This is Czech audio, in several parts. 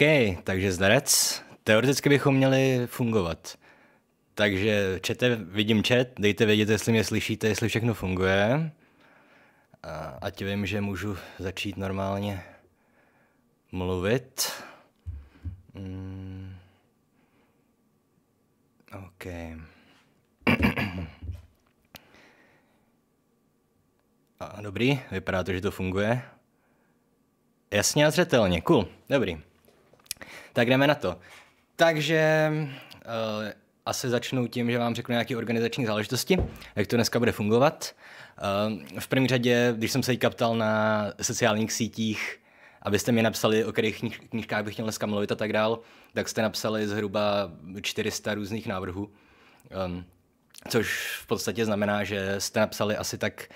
OK, takže zdarec. Teoreticky bychom měli fungovat. Takže čete, vidím chat, dejte vědět, jestli mě slyšíte, jestli všechno funguje. A ať vím, že můžu začít normálně mluvit. Mm. OK. A, dobrý, vypadá to, že to funguje. Jasně a zřetelně, cool, dobrý. Tak jdeme na to. Takže uh, asi začnu tím, že vám řeknu nějaké organizační záležitosti, jak to dneska bude fungovat. Uh, v první řadě, když jsem se teďka ptal na sociálních sítích, abyste mi napsali, o kterých knih- knížkách bych chtěl dneska mluvit a tak dál, tak jste napsali zhruba 400 různých návrhů. Um, což v podstatě znamená, že jste napsali asi tak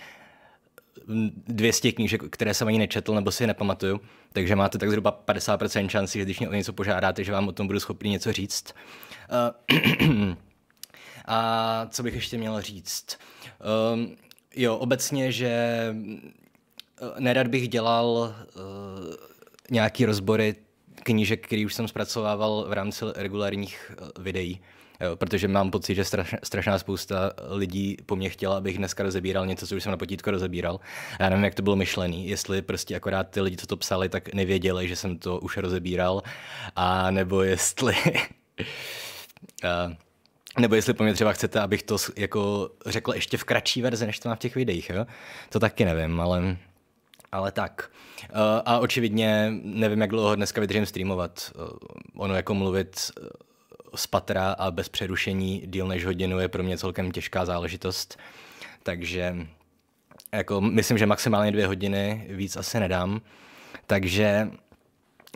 200 knížek, které jsem ani nečetl nebo si je nepamatuju, takže máte tak zhruba 50% šanci, když mě o něco požádáte, že vám o tom budu schopný něco říct. Uh, a co bych ještě měl říct? Ehm, jo, obecně, že eh, nerad bych dělal uh, nějaký rozbory knížek, který už jsem zpracovával v rámci regulárních videí. Jo, protože mám pocit, že straš, strašná spousta lidí po mně chtěla, abych dneska rozebíral něco, co už jsem na potítko rozebíral. Já nevím, jak to bylo myšlený, jestli prostě akorát ty lidi, co to psali, tak nevěděli, že jsem to už rozebíral, a nebo jestli... a, nebo jestli po mně třeba chcete, abych to jako řekl ještě v kratší verzi, než to mám v těch videích, jo? To taky nevím, ale ale tak. A očividně nevím, jak dlouho dneska vydržím streamovat. Ono jako mluvit z patra a bez přerušení díl než hodinu je pro mě celkem těžká záležitost. Takže jako myslím, že maximálně dvě hodiny, víc asi nedám. Takže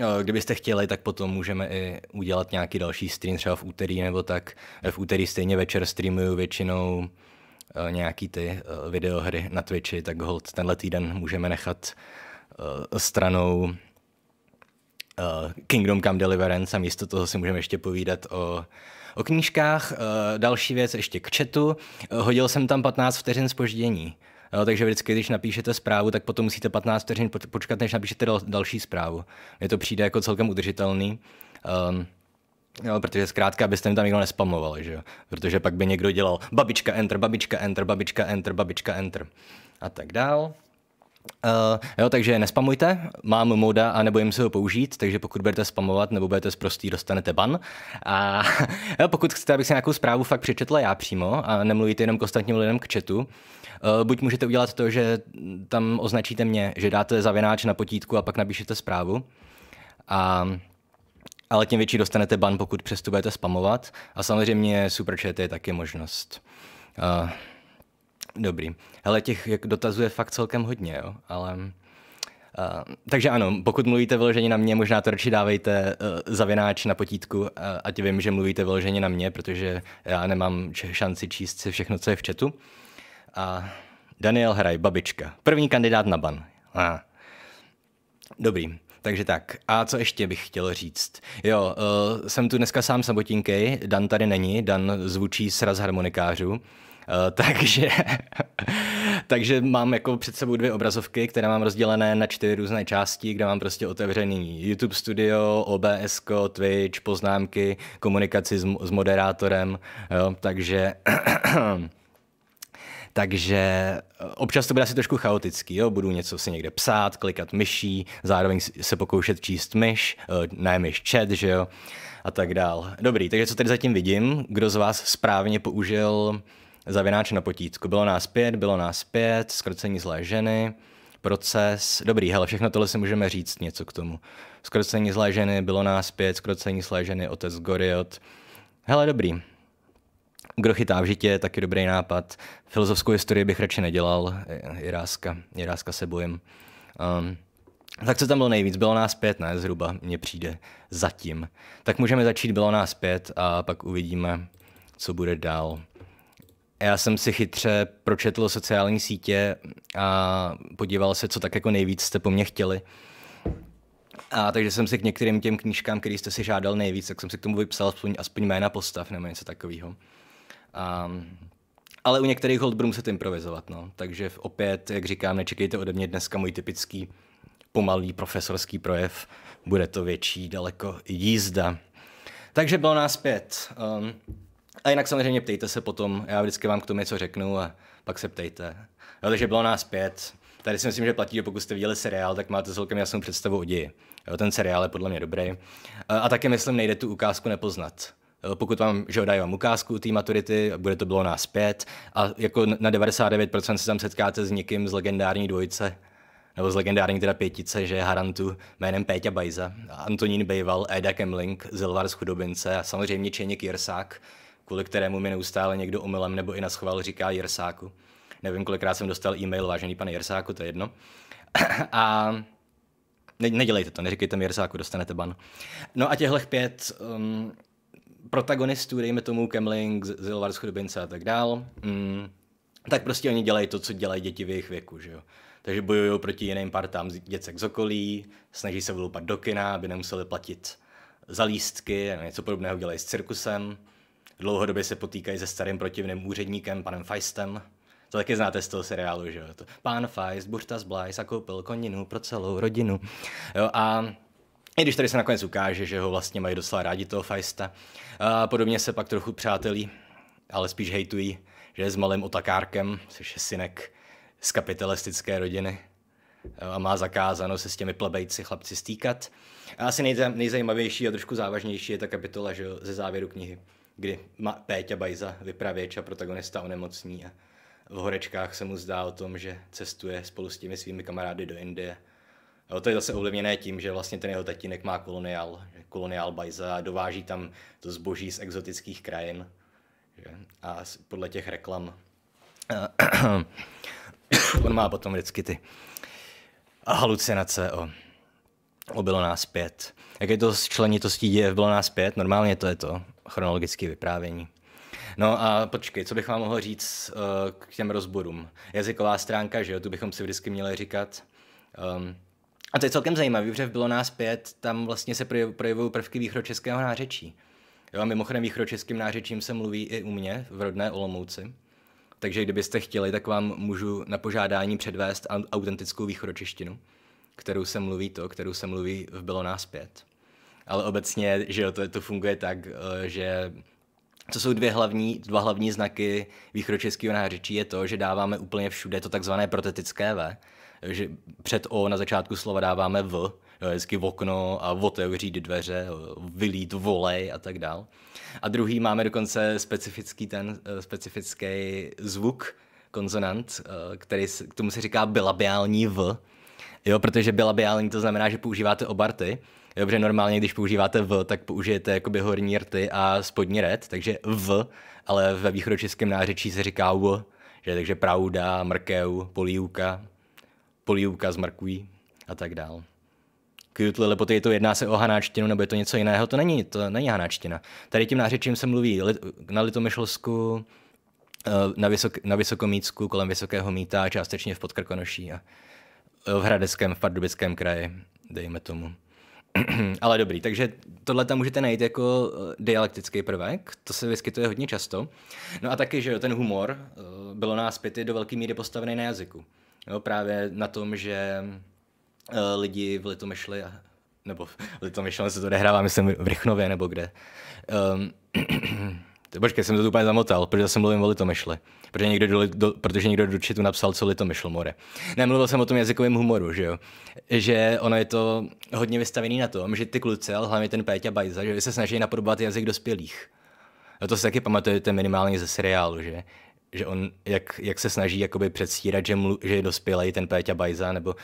eh, kdybyste chtěli, tak potom můžeme i udělat nějaký další stream, třeba v úterý nebo tak. Eh, v úterý stejně večer streamuju většinou eh, nějaký ty videohry na Twitchi, tak hold tenhle týden můžeme nechat stranou uh, Kingdom Come Deliverance a místo toho si můžeme ještě povídat o o knížkách. Eh, další věc ještě k chatu. Eh, hodil jsem tam 15 vteřin spoždění. Jo, takže vždycky, když napíšete zprávu, tak potom musíte 15 vteřin počkat, než napíšete dal- další zprávu. Mně to přijde jako celkem udržitelný. Um, No, protože zkrátka, abyste mi tam nikdo nespamoval, že jo? Protože pak by někdo dělal babička enter, babička enter, babička enter, babička enter a tak dál. Uh, jo, takže nespamujte, mám moda a nebojím se ho použít, takže pokud budete spamovat nebo budete zprostý, dostanete ban. A jo, pokud chcete, abych si nějakou zprávu fakt přečetla já přímo a nemluvíte jenom k ostatním lidem k chatu, uh, buď můžete udělat to, že tam označíte mě, že dáte zavináč na potítku a pak napíšete zprávu. A ale tím větší dostanete ban, pokud přesto budete spamovat. A samozřejmě chat je taky možnost. Uh, Dobrý. Hele, těch dotazů je fakt celkem hodně, jo, ale... Uh, takže ano, pokud mluvíte vyloženě na mě, možná to radši dávejte uh, e, zavináč na potítku, uh, ať vím, že mluvíte vyloženě na mě, protože já nemám šanci číst si všechno, co je v chatu. A Daniel Hraj, babička. První kandidát na ban. Uh. Dobrý. Takže tak. A co ještě bych chtěl říct? Jo, uh, jsem tu dneska sám sabotinkej, Dan tady není, Dan zvučí sraz harmonikářů. Eh, takže, takže mám jako před sebou dvě obrazovky, které mám rozdělené na čtyři různé části, kde mám prostě otevřený YouTube studio, OBS, Twitch, poznámky, komunikaci s, s moderátorem, jo, takže... Takže eh, občas to bude asi trošku chaotický, jo? budu něco si někde psát, klikat myší, zároveň se pokoušet číst myš, eh, ne myš chat, že jo, a tak dál. Dobrý, takže co tady zatím vidím, kdo z vás správně použil zavináč na potítku. Bylo nás pět, bylo nás pět, skrcení zlé ženy, proces. Dobrý, hele, všechno tohle si můžeme říct něco k tomu. Skrocení zlé ženy, bylo nás pět, skrocení zlé ženy, otec Goriot. Hele, dobrý. Kdo chytá v žitě, taky dobrý nápad. Filozofskou historii bych radši nedělal. Jiráska, Jiráska se bojím. Um, tak co tam bylo nejvíc? Bylo nás pět, ne? Zhruba mně přijde. Zatím. Tak můžeme začít, bylo nás pět a pak uvidíme, co bude dál. Já jsem si chytře pročetl sociální sítě a podíval se, co tak jako nejvíc jste po mně chtěli. A takže jsem si k některým těm knížkám, který jste si žádal nejvíc, tak jsem si k tomu vypsal aspoň, aspoň jména postav nebo něco takového. A, ale u některých hold budu muset improvizovat, no. Takže opět, jak říkám, nečekejte ode mě dneska můj typický pomalý profesorský projev. Bude to větší daleko jízda. Takže bylo nás pět. Um, a jinak samozřejmě ptejte se potom, já vždycky vám k tomu něco řeknu a pak se ptejte. Jo, takže bylo nás pět. Tady si myslím, že platí, že pokud jste viděli seriál, tak máte celkem jasnou představu o ději. Jo, ten seriál je podle mě dobrý. A, a taky myslím, nejde tu ukázku nepoznat. Jo, pokud vám, že dají vám ukázku té maturity, bude to bylo nás pět a jako na 99% se tam setkáte s někým z legendární dvojice, nebo z legendární teda pětice, že Harantu jménem Péťa Bajza, Antonín Bejval, Eda Kemling, Zilvar z Chudobince a samozřejmě Čeněk Jirsák, kvůli kterému mi neustále někdo omylem nebo i na říká Jersáku. Nevím, kolikrát jsem dostal e-mail, vážený pane Jersáku, to je jedno. a ne, nedělejte to, neříkejte mi Jersáku, dostanete ban. No a těchhle pět um, protagonistů, dejme tomu Kemling, Zilvar z a tak dál, mm, tak prostě oni dělají to, co dělají děti v jejich věku, že jo. Takže bojují proti jiným partám děcek z okolí, snaží se vloupat do kina, aby nemuseli platit za lístky, něco podobného dělají s cirkusem dlouhodobě se potýkají se starým protivným úředníkem, panem Feistem. To taky znáte z toho seriálu, že jo? pán Feist, buřta z Blajs a koupil koninu pro celou rodinu. Jo, a i když tady se nakonec ukáže, že ho vlastně mají docela rádi toho Feista. A podobně se pak trochu přátelí, ale spíš hejtují, že je s malým otakárkem, což je synek z kapitalistické rodiny a má zakázáno se s těmi plebejci chlapci stýkat. A asi nejzajímavější a trošku závažnější je ta kapitola že, ze závěru knihy, kdy ma, Péťa Bajza, vypravěč a protagonista onemocní a v horečkách se mu zdá o tom, že cestuje spolu s těmi svými kamarády do Indie. Jo, to je zase ovlivněné tím, že vlastně ten jeho tatínek má koloniál, koloniál Bajza a dováží tam to zboží z exotických krajin. Že? A podle těch reklam on má potom vždycky ty halucinace o o Bylo nás pět. Jak je to s členitostí děje Bylo nás pět? Normálně to je to chronologické vyprávění. No a počkej, co bych vám mohl říct uh, k těm rozborům? Jazyková stránka, že jo, tu bychom si vždycky měli říkat. Um, a to je celkem zajímavý, protože bylo nás pět, tam vlastně se projevují prvky výchročeského nářečí. Jo, a mimochodem výchročeským nářečím se mluví i u mě v rodné Olomouci. Takže kdybyste chtěli, tak vám můžu na požádání předvést autentickou východočeštinu kterou se mluví to, kterou se mluví v Bylo nás pět. Ale obecně, že jo, to, to funguje tak, eh, že co jsou dvě hlavní, dva hlavní znaky východočeského nářečí je to, že dáváme úplně všude to takzvané protetické V, že před O na začátku slova dáváme V, jo, vždycky v okno a otevřít dveře, eh, vylít volej a tak dál. A druhý máme dokonce specifický ten eh, specifický zvuk, konzonant, který k tomu se říká bilabiální V, Jo, protože bilabiální to znamená, že používáte oba rty. Jo, protože normálně, když používáte v, tak použijete jakoby horní rty a spodní red, takže v, ale ve východočeském nářečí se říká v, že takže prauda, mrkev, polívka, polívka z mrkví a tak dál. Kjutle lepoty, to jedná se o hanáčtinu, nebo je to něco jiného, to není, to není hanáčtina. Tady tím nářečím se mluví na Litomyšlsku, eh, na, vysok, na Vysokomícku, kolem Vysokého mýta částečně v Podkrkonoší. A v Hradeckém, v Pardubickém kraji, dejme tomu. Ale dobrý, takže tohle tam můžete najít jako eh, dialektický prvek, to se vyskytuje hodně často. No a taky, že jo, ten humor eh, bylo nás pěty do velké míry postavený na jazyku. Jo, právě na tom, že eh, lidi v Litomyšli, nebo v Litomyšli se to odehrává, myslím v Rychnově nebo kde, um, počkej, jsem to úplně zamotal, protože jsem mluvím o Litomyšli. Protože někdo do, do, protože někdo do četu napsal, co Litomyšl more. Nemluvil jsem o tom jazykovém humoru, že jo? Že ono je to hodně vystavený na tom, že ty kluci, ale hlavně ten Péťa Bajza, že se snaží napodobovat jazyk dospělých. No to se taky pamatujete minimálně ze seriálu, že? Že on, jak, jak se snaží jakoby předstírat, že, mlu, že je dospělej ten Péťa Bajza, nebo,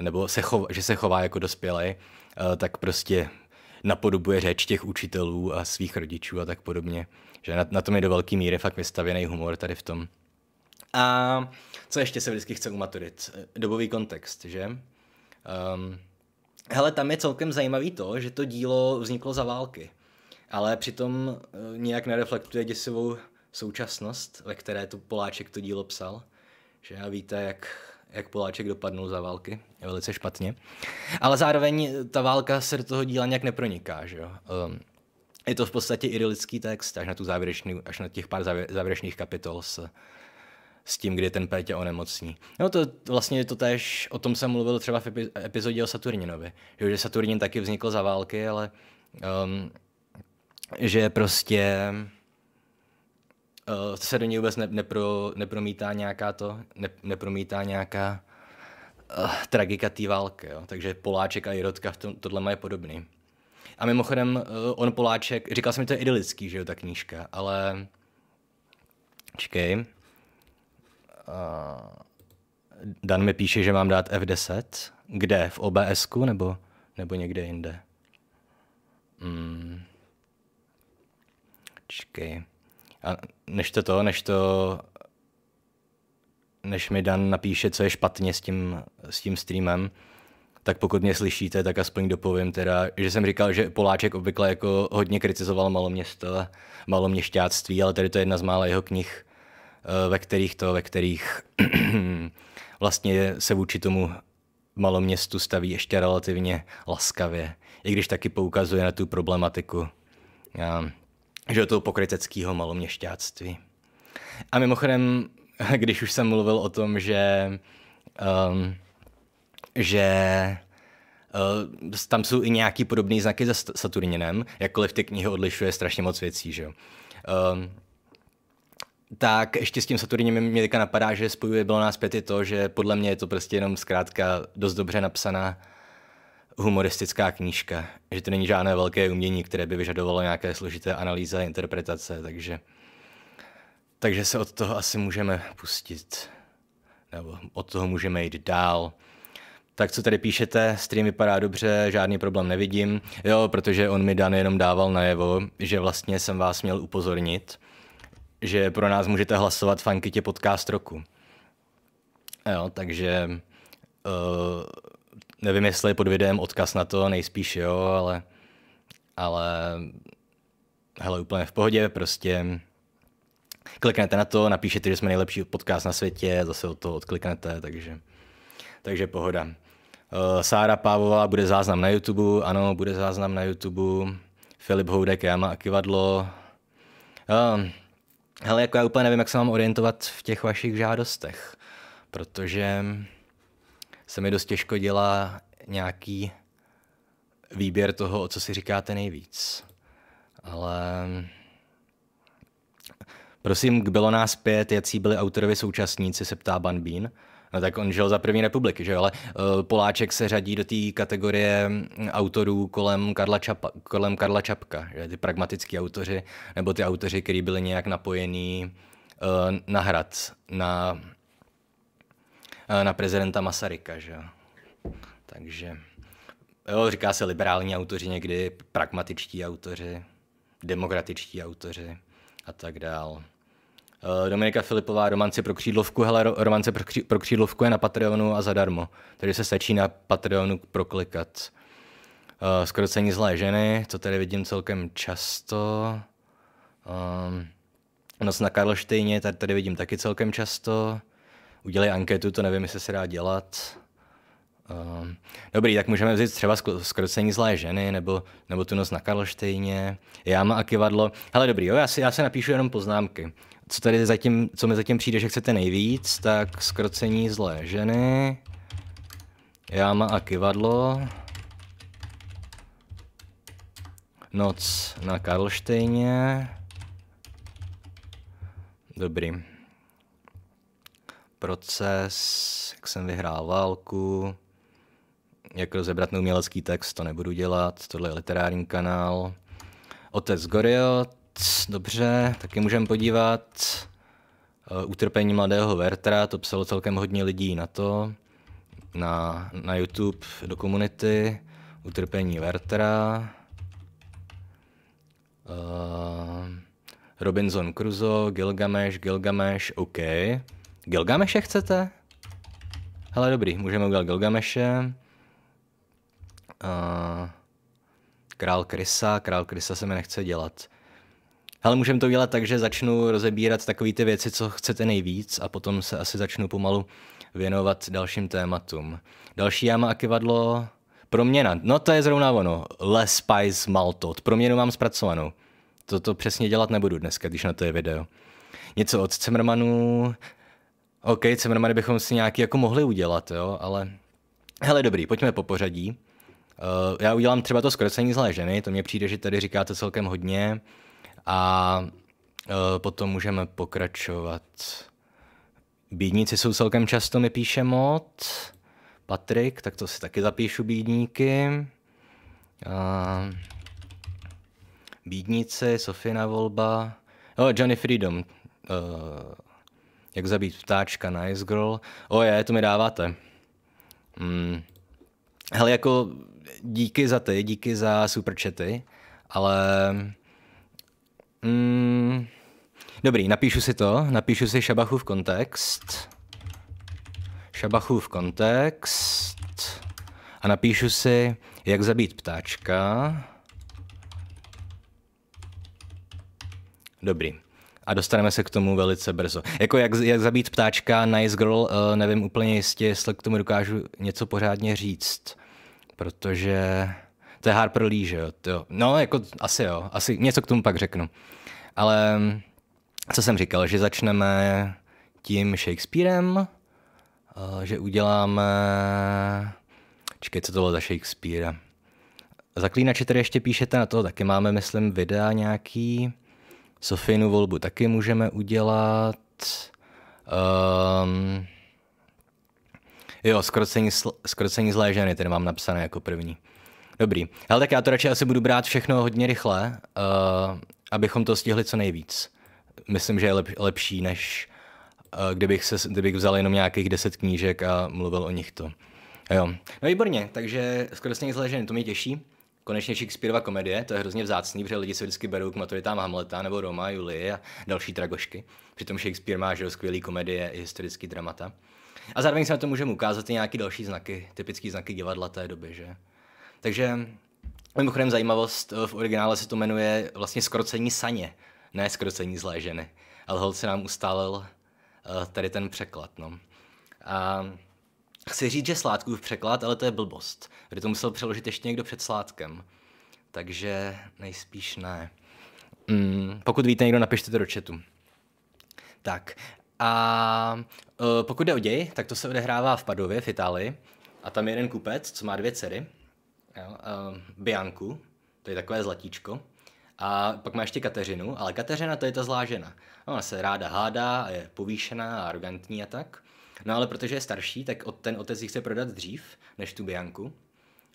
nebo se chov, že se chová jako dospělej, eh, tak prostě napodobuje řeč těch učitelů a svých rodičů a tak podobně. Že na, na tom je do velké míry fakt vystavěný humor tady v tom. A co ještě se vždycky chce umaturit? Dobový kontext, že? Um, hele, tam je celkem zajímavý to, že to dílo vzniklo za války, ale přitom uh, nějak nereflektuje děsivou současnost, ve které tu Poláček to dílo psal. Že a víte, jak, jak Poláček dopadnul za války, je velice špatně. Ale zároveň ta válka se do toho díla nějak neproniká, že jo? Um, je to v podstatě idylický text až na, tu závěrečný, až na těch pár závěrečných kapitol s, s tím, kdy ten Pétě onemocní. No to vlastně je to tež, o tom jsem mluvil třeba v epizodě o Saturninovi, že Saturnin taky vznikl za války, ale um, že prostě uh, se do něj vůbec ne, nepro, nepromítá nějaká to, ne, nepromítá nějaká uh, tragika té války, jo. takže Poláček a Jirotka v tom, tohle mají podobný. A mimochodem, eh, on Poláček, říkal jsem, že to je idylický, že jo, ta knížka, ale... Čekej. Dan mi píše, že mám dát F10. Kde? V obs nebo, nebo někde jinde? Hmm. Čekej. A než to to, než to než mi Dan napíše, co je špatně s tím, s tím streamem, tak pokud mě slyšíte, tak aspoň dopovím teda, že jsem říkal, že Poláček obvykle jako hodně kritizoval maloměsto, maloměšťáctví, ale tady to je jedna z mála jeho knih, eh, ve kterých to, ve kterých vlastně se vůči tomu maloměstu staví ještě relativně laskavě, i když taky poukazuje na tu problematiku, eh, že toho pokryteckého maloměšťáctví. A mimochodem, když už jsem mluvil o tom, že um, že Uh, tam jsou i nějaký podobné znaky za Saturninem, jakkoliv ty knihy odlišuje strašně moc věcí, že jo. Uh, tak ještě s tím Saturninem mě teďka napadá, že spojuje bylo nás pět i to, že podle mě je to prostě jenom zkrátka dost dobře napsaná humoristická knížka, že to není žádné velké umění, které by vyžadovalo nějaké složité analýzy a interpretace, takže, takže se od toho asi můžeme pustit, nebo od toho můžeme jít dál tak co tady píšete, stream vypadá dobře, žádný problém nevidím, jo, protože on mi Dan jenom dával najevo, že vlastně jsem vás měl upozornit, že pro nás můžete hlasovat v anketě podcast roku. Jo, takže uh, nevím, jestli je pod videem odkaz na to, nejspíš jo, ale, ale hele, úplně v pohodě, prostě kliknete na to, napíšete, že jsme nejlepší podcast na světě, zase o to, odkliknete, takže, takže pohoda. Eh, Sára Pávová, bude záznam na YouTube, ano, bude záznam na YouTube. Filip Houdek, Jama a Kivadlo. Ale ehm, hele, jako já úplně nevím, jak se mám orientovat v těch vašich žádostech, protože se mi dost těžko dělá nějaký výběr toho, o co si říkáte nejvíc. Ale prosím, k bylo nás pět, jací byli autorovi současníci, se ptá Banbín. No tak on žil za první republiky, že jo? Ale uh, Poláček se řadí do té kategorie hm, autorů kolem Karla, Čapa, kolem Karla Čapka, že ty pragmatický autoři, nebo ty autoři, kteří byli nějak napojení uh, na hrad, na, uh, na prezidenta Masaryka, že jo? Takže, jo, říká se liberální autoři někdy, pragmatičtí autoři, demokratičtí autoři a tak dále. Eh, Dominika Filipová, romance pro křídlovku. Hele, romance pro, křídlovku je na Patreonu a zadarmo. Takže se stačí na Patreonu proklikat. Eh, skoro Skrocení zlé ženy, to tady vidím celkem často. Ehm, noc na Karlštejně, tady, tady vidím taky celkem často. Udělej anketu, to nevím, jestli se dá dělat. Ehm, dobrý, tak můžeme vzít třeba skrocení zlé ženy, nebo, nebo tu noc na Karlštejně, mám a kivadlo. Hele, dobrý, jo, já, si, já se napíšu jenom poznámky co tady zatím, co mi zatím přijde, že chcete nejvíc, tak skrocení zlé ženy, jáma a kivadlo, noc na Karlštejně, dobrý, proces, jak jsem vyhrál válku, jak rozebrat umělecký text, to nebudu dělat, tohle je literární kanál, Otec Goriot, dobře, taky můžeme podívat. Eh, utrpení mladého Vertra, to psalo celkem hodně lidí na to, na, na YouTube do komunity. Utrpení Vertra. Uh, Robinson Crusoe, Gilgamesh, Gilgamesh, OK. Gilgameshe chcete? Hele, dobrý, můžeme udělat Gilgameshe. Uh, eh, král Krysa, král Krysa se mi nechce dělat. Ale můžeme to udělat tak, že začnu rozebírat takové ty věci, co chcete nejvíc a potom se asi začnu pomalu věnovat dalším tématům. Další jáma a kivadlo proměna. No to je zrovna ono. Les Spice Maltot. Proměnu mám zpracovanou. Toto přesně dělat nebudu dneska, když na to je video. Něco od Cemrmanů. OK, Cemrmany bychom si nějaký jako mohli udělat, jo, ale... Hele, dobrý, pojďme po pořadí. Uh, já udělám třeba to zkrocení zlé ženy, to mě přijde, že tady říkáte celkem hodně. A e, potom můžeme pokračovat. Bídníci jsou celkem často, mi píše mod. Patrik, tak to si taky zapíšu bídníky. E, bídníci, Sofina volba. Oh, Johnny Freedom. E, jak zabít ptáčka, Nice Girl. O oh, je, to mi dáváte. Mm. Hele, jako díky za ty, díky za superčety, ale Mm, dobrý, napíšu si to. Napíšu si v kontext. v kontext. A napíšu si, jak zabít ptáčka. Dobrý. A dostaneme se k tomu velice brzo. Jako jak, jak zabít ptáčka, Nice Girl, uh, nevím úplně jistě, jestli k tomu dokážu něco pořádně říct. Protože... To je Harper Lee, že jo? To, no, jako asi jo, asi něco k tomu pak řeknu. Ale co jsem říkal, že začneme tím Shakespearem, eh, že uděláme... Čekej, co to bylo za Shakespeare? Zaklínače tady ještě píšete, na to taky máme, myslím, videa nějaký. Sofinu volbu taky můžeme udělat. Um, jo, skrocení, skrocení zlé ženy, ten mám napsané jako první. Dobrý. Ale tak já to radši asi budu brát všechno hodně rychle, uh, abychom to stihli co nejvíc. Myslím, že je lep, lepší, než uh, kdybych, se, kdybych vzal jenom nějakých deset knížek a mluvil o nich to. A jo. No výborně, takže skoro nic ležený, to mě těší. Konečně Shakespeareova komedie, to je hrozně vzácný, protože lidi se vždycky berou k maturitám Hamleta nebo Roma, Julie a další tragošky. Přitom Shakespeare má že skvělý komedie i historický dramata. A zároveň se na to můžeme ukázat i nějaké další znaky, typické znaky divadla té doby, že? Takže mimochodem zajímavost, eh, v originále se to jmenuje vlastně skrocení saně, ne skrocení zlé ženy. Ale holce nám ustálil eh, tady ten překlad. No. A chci říct, že Sládkův překlad, ale to je blbost. Kdy to musel přeložit ještě někdo před Sládkem. Takže nejspíš ne. Mm, pokud víte někdo, napište to do chatu. Tak. A uh, pokud jde o děj, tak to se odehrává v Padově, v Itálii. A tam je jeden kupec, co má dvě dcery jo, uh, Bianku, to je takové zlatíčko. A pak má ještě Kateřinu, ale Kateřina to je ta zlá žena. Ona se ráda hádá a je povýšená a arrogantní a tak. No ale protože je starší, tak ten otec ji chce prodat dřív než tu Bianku.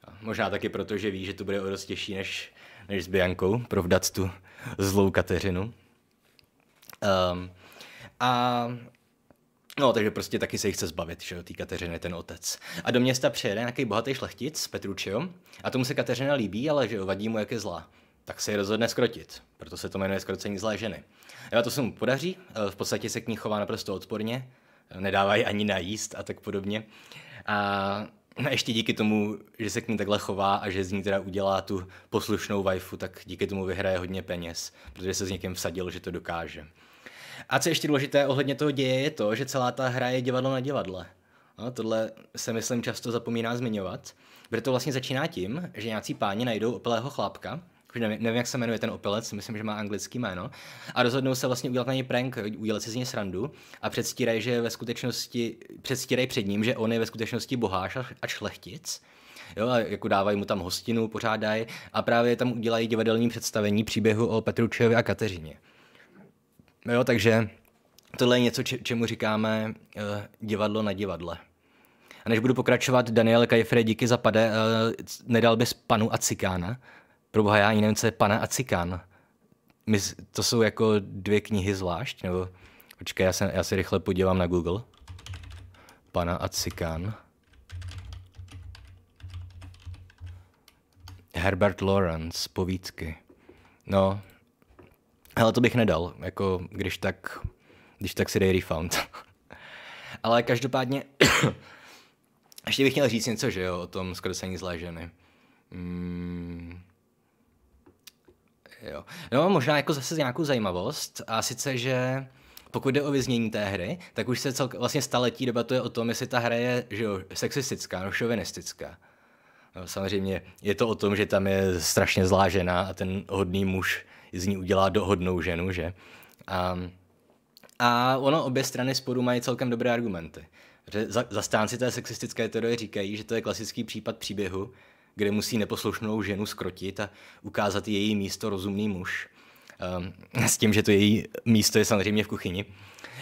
A možná taky proto, že ví, že to bude o dost těžší než, než s Biankou, provdat tu zlou Kateřinu. Um, a No, takže prostě taky se jich chce zbavit, že jo, té Kateřiny, ten otec. A do města přijede nějaký bohatý šlechtic, Petručio, a tomu se Kateřina líbí, ale že jo, vadí mu, jak je zlá. Tak se je rozhodne skrotit, proto se to jmenuje skrocení zlé ženy. Jo, to se mu podaří, eh, v podstatě se k ní chová naprosto odporně, eh, nedávají ani najíst a tak podobně. A no, ještě díky tomu, že se k ní takhle chová a že z ní teda udělá tu poslušnou waifu, tak díky tomu vyhraje hodně peněz, protože se s někým vsadil, že to dokáže. A co ještě důležité ohledně toho děje, je to, že celá ta hra je divadlo na divadle. No, tohle se, myslím, často zapomíná zmiňovat, Kde to vlastně začíná tím, že nějací páni najdou opilého chlápka, už nevím, nevím, jak se jmenuje ten opilec, myslím, že má anglický jméno, a rozhodnou se vlastně udělat na něj prank, udělat si z něj srandu a předstírají, že ve skutečnosti, předstírají před ním, že on je ve skutečnosti boháš a šlechtic, Jo, a jako dávají mu tam hostinu, pořádají a právě tam udělají divadelní představení příběhu o Petručevi a Kateřině. No jo, takže tohle je něco, čemu říkáme eh, divadlo na divadle. A než budu pokračovat, Daniel Kajfre, díky za pade, eh, nedal bys panu a cikána? Proboha, já jiném, co je pana a cikán. My, to jsou jako dvě knihy zvlášť, nebo... Počkej, já se, já se rychle podívám na Google. Pana a cikán. Herbert Lawrence, povídky. No, ale to bych nedal, jako když tak, když tak si dej refund. Ale každopádně, ještě bych měl říct něco, že jo, o tom zkresení zlé ženy. Mm. Jo. No možná jako zase nějakou zajímavost a sice, že pokud jde o vyznění té hry, tak už se celk- vlastně staletí debatuje o tom, jestli ta hra je že jo, sexistická no šovinistická. No, samozřejmě je to o tom, že tam je strašně zlá žena a ten hodný muž z ní udělá dohodnou ženu, že? A, a ono, obě strany sporu mají celkem dobré argumenty. Že za, zastánci té sexistické teorie říkají, že to je klasický případ příběhu, kde musí neposlušnou ženu skrotit a ukázat její místo rozumný muž. Um, s tím, že to její místo je samozřejmě v kuchyni.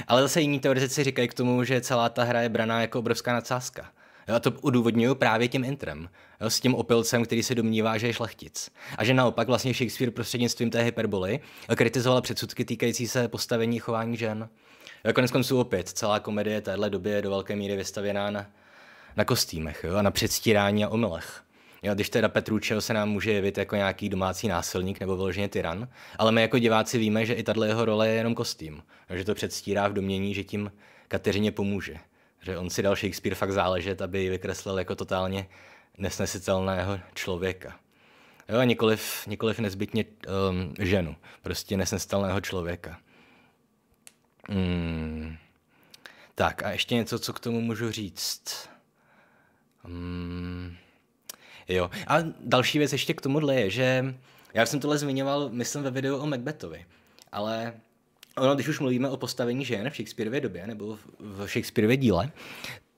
Ale zase jiní teoretici říkají k tomu, že celá ta hra je braná jako obrovská nadsázka Jo, a to udůvodňuju právě tím intrem, jo, s tím opilcem, který se domnívá, že je šlechtic. A že naopak vlastně Shakespeare prostřednictvím té hyperboly kritizoval předsudky týkající se postavení chování žen. Jo, konec konců opět, celá komedie téhle doby je do velké míry vystavěná na, na kostýmech jo, a na předstírání a omylech. Jo, když teda Petručeho se nám může jevit jako nějaký domácí násilník nebo vyloženě tyran, ale my jako diváci víme, že i tato jeho role je jenom kostým, že to předstírá v domění, že tím Kateřině pomůže že on si dal Shakespeare fakt záležet, aby ji vykreslil jako totálně nesnesitelného člověka. Jo, a nikoliv, nikoliv nezbytně um, ženu, prostě nesnesitelného člověka. Hmm. Tak a ještě něco, co k tomu můžu říct. Hmm. Jo, a další věc ještě k tomuhle je, že já jsem tohle zmiňoval, myslím, ve videu o Macbethovi, ale Ono, když už mluvíme o postavení žen v Shakespeareově době nebo v Shakespeareově díle,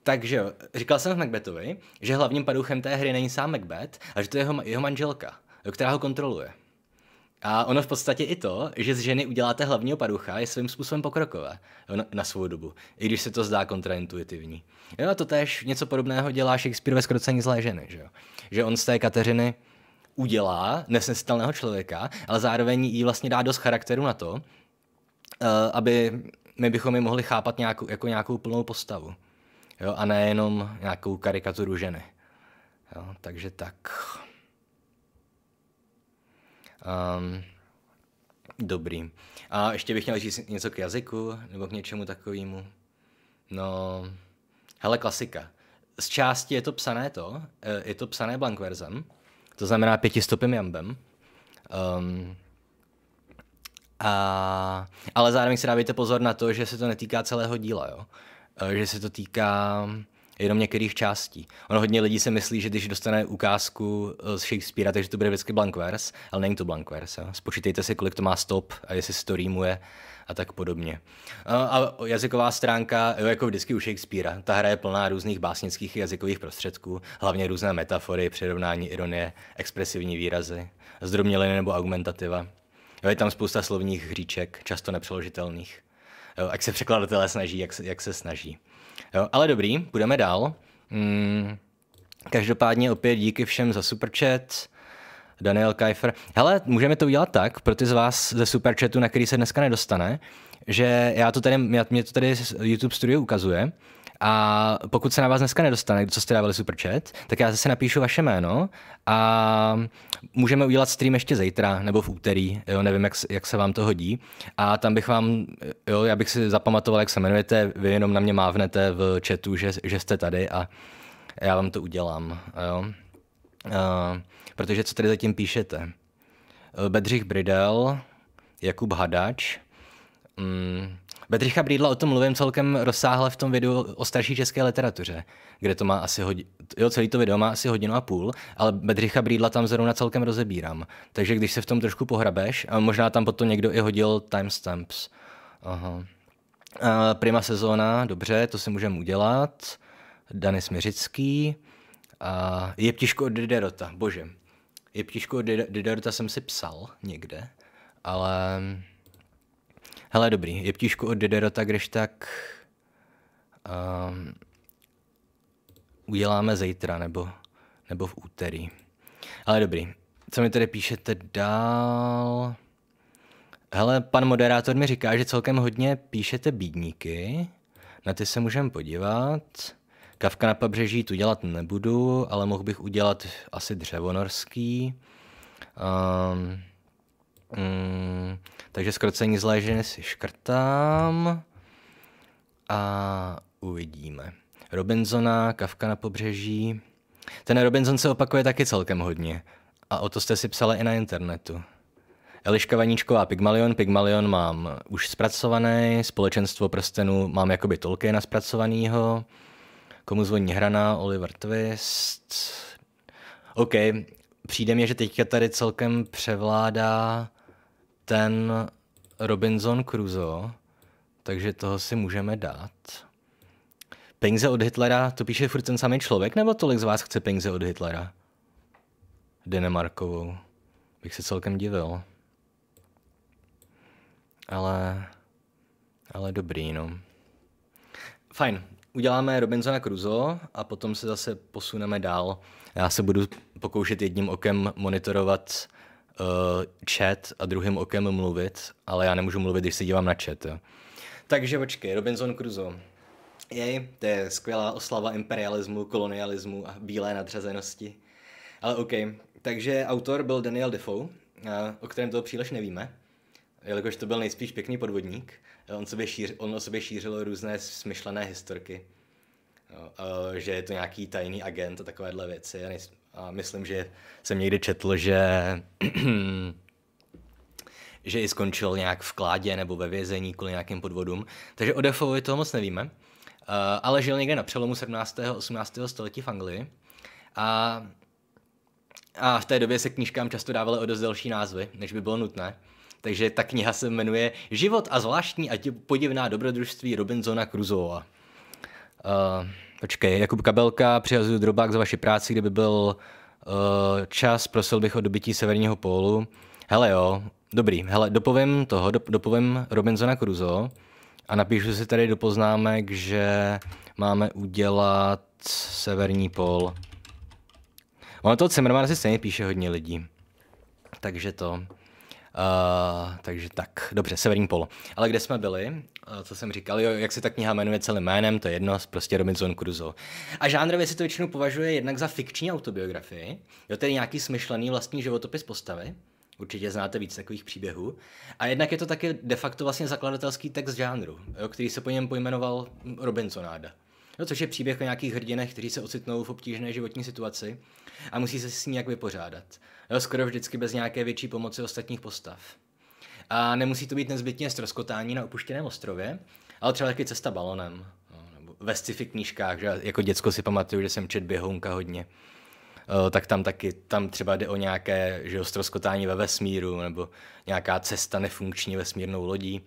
takže říkal jsem v Macbethovi, že hlavním padouchem té hry není sám Macbeth, a že to je jeho, jeho manželka, která ho kontroluje. A ono v podstatě i to, že z ženy uděláte hlavního paducha, je svým způsobem pokrokové na, na svou dobu, i když se to zdá kontraintuitivní. Jo, a to tež něco podobného dělá Shakespeare ve skrocení zlé ženy, že, jo? že on z té Kateřiny udělá nesnesitelného člověka, ale zároveň jí vlastně dá dost charakteru na to, Eh, aby my bychom je mohli chápat nějakou, jako nějakou plnou postavu. Jo, a nejenom nějakou karikaturu ženy. Jo, takže tak. Um, dobrý. A ještě bych měl říct něco k jazyku nebo k něčemu takovému. No, hele, klasika. Z části je to psané to, eh, je to psané blankverzem, to znamená pětistopým jambem. Um, a, ale zároveň si dávajte pozor na to, že se to netýká celého díla, jo? E, že se to týká jenom některých částí. Ono hodně lidí si myslí, že když dostane ukázku e, z Shakespearea, takže to bude vždycky blank verse, ale není to blank verse. Jo? Spočítejte si, kolik to má stop a jestli se to rýmuje a tak podobně. E, a jazyková stránka, jo, jako vždycky u Shakespearea, ta hra je plná různých básnických jazykových prostředků, hlavně různé metafory, přirovnání, ironie, expresivní výrazy, zdrobněliny nebo augmentativa. Jo, je tam spousta slovních hříček, často nepřeložitelných. Jo, jak se překladatelé snaží, jak, jak se snaží. Jo, ale dobrý, půjdeme dál. Mm, každopádně opět díky všem za superchat. Daniel Kajfer. Hele, můžeme to udělat tak, pro ty z vás ze superchatu, na který se dneska nedostane, že já to tady, mě to tady YouTube Studio ukazuje a pokud se na vás dneska nedostane, co jste dávali super chat, tak já zase napíšu vaše jméno a můžeme udělat stream ještě zítra nebo v úterý, jo, nevím, jak, jak se vám to hodí. A tam bych vám, jo, já bych si zapamatoval, jak se jmenujete, vy jenom na mě mávnete v chatu, že, že jste tady a já vám to udělám, jo. Uh, protože co tady zatím píšete? Bedřich Bridel, Jakub Hadač, mm, Bedřicha Brýdla o tom mluvím celkem rozsáhle v tom videu o starší české literatuře, kde to má asi hodinu, jo, celý to video má asi hodinu a půl, ale Bedřicha Brýdla tam zrovna celkem rozebírám. Takže když se v tom trošku pohrabeš, a možná tam potom někdo i hodil timestamps. Aha. A prima sezóna, dobře, to si můžeme udělat. Dany Smiřický. A jeptiško od Diderota, bože. Jeptiško od Diderota jsem si psal někde, ale Hele, dobrý. je ptíšku od Diderota, když tak um, uděláme zítra nebo, nebo v úterý. Ale dobrý. Co mi tady píšete dál? Hele, pan moderátor mi říká, že celkem hodně píšete bídníky. Na ty se můžeme podívat. Kavka na pobřeží tu dělat nebudu, ale mohl bych udělat asi dřevonorský. Um, Mm, takže skrocení zlé ženy si škrtám a uvidíme. Robinsona, kafka na pobřeží. Ten Robinson se opakuje taky celkem hodně. A o to jste si psali i na internetu. Eliška Vaníčková Pygmalion, Pygmalion mám už zpracovaný, Společenstvo prstenů mám jakoby na zpracovanýho, Komu zvoní hrana, Oliver Twist. OK, přijde mi, že teďka tady celkem převládá ten Robinson Crusoe, takže toho si můžeme dát. Peníze od Hitlera, to píše furt ten samý člověk, nebo tolik z vás chce peníze od Hitlera? Denemarkovou. Bych se celkem divil. Ale, ale dobrý, no. Fajn, uděláme Robinsona Crusoe a potom se zase posuneme dál. Já se budu pokoušet jedním okem monitorovat Eh, chat a druhým okem mluvit, ale já nemůžu mluvit, když se dívám na chat. Jo. Takže počkej, Robinson Crusoe. Jej, to je skvělá oslava imperialismu, kolonialismu a bílé nadřazenosti. Ale OK, takže autor byl Daniel Defoe, eh, o kterém toho příliš nevíme, jelikož to byl nejspíš pěkný podvodník. Eh, on, sobě šíř, on o sobě šířil různé smyšlené historky, že je to nějaký tajný agent a takovéhle věci. A myslím, že jsem někdy četl, že že i skončil nějak v kládě nebo ve vězení kvůli nějakým podvodům. Takže o Defoe toho moc nevíme. Uh, ale žil někde na přelomu 17. a 18. století v Anglii. A, a v té době se knížkám často dávaly o dost delší názvy, než by bylo nutné. Takže ta kniha se jmenuje Život a zvláštní a podivná dobrodružství Robinsona Crusoe. Uh, eh, Počkej, Jakub Kabelka, přihazuju drobák za vaši práci, kdyby byl uh, čas, prosil bych o dobití severního pólu. Hele jo, dobrý, hele, dopovím toho, dop, dopovím Robinsona Cruzo a napíšu si tady do poznámek, že máme udělat severní pól. Ono to Cimmerman si stejně píše hodně lidí. Takže to... Uh, takže tak, dobře, severní pól. Ale kde jsme byli? co jsem říkal, jo, jak se ta kniha jmenuje celým jménem, to je jedno, prostě Robinson Crusoe. A žánrově si to většinou považuje jednak za fikční autobiografii, jo, tedy nějaký smyšlený vlastní životopis postavy, Určitě znáte víc takových příběhů. A jednak je to taky de facto vlastně zakladatelský text žánru, jo, který se po něm pojmenoval Robinsonáda. Jo, no, což je příběh o nějakých hrdinech, kteří se ocitnou v obtížné životní situaci a musí se s ní nějak vypořádat. Jo, skoro vždycky bez nějaké větší pomoci ostatních postav. A nemusí to být nezbytně stroskotání na opuštěném ostrově, ale třeba taky cesta balonem. Nebo ve sci-fi knížkách, že jako děcko si pamatuju, že jsem čet běhounka hodně. Tak tam taky, tam třeba jde o nějaké že stroskotání ve vesmíru nebo nějaká cesta nefunkční vesmírnou lodí.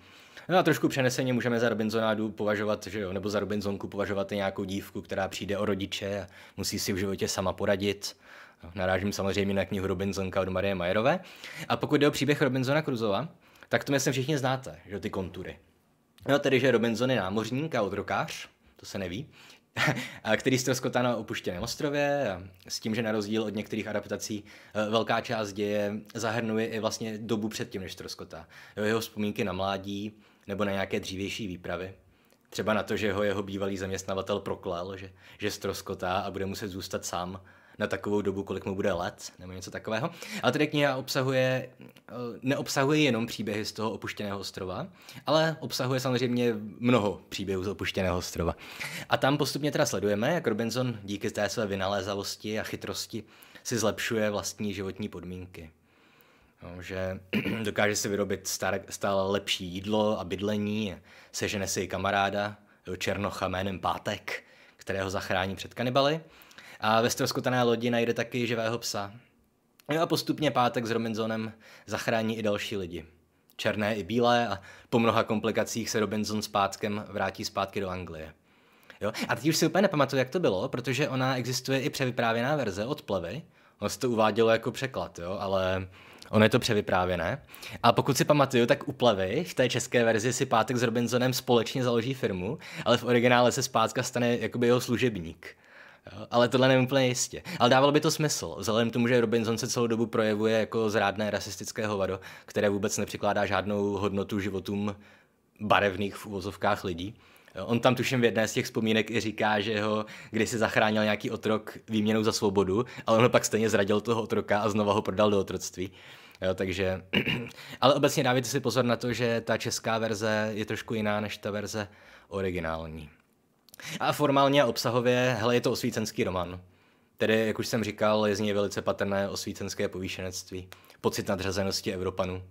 No a trošku přeneseně můžeme za Robinzonádu považovat, že jo, nebo za Robinzonku považovat i nějakou dívku, která přijde o rodiče a musí si v životě sama poradit. Narážím samozřejmě na knihu Robinzonka od Marie Majerové. A pokud jde o příběh Robinzona Cruzova, tak to myslím všichni znáte, že ty kontury. No tedy, že Robinson je námořník a odrokář, to se neví, který ztroskotá na opuštěném ostrově, s tím, že na rozdíl od některých adaptací eh, velká část děje zahrnuje i vlastně dobu předtím, než ztroskotá. Jeho vzpomínky na mládí nebo na nějaké dřívější výpravy. Třeba na to, že ho jeho bývalý zaměstnavatel proklel, že, že stroskotá a bude muset zůstat sám na takovou dobu, kolik mu bude let, nebo něco takového. Ale tedy kniha obsahuje, eh, neobsahuje jenom příběhy z toho opuštěného ostrova, ale obsahuje samozřejmě mnoho příběhů z opuštěného ostrova. A tam postupně teda sledujeme, jak Robinson díky té své vynalézavosti a chytrosti si zlepšuje vlastní životní podmínky. No, že dokáže si vyrobit star, stále lepší jídlo a bydlení, sežene si kamaráda, černocha jménem Pátek, kterého zachrání před kanibaly a ve stroskotané lodi najde taky živého psa. No a postupně pátek s Robinsonem zachrání i další lidi. Černé i bílé a po mnoha komplikacích se Robinson s pátkem vrátí zpátky do Anglie. Jo? A teď už si úplně nepamatuju, jak to bylo, protože ona existuje i převyprávěná verze od plevy. Ono se to uvádělo jako překlad, jo? ale ono je to převyprávěné. A pokud si pamatuju, tak u plevy v té české verzi si Pátek s Robinsonem společně založí firmu, ale v originále se z Pátka stane jakoby jeho služebník. Ale tohle nevím úplně jistě. Ale dávalo by to smysl, vzhledem k tomu, že Robinson se celou dobu projevuje jako zrádné rasistické hovado, které vůbec nepřikládá žádnou hodnotu životům barevných v uvozovkách lidí. On tam tuším v jedné z těch vzpomínek i říká, že ho kdysi zachránil nějaký otrok výměnou za svobodu, ale on pak stejně zradil toho otroka a znova ho prodal do otroctví. Jo, takže, ale obecně dávajte si pozor na to, že ta česká verze je trošku jiná než ta verze originální. A formálně a obsahově, hele, je to osvícenský román. Tedy, jak už jsem říkal, je z něj velice patrné osvícenské povýšenectví, pocit nadřazenosti Evropanů,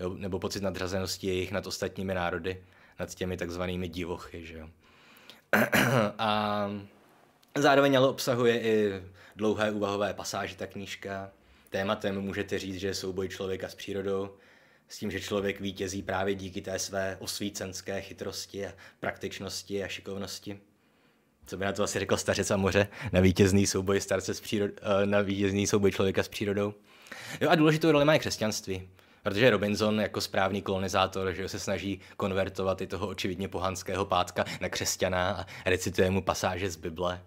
jo, nebo pocit nadřazenosti jejich nad ostatními národy, nad těmi takzvanými divochy, že jo. A zároveň ale obsahuje i dlouhé úvahové pasáže ta knížka. Tématem můžete říct, že je souboj člověka s přírodou, s tím, že člověk vítězí právě díky té své osvícenské chytrosti a praktičnosti a šikovnosti co by na to asi řekl stařec a moře, na vítězný souboj starce s přírod, eh, na vítězný souboj člověka s přírodou. Jo a důležitou roli má i křesťanství, protože Robinson jako správný kolonizátor že se snaží konvertovat i toho očividně pohanského pátka na křesťana a recituje mu pasáže z Bible.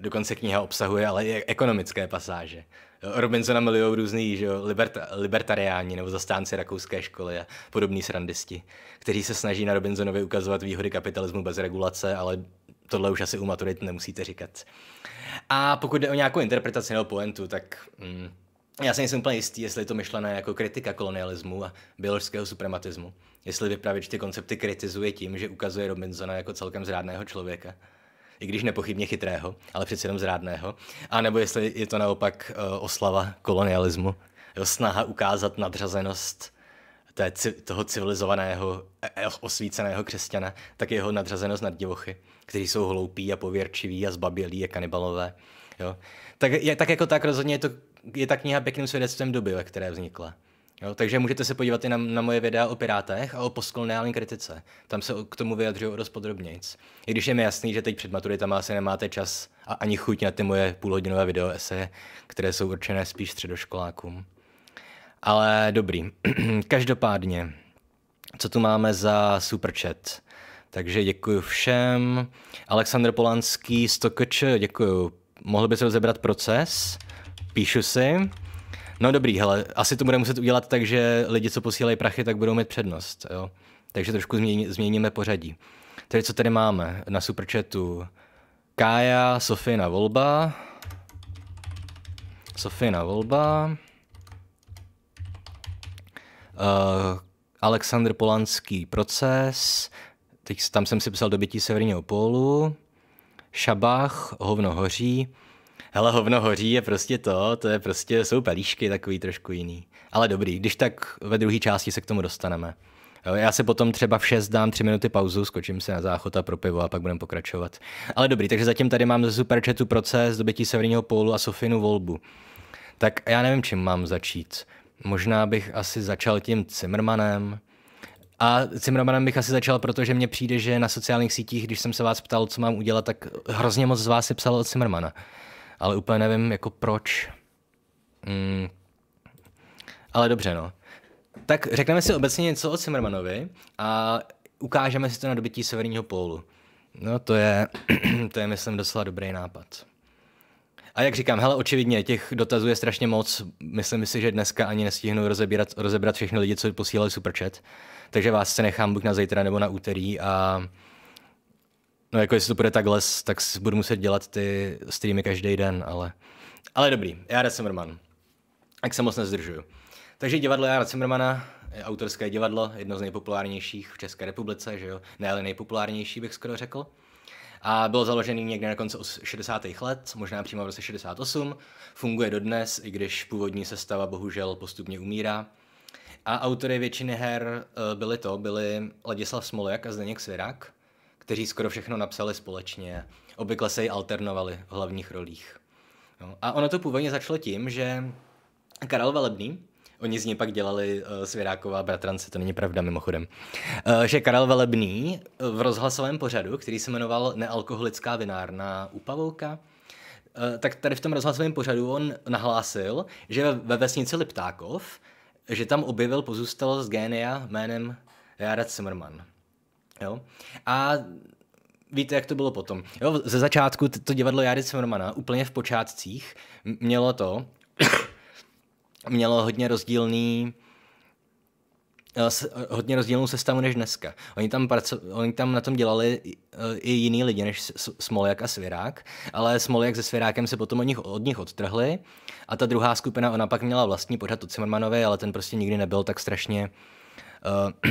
Dokonce kniha obsahuje ale i ekonomické pasáže. Robinsona milují různý že jo, liberta, libertariáni nebo zastánci rakouské školy a podobní srandisti, kteří se snaží na Robinsonovi ukazovat výhody kapitalismu bez regulace, ale tohle už asi u maturit nemusíte říkat. A pokud jde o nějakou interpretaci nebo poentu, tak mm, já se nejsem úplně jistý, jestli je to myšlené jako kritika kolonialismu a běloruského suprematismu. Jestli vypravěč ty koncepty kritizuje tím, že ukazuje Robinsona jako celkem zrádného člověka. I když nepochybně chytrého, ale přeci jenom zrádného. A nebo jestli je to naopak uh, oslava kolonialismu. Jo, snaha ukázat nadřazenost té, toho civilizovaného, eh, osvíceného křesťana, tak jeho nadřazenost nad divochy kteří jsou hloupí a pověrčiví a zbabělí a kanibalové. Jo? Tak, je, tak jako tak rozhodně je, to, je ta kniha pěkným svědectvím doby, ve které vznikla. Jo, takže můžete se podívat i na, na moje videa o Pirátech a o postkoloniální kritice. Tam se k tomu vyjadřuju dost podrobnějc. I když je mi jasný, že teď před maturitama asi nemáte čas a ani chuť na ty moje půlhodinové video eseje, které jsou určené spíš středoškolákům. Ale dobrý. Každopádně, co tu máme za superchat? Takže děkuji všem. Aleksandr Polanský, Stokč, děkuji. Mohl by se rozebrat proces? Píšu si. No dobrý, hele, asi to bude muset udělat tak, že lidi, co posílají prachy, tak budou mít přednost, jo. Takže trošku změní, změníme pořadí. Tedy co tady máme na superchatu? Kája, Sofina volba. Sofina volba. Uh, eh, Aleksandr Polanský proces, Teď tam jsem si psal dobytí severního pólu, šabách, hovno hoří. Hele, hovno hoří je prostě to, to je prostě, jsou pelíšky takový trošku jiný. Ale dobrý, když tak ve druhé části se k tomu dostaneme. Já se potom třeba v 6 dám 3 minuty pauzu, skočím se na záchod a pro pivo a pak budeme pokračovat. Ale dobrý, takže zatím tady mám ze superchatu proces dobytí Severního pólu a Sofinu volbu. Tak já nevím, čím mám začít. Možná bych asi začal tím Cimrmanem, a Cimramanem bych asi začal, protože mně přijde, že na sociálních sítích, když jsem se vás ptal, co mám udělat, tak hrozně moc z vás si psalo od Cimrmana. Ale úplně nevím, jako proč. Mm. Ale dobře, no. Tak řekneme si obecně něco o Cimrmanovi a ukážeme si to na dobytí severního pólu. No to je, to je myslím docela dobrý nápad. A jak říkám, hele, očividně těch dotazů je strašně moc. Myslím si, že dneska ani nestihnu rozebírat, rozebrat všechny lidi, co posílali superchat takže vás se nechám buď na zítra nebo na úterý a no jako jestli to bude takhle, tak budu muset dělat ty streamy každý den, ale, ale dobrý, jsem Roman, Jak se moc nezdržuju. Takže divadlo Jara Zimmermana, autorské divadlo, jedno z nejpopulárnějších v České republice, že jo? Ne, ale nejpopulárnější bych skoro řekl. A bylo založený někde na konci 60. let, možná přímo v roce 68. Funguje dodnes, i když původní sestava bohužel postupně umírá. A autory většiny her eh, byly to, byli Ladislav Smoljak a Zdeněk Svirák, kteří skoro všechno napsali společně. Obvykle se ji alternovali v hlavních rolích. No. A ono to původně začalo tím, že Karel Velebný, Oni z něj pak dělali uh, Svěráková bratrance, to není pravda mimochodem. Uh, že Karel Velebný v rozhlasovém pořadu, který se jmenoval Nealkoholická vinárna u Pavouka, uh, tak tady v tom rozhlasovém pořadu on nahlásil, že ve vesnici Liptákov že tam objevil pozůstalost génia jménem Jara Zimmerman. Jo? A víte, jak to bylo potom. Jo, ze začátku to divadlo Jary Zimmermana, úplně v počátcích, mělo to, mělo hodně rozdílný Eh, eh, hodně rozdílnou sestavu než dneska. Oni tam, praco- oni tam na tom dělali i eh, jiný lidi než Smoljak a Svirák, ale Smoljak se Svirákem se potom od nich, od nich odtrhli a ta druhá skupina, ona pak měla vlastní pořad od Cimmermanovi, ale ten prostě nikdy nebyl tak strašně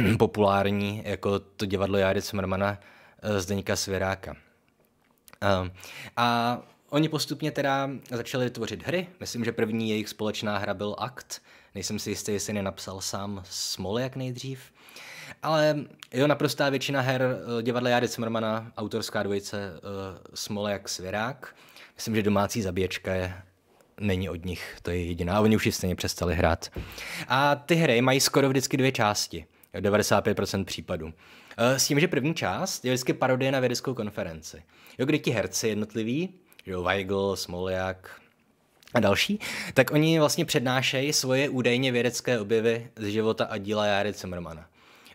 uh, populární jako to divadlo Járy Cimmermana uh, Zdeníka Sviráka. Uh, a oni postupně teda začali tvořit hry. Myslím, že první jejich společná hra byl Akt, uh, Nejsem si jistý, jestli nenapsal sám jak nejdřív. Ale jo, naprostá většina her eh, divadla Jary Cimrmana, autorská dvojice jak eh, Svirák. Myslím, že domácí zabíječka je není od nich, to je jediná. Oni už ji stejně přestali hrát. A ty hry mají skoro vždycky dvě části. 95% případů. Eh, s tím, že první část je vždycky parodie na vědeckou konferenci. Jo, kdy ti herci jednotliví, jo, Weigl, Smoljak, a další, tak oni vlastně přednášejí svoje údajně vědecké objevy z života a díla Jary Zimmermana.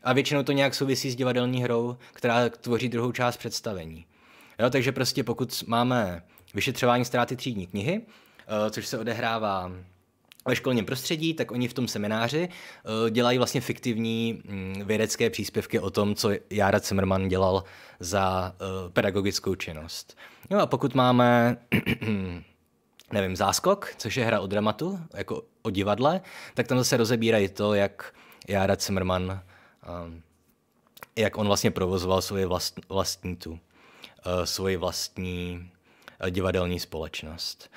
A většinou to nějak souvisí s divadelní hrou, která tvoří druhou část představení. Jo, takže prostě pokud máme vyšetřování ztráty třídní knihy, eh, což se odehrává ve školním prostředí, tak oni v tom semináři eh, dělají vlastně fiktivní mm, vědecké příspěvky o tom, co Jára Zimmerman dělal za eh, pedagogickou činnost. No a pokud máme nevím, Záskok, což je hra o dramatu, jako o divadle, tak tam zase rozebírají to, jak Jara Zimmerman, um, ehm, jak on vlastně provozoval svoji vlast, vlastní tu, uh, svoji vlastní uh, divadelní společnost.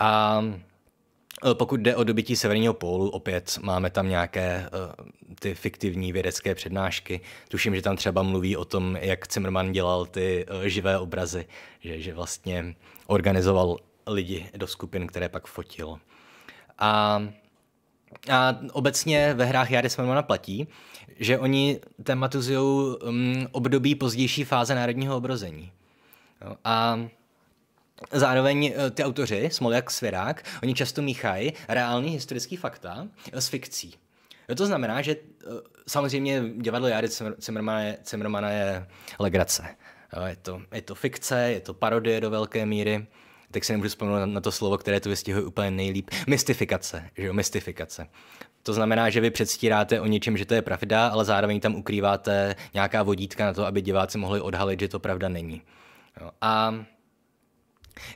A eh, pokud jde o dobytí Severního pólu, opět máme tam nějaké uh, ty fiktivní vědecké přednášky. Tuším, že tam třeba mluví o tom, jak Zimmerman dělal ty uh, živé obrazy, že, že vlastně organizoval lidi do skupin, které pak fotil. A a obecně ve hrách Jary Svamona platí, že oni tematizují um, mm, období pozdější fáze národního obrození. Jo, a zároveň uh, ty autoři, Smoljak, Svirák, oni často míchají reální historické fakta eh, s fikcí. Jo, to znamená, že uh, samozřejmě divadlo Jary Cimrmana je, Cimrmana je legrace. Jo, je, to, je to fikce, je to parodie do velké míry tak se nemůžu vzpomenout na, na to slovo, které to vystihuje úplně nejlíp. Mystifikace, že jo, mystifikace. To znamená, že vy předstíráte o něčem, že to je pravda, ale zároveň tam ukrýváte nějaká vodítka na to, aby diváci mohli odhalit, že to pravda není. Jo, a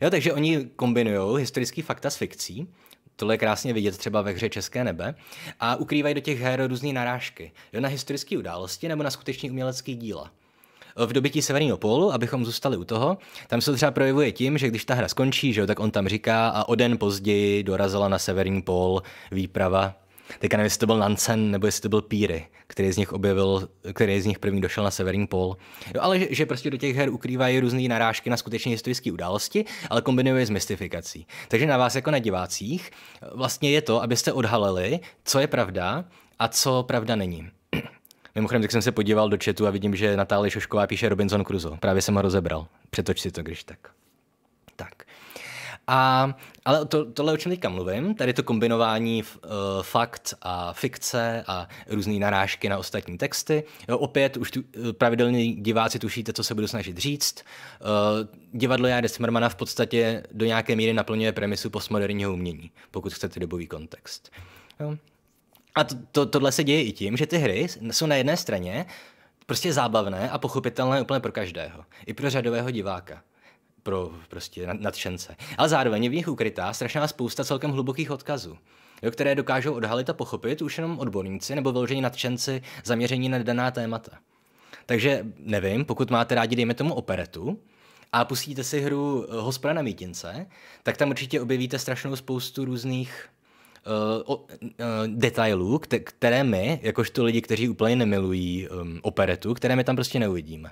jo, takže oni kombinují historický fakta s fikcí, tohle je krásně vidět třeba ve hře České nebe, a ukrývají do těch her různé narážky, jo, na historické události nebo na skutečný umělecký díla v dobytí severního polu, abychom zůstali u toho. Tam se třeba projevuje tím, že když ta hra skončí, že jo, tak on tam říká a o den později dorazila na severní pol výprava Teďka nevím, jestli to byl Nansen nebo jestli to byl Píry, který z nich objevil, který z nich první došel na severní pol. Jo, no, ale že, že, prostě do těch her ukrývají různé narážky na skutečně historické události, ale kombinuje s mystifikací. Takže na vás jako na divácích vlastně je to, abyste odhalili, co je pravda a co pravda není. Mimochodem, tak jsem se podíval do chatu a vidím, že Natálie Šošková píše Robinson Crusoe. Právě jsem ho rozebral. Přetoč si to, když tak. Tak. A, ale to, tohle, o čem teďka mluvím, tady to kombinování uh, fakt a fikce a různé narážky na ostatní texty. Jo, opět už tu, eh, pravidelně diváci tušíte, co se budu snažit říct. Uh, divadlo Jade Smrmana v podstatě do nějaké míry naplňuje premisu postmoderního umění, pokud chcete dobový kontext. Jo. A to, to, tohle se děje i tím, že ty hry jsou na jedné straně prostě zábavné a pochopitelné úplně pro každého. I pro řadového diváka pro prostě nadšence. Ale zároveň je v nich ukrytá strašná spousta celkem hlubokých odkazů, jo, které dokážou odhalit a pochopit už jenom odborníci nebo vyložení nadšenci zaměření na daná témata. Takže nevím, pokud máte rádi, dejme tomu operetu, a pustíte si hru eh, Hospoda na mítince, tak tam určitě objevíte strašnou spoustu různých uh, uh, detailů, které my, jakožto lidi, kteří úplně nemilují um, operetu, které my tam prostě neuvidíme.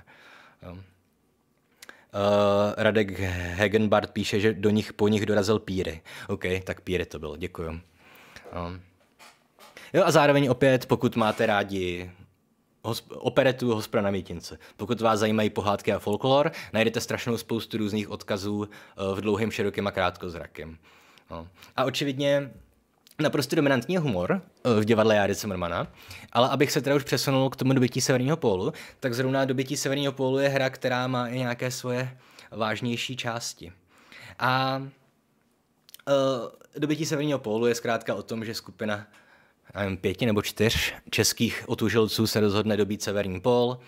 Um. Uh, Radek Hegenbart píše, že do nich po nich dorazil Píry. OK, tak Píry to bylo, Děkuji. Um. Jo a zároveň opět, pokud máte rádi hosp- operetu Hospra na Mítince. Pokud vás zajímají pohádky a folklor, najdete strašnou spoustu různých odkazů uh, v dlouhém, širokém a krátkozrakem. No. A očividně naprosto dominantní humor eh, v divadle Járy Cimrmana, ale abych se teda už přesunul k tomu dobytí Severního pólu, tak zrovna dobytí Severního pólu je hra, která má i nějaké svoje vážnější části. A uh, eh, dobytí Severního pólu je zkrátka o tom, že skupina nevím, pěti nebo čtyř českých otužilců se rozhodne dobít Severní pól,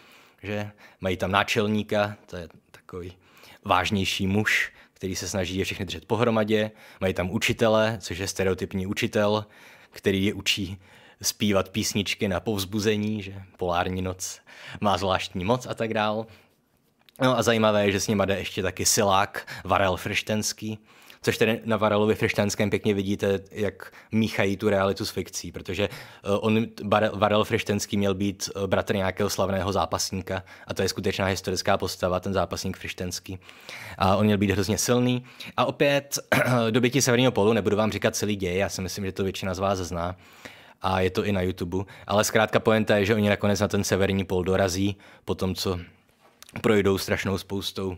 že mají tam náčelníka, to je takový vážnější muž, který se snaží je všechny držet pohromadě. Mají tam učitele, což je stereotypní učitel, který je učí zpívat písničky na povzbuzení, že polární noc má zvláštní moc a tak dál. No a zajímavé je, že s nima jde ještě taky silák Varel Frštenský, což tedy na Varelovi Frištánském pěkně vidíte, jak míchají tu realitu s fikcí, protože eh, on, Varel Frištenský měl být eh, bratr nějakého slavného zápasníka a to je skutečná historická postava, ten zápasník Frištenský. A on měl být hrozně silný. A opět dobytí Severního polu, nebudu vám říkat celý děj, já si myslím, že to většina z vás zná a je to i na YouTube. Ale zkrátka poenta je, že oni nakonec na ten severní pol dorazí po tom, co projdou strašnou spoustou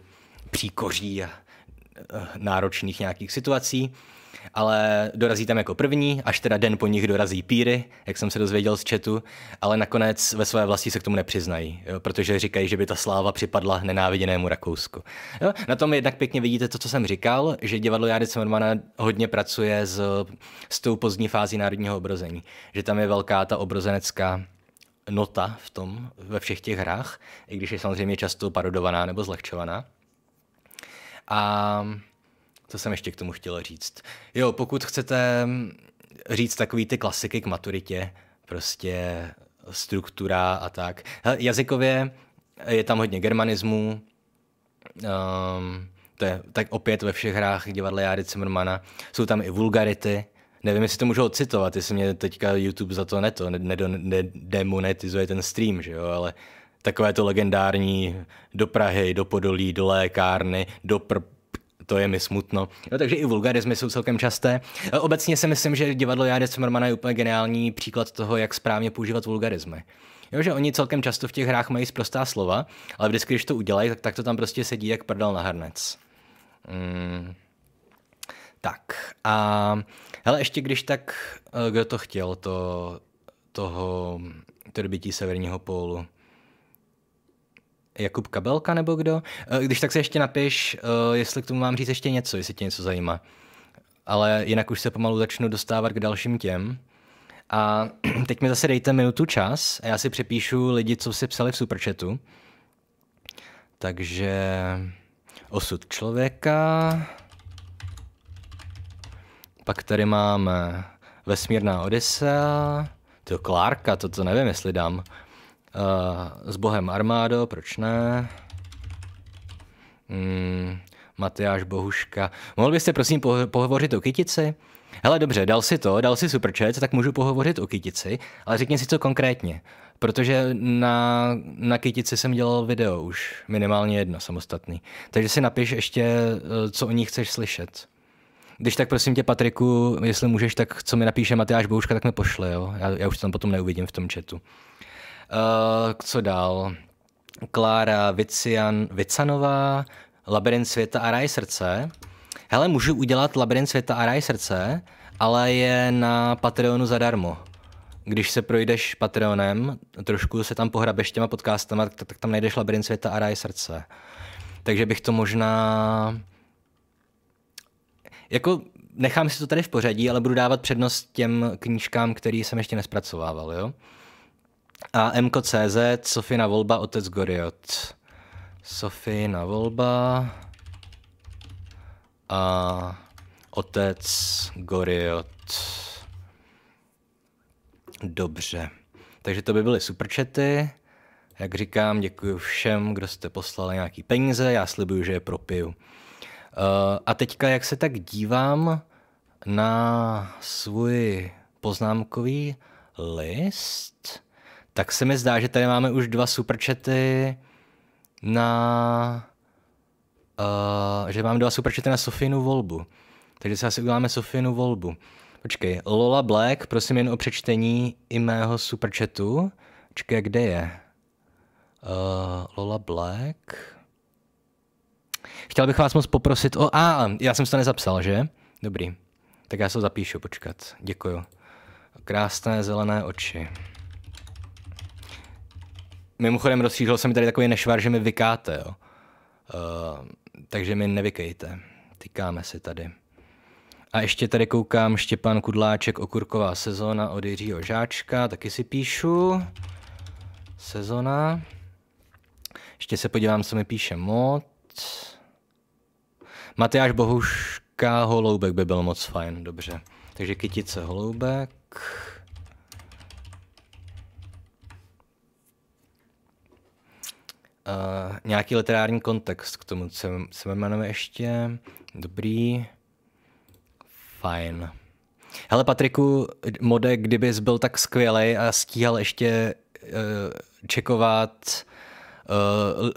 příkoří a Eh, náročných nějakých situací, ale dorazí tam jako první, až teda den po nich dorazí píry, jak jsem se dozvěděl z četu, ale nakonec ve své vlasti se k tomu nepřiznají, jo, protože říkají, že by ta sláva připadla nenáviděnému Rakousku. Jo, na tom jednak pěkně vidíte to, co jsem říkal, že divadlo Járy Cimmermana hodně pracuje s, s tou pozdní fází národního obrození, že tam je velká ta obrozenecká nota v tom, ve všech těch hrách, i když je samozřejmě často parodovaná nebo zlehčovaná. A co jsem ještě k tomu chtěl říct? Jo, pokud chcete říct takový ty klasiky k maturitě, prostě struktura a tak. Hele, jazykově je tam hodně germanismu, um, to je tak opět ve všech hrách divadla Jary Cimrmana. Jsou tam i vulgarity, nevím, jestli to můžu odcitovat, jestli mě teďka YouTube za to neto nedemonetizuje ne, ne, ne ten stream, že jo, ale takové to legendární do Prahy, do Podolí, do lékárny, do pr to je mi smutno. No, takže i vulgarismy jsou celkem časté. E, obecně si myslím, že divadlo Jáde Cimrmana je úplně geniální příklad toho, jak správně používat vulgarismy. Jo, že oni celkem často v těch hrách mají zprostá slova, ale vždycky, když to udělají, tak, tak to tam prostě sedí jak prdel na hrnec. Mm. Tak a hele, ještě když tak, e, kdo to chtěl, to, toho, to dobytí severního pólu. Jakub Kabelka nebo kdo. Eh, když tak se ještě napiš, eh, jestli k tomu mám říct ještě něco, jestli tě něco zajímá. Ale jinak už se pomalu začnu dostávat k dalším těm. A teď mi zase dejte minutu čas a já si přepíšu lidi, co si psali v superchatu. Takže osud člověka. Pak tady máme vesmírná Odisea. To Klárka, to, to nevím, jestli dám. Eh, s Bohem Armádo, proč ne? Mm, Matyáš Bohuška. Mohl byste prosím poho- pohovořit o kytici? Hele, dobře, dal si to, dal si superčet, tak můžu pohovořit o kytici, ale řekni si co konkrétně. Protože na, na kytici jsem dělal video už, minimálně jedno samostatný. Takže si napiš ještě, eh, co o ní chceš slyšet. Když tak prosím tě, Patriku, jestli můžeš, tak co mi napíše Matyáš Bouška, tak mi pošle, jo? Já, já už to tam potom neuvidím v tom chatu. Uh, co dál? Klára Vician, Vicanová, Labirint světa a ráj srdce. Hele, můžu udělat Labirint světa a ráj srdce, ale je na Patreonu zadarmo. Když se projdeš Patreonem, trošku se tam pohrabeš těma podcastama, tak tam najdeš Labirint světa a ráj srdce. Takže bych to možná... Jako nechám si to tady v pořadí, ale budu dávat přednost těm knížkám, který jsem ještě nespracovával, jo? A mko.cz, Sofina volba, otec Goriot. Sofina volba a otec Goriot. Dobře. Takže to by byly superčety. Jak říkám, děkuji všem, kdo jste poslali nějaký peníze, já slibuju, že je propiju. Eh, a teďka, jak se tak dívám na svůj poznámkový list, tak se mi zdá, že tady máme už dva superčety na... Uh, že máme dva superčety na Sofinu volbu. Takže se asi uděláme Sofinu volbu. Počkej, Lola Black, prosím jen o přečtení i mého superčetu. Počkej, kde je? Uh, Lola Black. Chtěl bych vás moc poprosit o... A, ah, já jsem to nezapsal, že? Dobrý. Tak já se to zapíšu, počkat. Děkuju. Krásné zelené oči. Mimochodem rozšířil se mi tady takový nešvar, že mi vykáte, jo. Uh, takže mi nevykejte. Tykáme se tady. A ještě tady koukám Štěpán Kudláček, okurková sezóna od Jiřího Žáčka, taky si píšu. Sezona. Ještě se podívám, co mi píše moc. Matyáš Bohuška Holoubek by byl moc fajn, dobře. Takže kytice Holoubek. Uh, nějaký literární kontext k tomu, co se jmenuje ještě. Dobrý. Fajn. Hele, Patriku, mode, kdybys byl tak skvělý a stíhal ještě uh, čekovat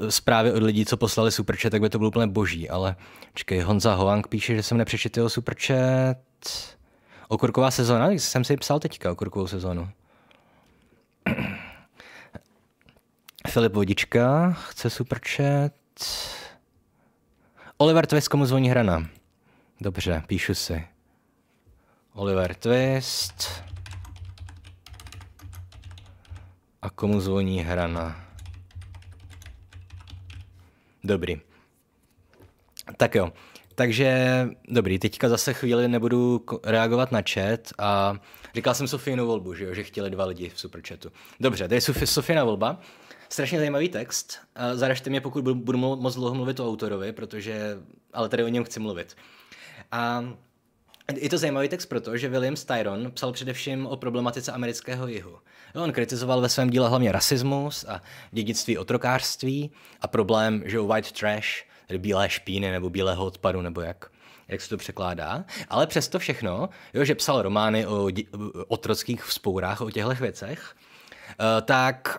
uh, zprávy od lidí, co poslali superchat, tak by to bylo úplně boží, ale čekej, Honza Hoang píše, že jsem nepřečetl jeho superchat. Okurková sezóna, jsem si psal teďka okurkovou sezónu. Filip Vodička chce superčet. Oliver Twist, komu zvoní hrana? Dobře, píšu si. Oliver Twist. A komu zvoní hrana? Dobrý. Tak jo. Takže dobrý, teďka zase chvíli nebudu reagovat na chat a říkal jsem Sofii volbu, že, jo, že chtěli dva lidi v superchatu. Dobře, to je Sofina volba. Strašně zajímavý text. Zaražte mě, pokud budu moc dlouho mluvit o autorovi, protože, ale tady o něm chci mluvit. A je to zajímavý text proto, že William Styron psal především o problematice amerického jihu. On kritizoval ve svém díle hlavně rasismus a dědictví otrokářství a problém, že white trash, tedy bílé špíny nebo bílého odpadu, nebo jak, jak se to překládá. Ale přesto všechno, jo, že psal romány o otrockých vzpourách, o těchto věcech, eh, tak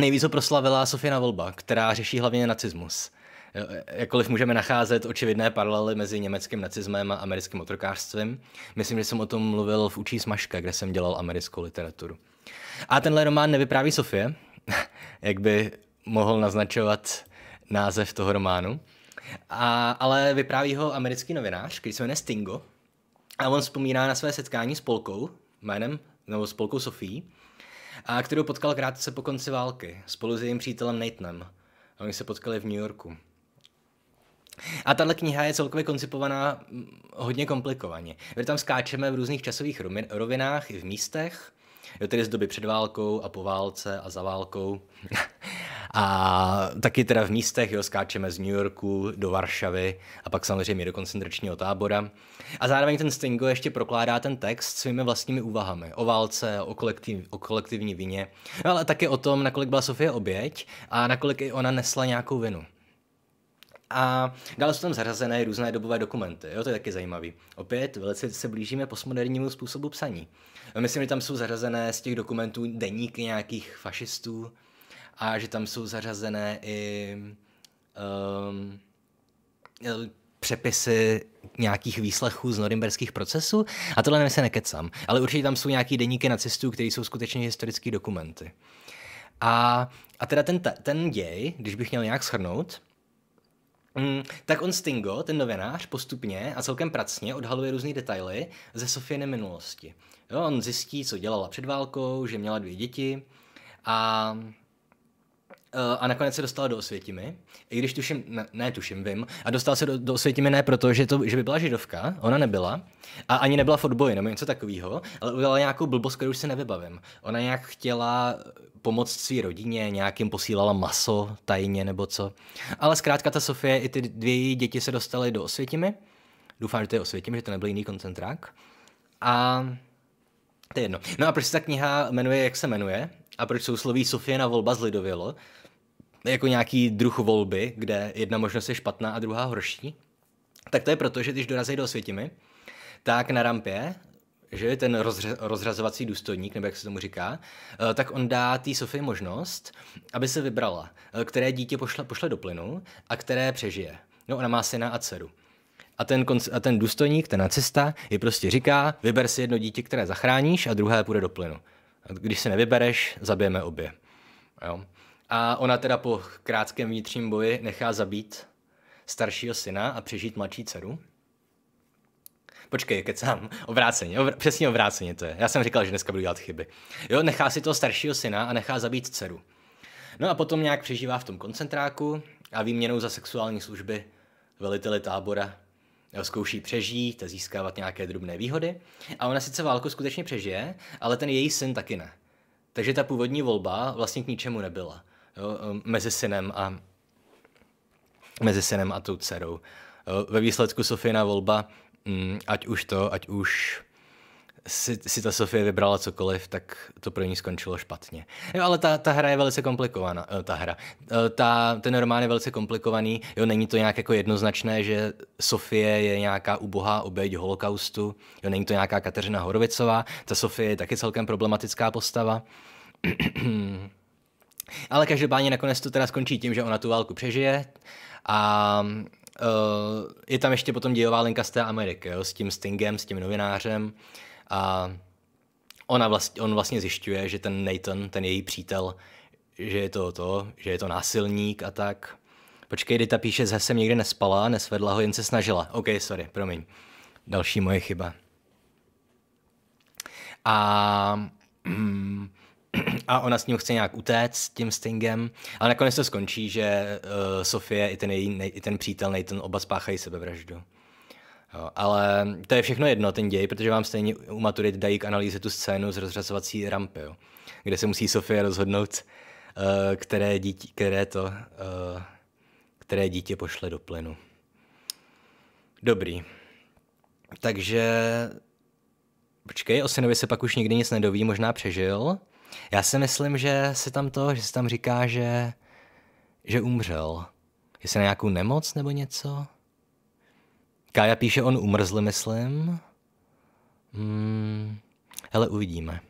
Nejvíc ho proslavila Sofina Volba, která řeší hlavně nacismus. E, e, jakkoliv můžeme nacházet očividné paralely mezi německým nacismem a americkým otrokářstvím, myslím, že jsem o tom mluvil v Učí smažka, kde jsem dělal americkou literaturu. A tenhle román nevypráví Sofie, jak by mohl naznačovat název toho románu, a, ale vypráví ho americký novinář, který se jmenuje Stingo, a on vzpomíná na své setkání s Polkou jménem, nebo s Polkou Sofií, a kterou potkal krátce po konci války spolu s jejím přítelem Nathanem. A oni se potkali v New Yorku. A tahle kniha je celkově koncipovaná mm, hodně komplikovaně. My tam skáčeme v různých časových rovinách i v místech, jo, tedy z doby před válkou a po válce a za válkou. a taky teda v místech, jo, skáčeme z New Yorku do Varšavy a pak samozřejmě do koncentračního tábora. A zároveň ten Stingo ještě prokládá ten text svými vlastními úvahami o válce, o, kolektiv, o kolektivní vině, no, ale také o tom, nakolik byla Sofie oběť a nakolik i ona nesla nějakou vinu. A dále jsou tam zařazené různé dobové dokumenty, jo, to je taky zajímavý. Opět, velice se blížíme postmodernímu způsobu psaní. Myslím, že tam jsou zařazené z těch dokumentů deníky nějakých fašistů a že tam jsou zařazené i um, přepisy nějakých výslechů z norimberských procesů a tohle nevím, se nekecám. Ale určitě tam jsou nějaký deníky nacistů, které jsou skutečně historické dokumenty. A, a teda ten, ten děj, když bych měl nějak shrnout, Mm, tak on Stingo, ten novinář, postupně a celkem pracně odhaluje různé detaily ze Sofie minulosti. Jo, on zjistí, co dělala před válkou, že měla dvě děti a Eh, a nakonec se dostala do Osvětimi, i když tuším, ne, ne tuším, vím, a dostala se do, do Osvětimi ne proto, že, to, že by byla židovka, ona nebyla, a ani nebyla odboji, nebo něco takového, ale udělala nějakou blbost, kterou už se nevybavím. Ona nějak chtěla eh, pomoct své rodině, nějakým posílala maso tajně nebo co. Ale zkrátka ta Sofie i ty dvě její děti se dostaly do Osvětimi, doufám, že to je Osvětimi, že to nebyl jiný koncentrák, a to je jedno. No a proč se ta kniha jmenuje, jak se jmenuje? a proč sousloví na volba zlidovělo, jako nějaký druh volby, kde jedna možnost je špatná a druhá horší, tak to je proto, že když dorazí do Osvětimi, tak na rampě že ten rozře- rozřazovací důstojník, nebo jak se tomu říká, eh, tak on dá té Sofii možnost, aby se vybrala, eh, které dítě pošle, pošle do plynu a které přežije. No, ona má syna a dceru. A ten, konc- a ten důstojník, ten nacista, je prostě říká, vyber si jedno dítě, které zachráníš a druhé půjde do plynu. Když se nevybereš, zabijeme obě. Jo. A ona teda po krátkém vnitřním boji nechá zabít staršího syna a přežít mladší dceru. Počkej, kecám, obráceně, obr- přesně obráceně to je. Já jsem říkal, že dneska budu dělat chyby. Jo, nechá si toho staršího syna a nechá zabít dceru. No a potom nějak přežívá v tom koncentráku a výměnou za sexuální služby veliteli tábora zkouší přežít a získávat nějaké drobné výhody. A ona sice válku skutečně přežije, ale ten její syn taky ne. Takže ta původní volba vlastně k ničemu nebyla. Jo, ehm, mezi synem a mezi synem a tou dcerou. Jo, ehm, ve výsledku Sofina volba, mm, ať už to, ať už si, si ta Sofie vybrala cokoliv, tak to pro ní skončilo špatně. Jo, ale ta, ta hra je velice komplikovaná, eh, ta hra. Eh, ta, ten román je velice komplikovaný, jo, není to nějak jako jednoznačné, že Sofie je nějaká ubohá oběť holokaustu, jo, není to nějaká Kateřina Horovicová, ta Sofie je taky celkem problematická postava. ale každopádně nakonec to teda skončí tím, že ona tu válku přežije a Uh, je tam ještě potom dějová linka z té Ameriky, jo, s tím Stingem, s tím novinářem. A ona vlast, on vlastně zjišťuje, že ten Nathan, ten její přítel, že je to to, že je to násilník a tak. Počkej, Dita píše, že jsem někde nespala, nesvedla ho, jen se snažila. OK, sorry, promiň. Další moje chyba. A, a ona s ním chce nějak utéct, s tím Stingem, ale nakonec to skončí, že uh, eh, Sofie i ten, její, i ten přítel Nathan oba spáchají sebevraždu. Jo, ale to je všechno jedno, ten děj, protože vám stejně u maturit dají k analýze tu scénu z rozřazovací rampy, jo, kde se musí Sofie rozhodnout, eh, které, dítě, které, to, eh, které dítě pošle do plynu. Dobrý. Takže počkej, o synovi se pak už nikdy nic nedoví, možná přežil. Já si myslím, že se tam to, že se tam říká, že, že umřel. Jestli na nějakou nemoc nebo něco? Kája píše, on umrzl, myslím. Hmm. Hele, uvidíme.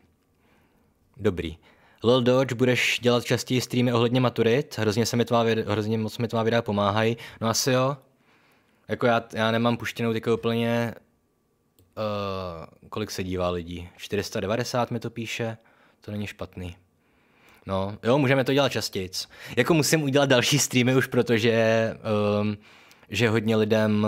Dobrý. Lil Dodge, budeš dělat častěji streamy ohledně maturit, hrozně, se mi tvá, hrozně moc mi tvá videa pomáhají. No asi jo. Jako já, já nemám puštěnou teď úplně, uh, kolik se dívá lidí. 490 mi to píše, to není špatný. No, jo, můžeme to dělat častěji. Jako musím udělat další streamy už, protože um, že hodně lidem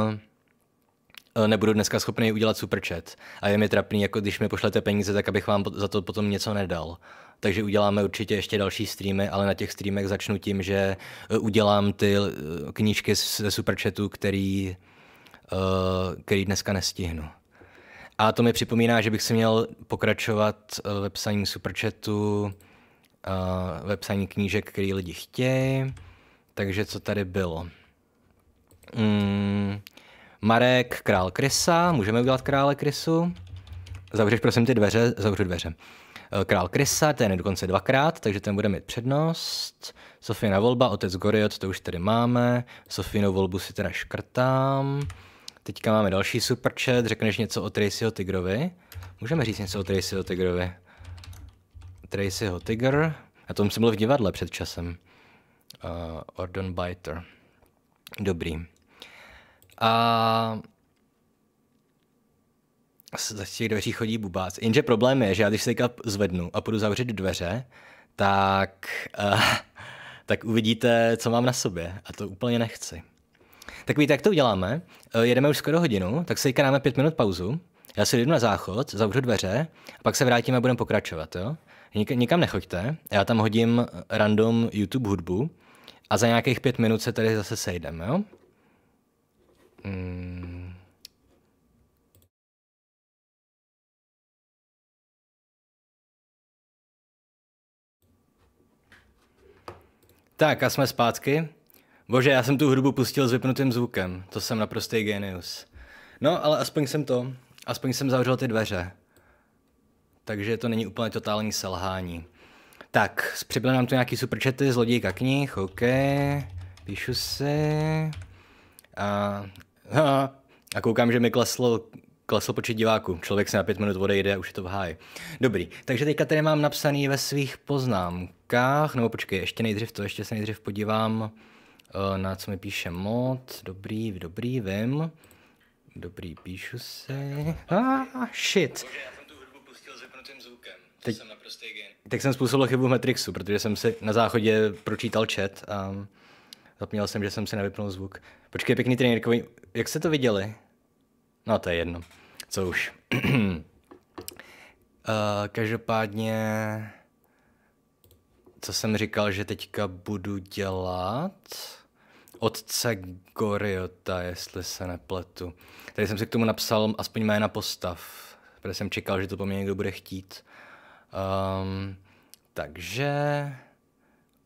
Eh, nebudu dneska schopný udělat superchat. A je mi trapný, jako když mi pošlete peníze, tak abych vám za to potom něco nedal. Takže uděláme určitě ještě další streamy, ale na těch streamech začnu tím, že eh, udělám ty eh, knížky ze superchatu, který, který dneska nestihnu. A to mi připomíná, že bych si měl pokračovat ve psaní superchatu, ve psaní knížek, který lidi chtějí. Takže co tady bylo? Hmm. Marek, král Krysa, můžeme udělat krále Krysu. Zavřeš prosím ty dveře, zavřu dveře. Eh, král Krysa, ten je dokonce dvakrát, takže ten bude mít přednost. Sofina volba, otec Goriot, to už tady máme. Sofinu volbu si teda škrtám. Teďka máme další superchat, řekneš něco o Tracyho Tigrovi. Můžeme říct něco o Tracyho Tigrovi. Tracyho Tigr, A tom jsem byl v divadle před časem. Uh, eh, Ordon Biter. Dobrý. A za těch dveří chodí bubác. Jenže problém je, že já když se teďka zvednu a půjdu zavřít dveře, tak, uh, tak uvidíte, co mám na sobě. A to úplně nechci. Tak víte, jak to uděláme? Eh, jedeme už skoro hodinu, tak se teďka dáme pět minut pauzu. Já si jdu na záchod, zavřu dveře a pak se vrátíme a budeme pokračovat, jo? Nik- nikam nechoďte, já tam hodím random YouTube hudbu a za nějakých pět minut se tady zase sejdeme, jo? Mm. Tak, a jsme zpátky. Bože, já jsem tu hrubu pustil s vypnutým zvukem. To jsem naprostý genius. No, ale aspoň jsem to. Aspoň jsem zavřel ty dveře. Takže to není úplně totální selhání. Tak, přibyly nám tu nějaký superčety, Lodíka knih, OK. Píšu si. A a koukám, že mi kleslo, kleslo počet diváků. Člověk se na pět minut odejde a už je to v háji. Dobrý, takže teďka tady mám napsaný ve svých poznámkách, nebo počkej, ještě nejdřív to, ještě se nejdřív podívám, eh, na co mi píše mod. Dobrý, dobrý, vím. Dobrý, píšu se. Ah, shit. Teď, tak jsem způsobil chybu v Matrixu, protože jsem si na záchodě pročítal chat a zapomněl jsem, že jsem si nevypnul zvuk. Počkej, pěkný trenýrkový. Jak jste to viděli? No to je jedno. Co už. uh, každopádně... Co jsem říkal, že teďka budu dělat? Otce Goriota, jestli se nepletu. Tady jsem si k tomu napsal aspoň jména postav, protože jsem čekal, že to po mě někdo bude chtít. Um, takže...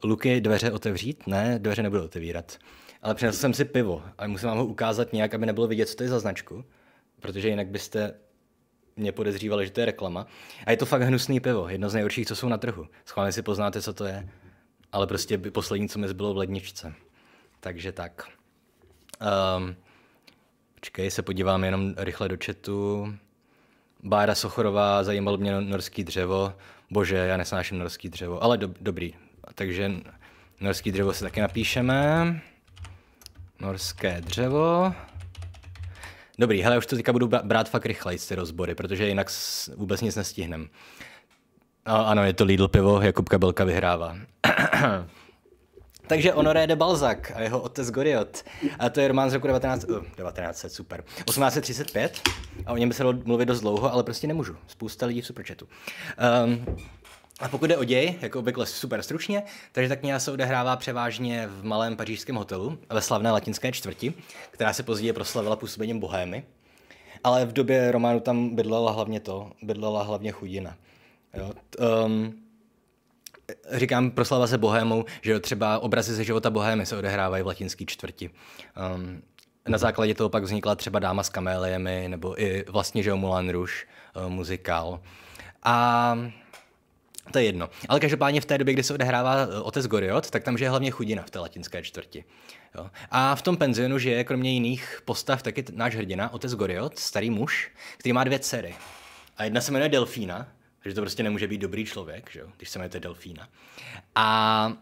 Luky dveře otevřít? Ne, dveře nebudu otevírat. Ale přinesl jsem si pivo a musím vám ho ukázat nějak, aby nebylo vidět, co to je za značku, protože jinak byste mě podezřívali, že to je reklama. A je to fakt hnusný pivo, jedno z nejhorších, co jsou na trhu. Schválně si poznáte, co to je. Ale prostě by poslední, co mi zbylo v ledničce. Takže tak. Um, počkej, se podívám jenom rychle do chatu. Bára Sochorová, zajímalo mě norský dřevo. Bože, já nesnáším norský dřevo, ale do, dobrý, takže norský dřevo se taky napíšeme. Norské dřevo. Dobrý, hele, už to teďka budu brát fakt rychleji ty rozbory, protože jinak vůbec nic nestihnem. A, ano, je to Lidl pivo, Jakub Kabelka vyhrává. Takže Honoré de Balzac a jeho otec Goriot. A to je román z roku 19... Oh, 1900, super. 1835. A o něm by se dalo mluvit dost dlouho, ale prostě nemůžu. Spousta lidí v superchatu. Um, a pokud jde o děj, jako obvykle super stručně, takže tak kniha se odehrává převážně v malém pařížském hotelu ve slavné latinské čtvrti, která se později proslavila působením bohémy. Ale v době románu tam bydlela hlavně to, bydlela hlavně chudina. Jo, um, říkám, proslava se bohémou, že třeba obrazy ze života bohémy se odehrávají v latinské čtvrti. Um, na základě toho pak vznikla třeba Dáma s kaméliemi, nebo i vlastně, že jo, Moulin Rouge, uh, muzikál. A to je jedno. Ale každopádně v té době, kdy se odehrává eh, otec Goriot, tak tam žije hlavně chudina v té latinské čtvrti. Jo. A v tom penzionu žije kromě jiných postav taky náš hrdina, otec Goriot, starý muž, který má dvě dcery. A jedna se jmenuje Delfína, takže to prostě nemůže být dobrý člověk, že jo, když se jmenuje Delfína. A,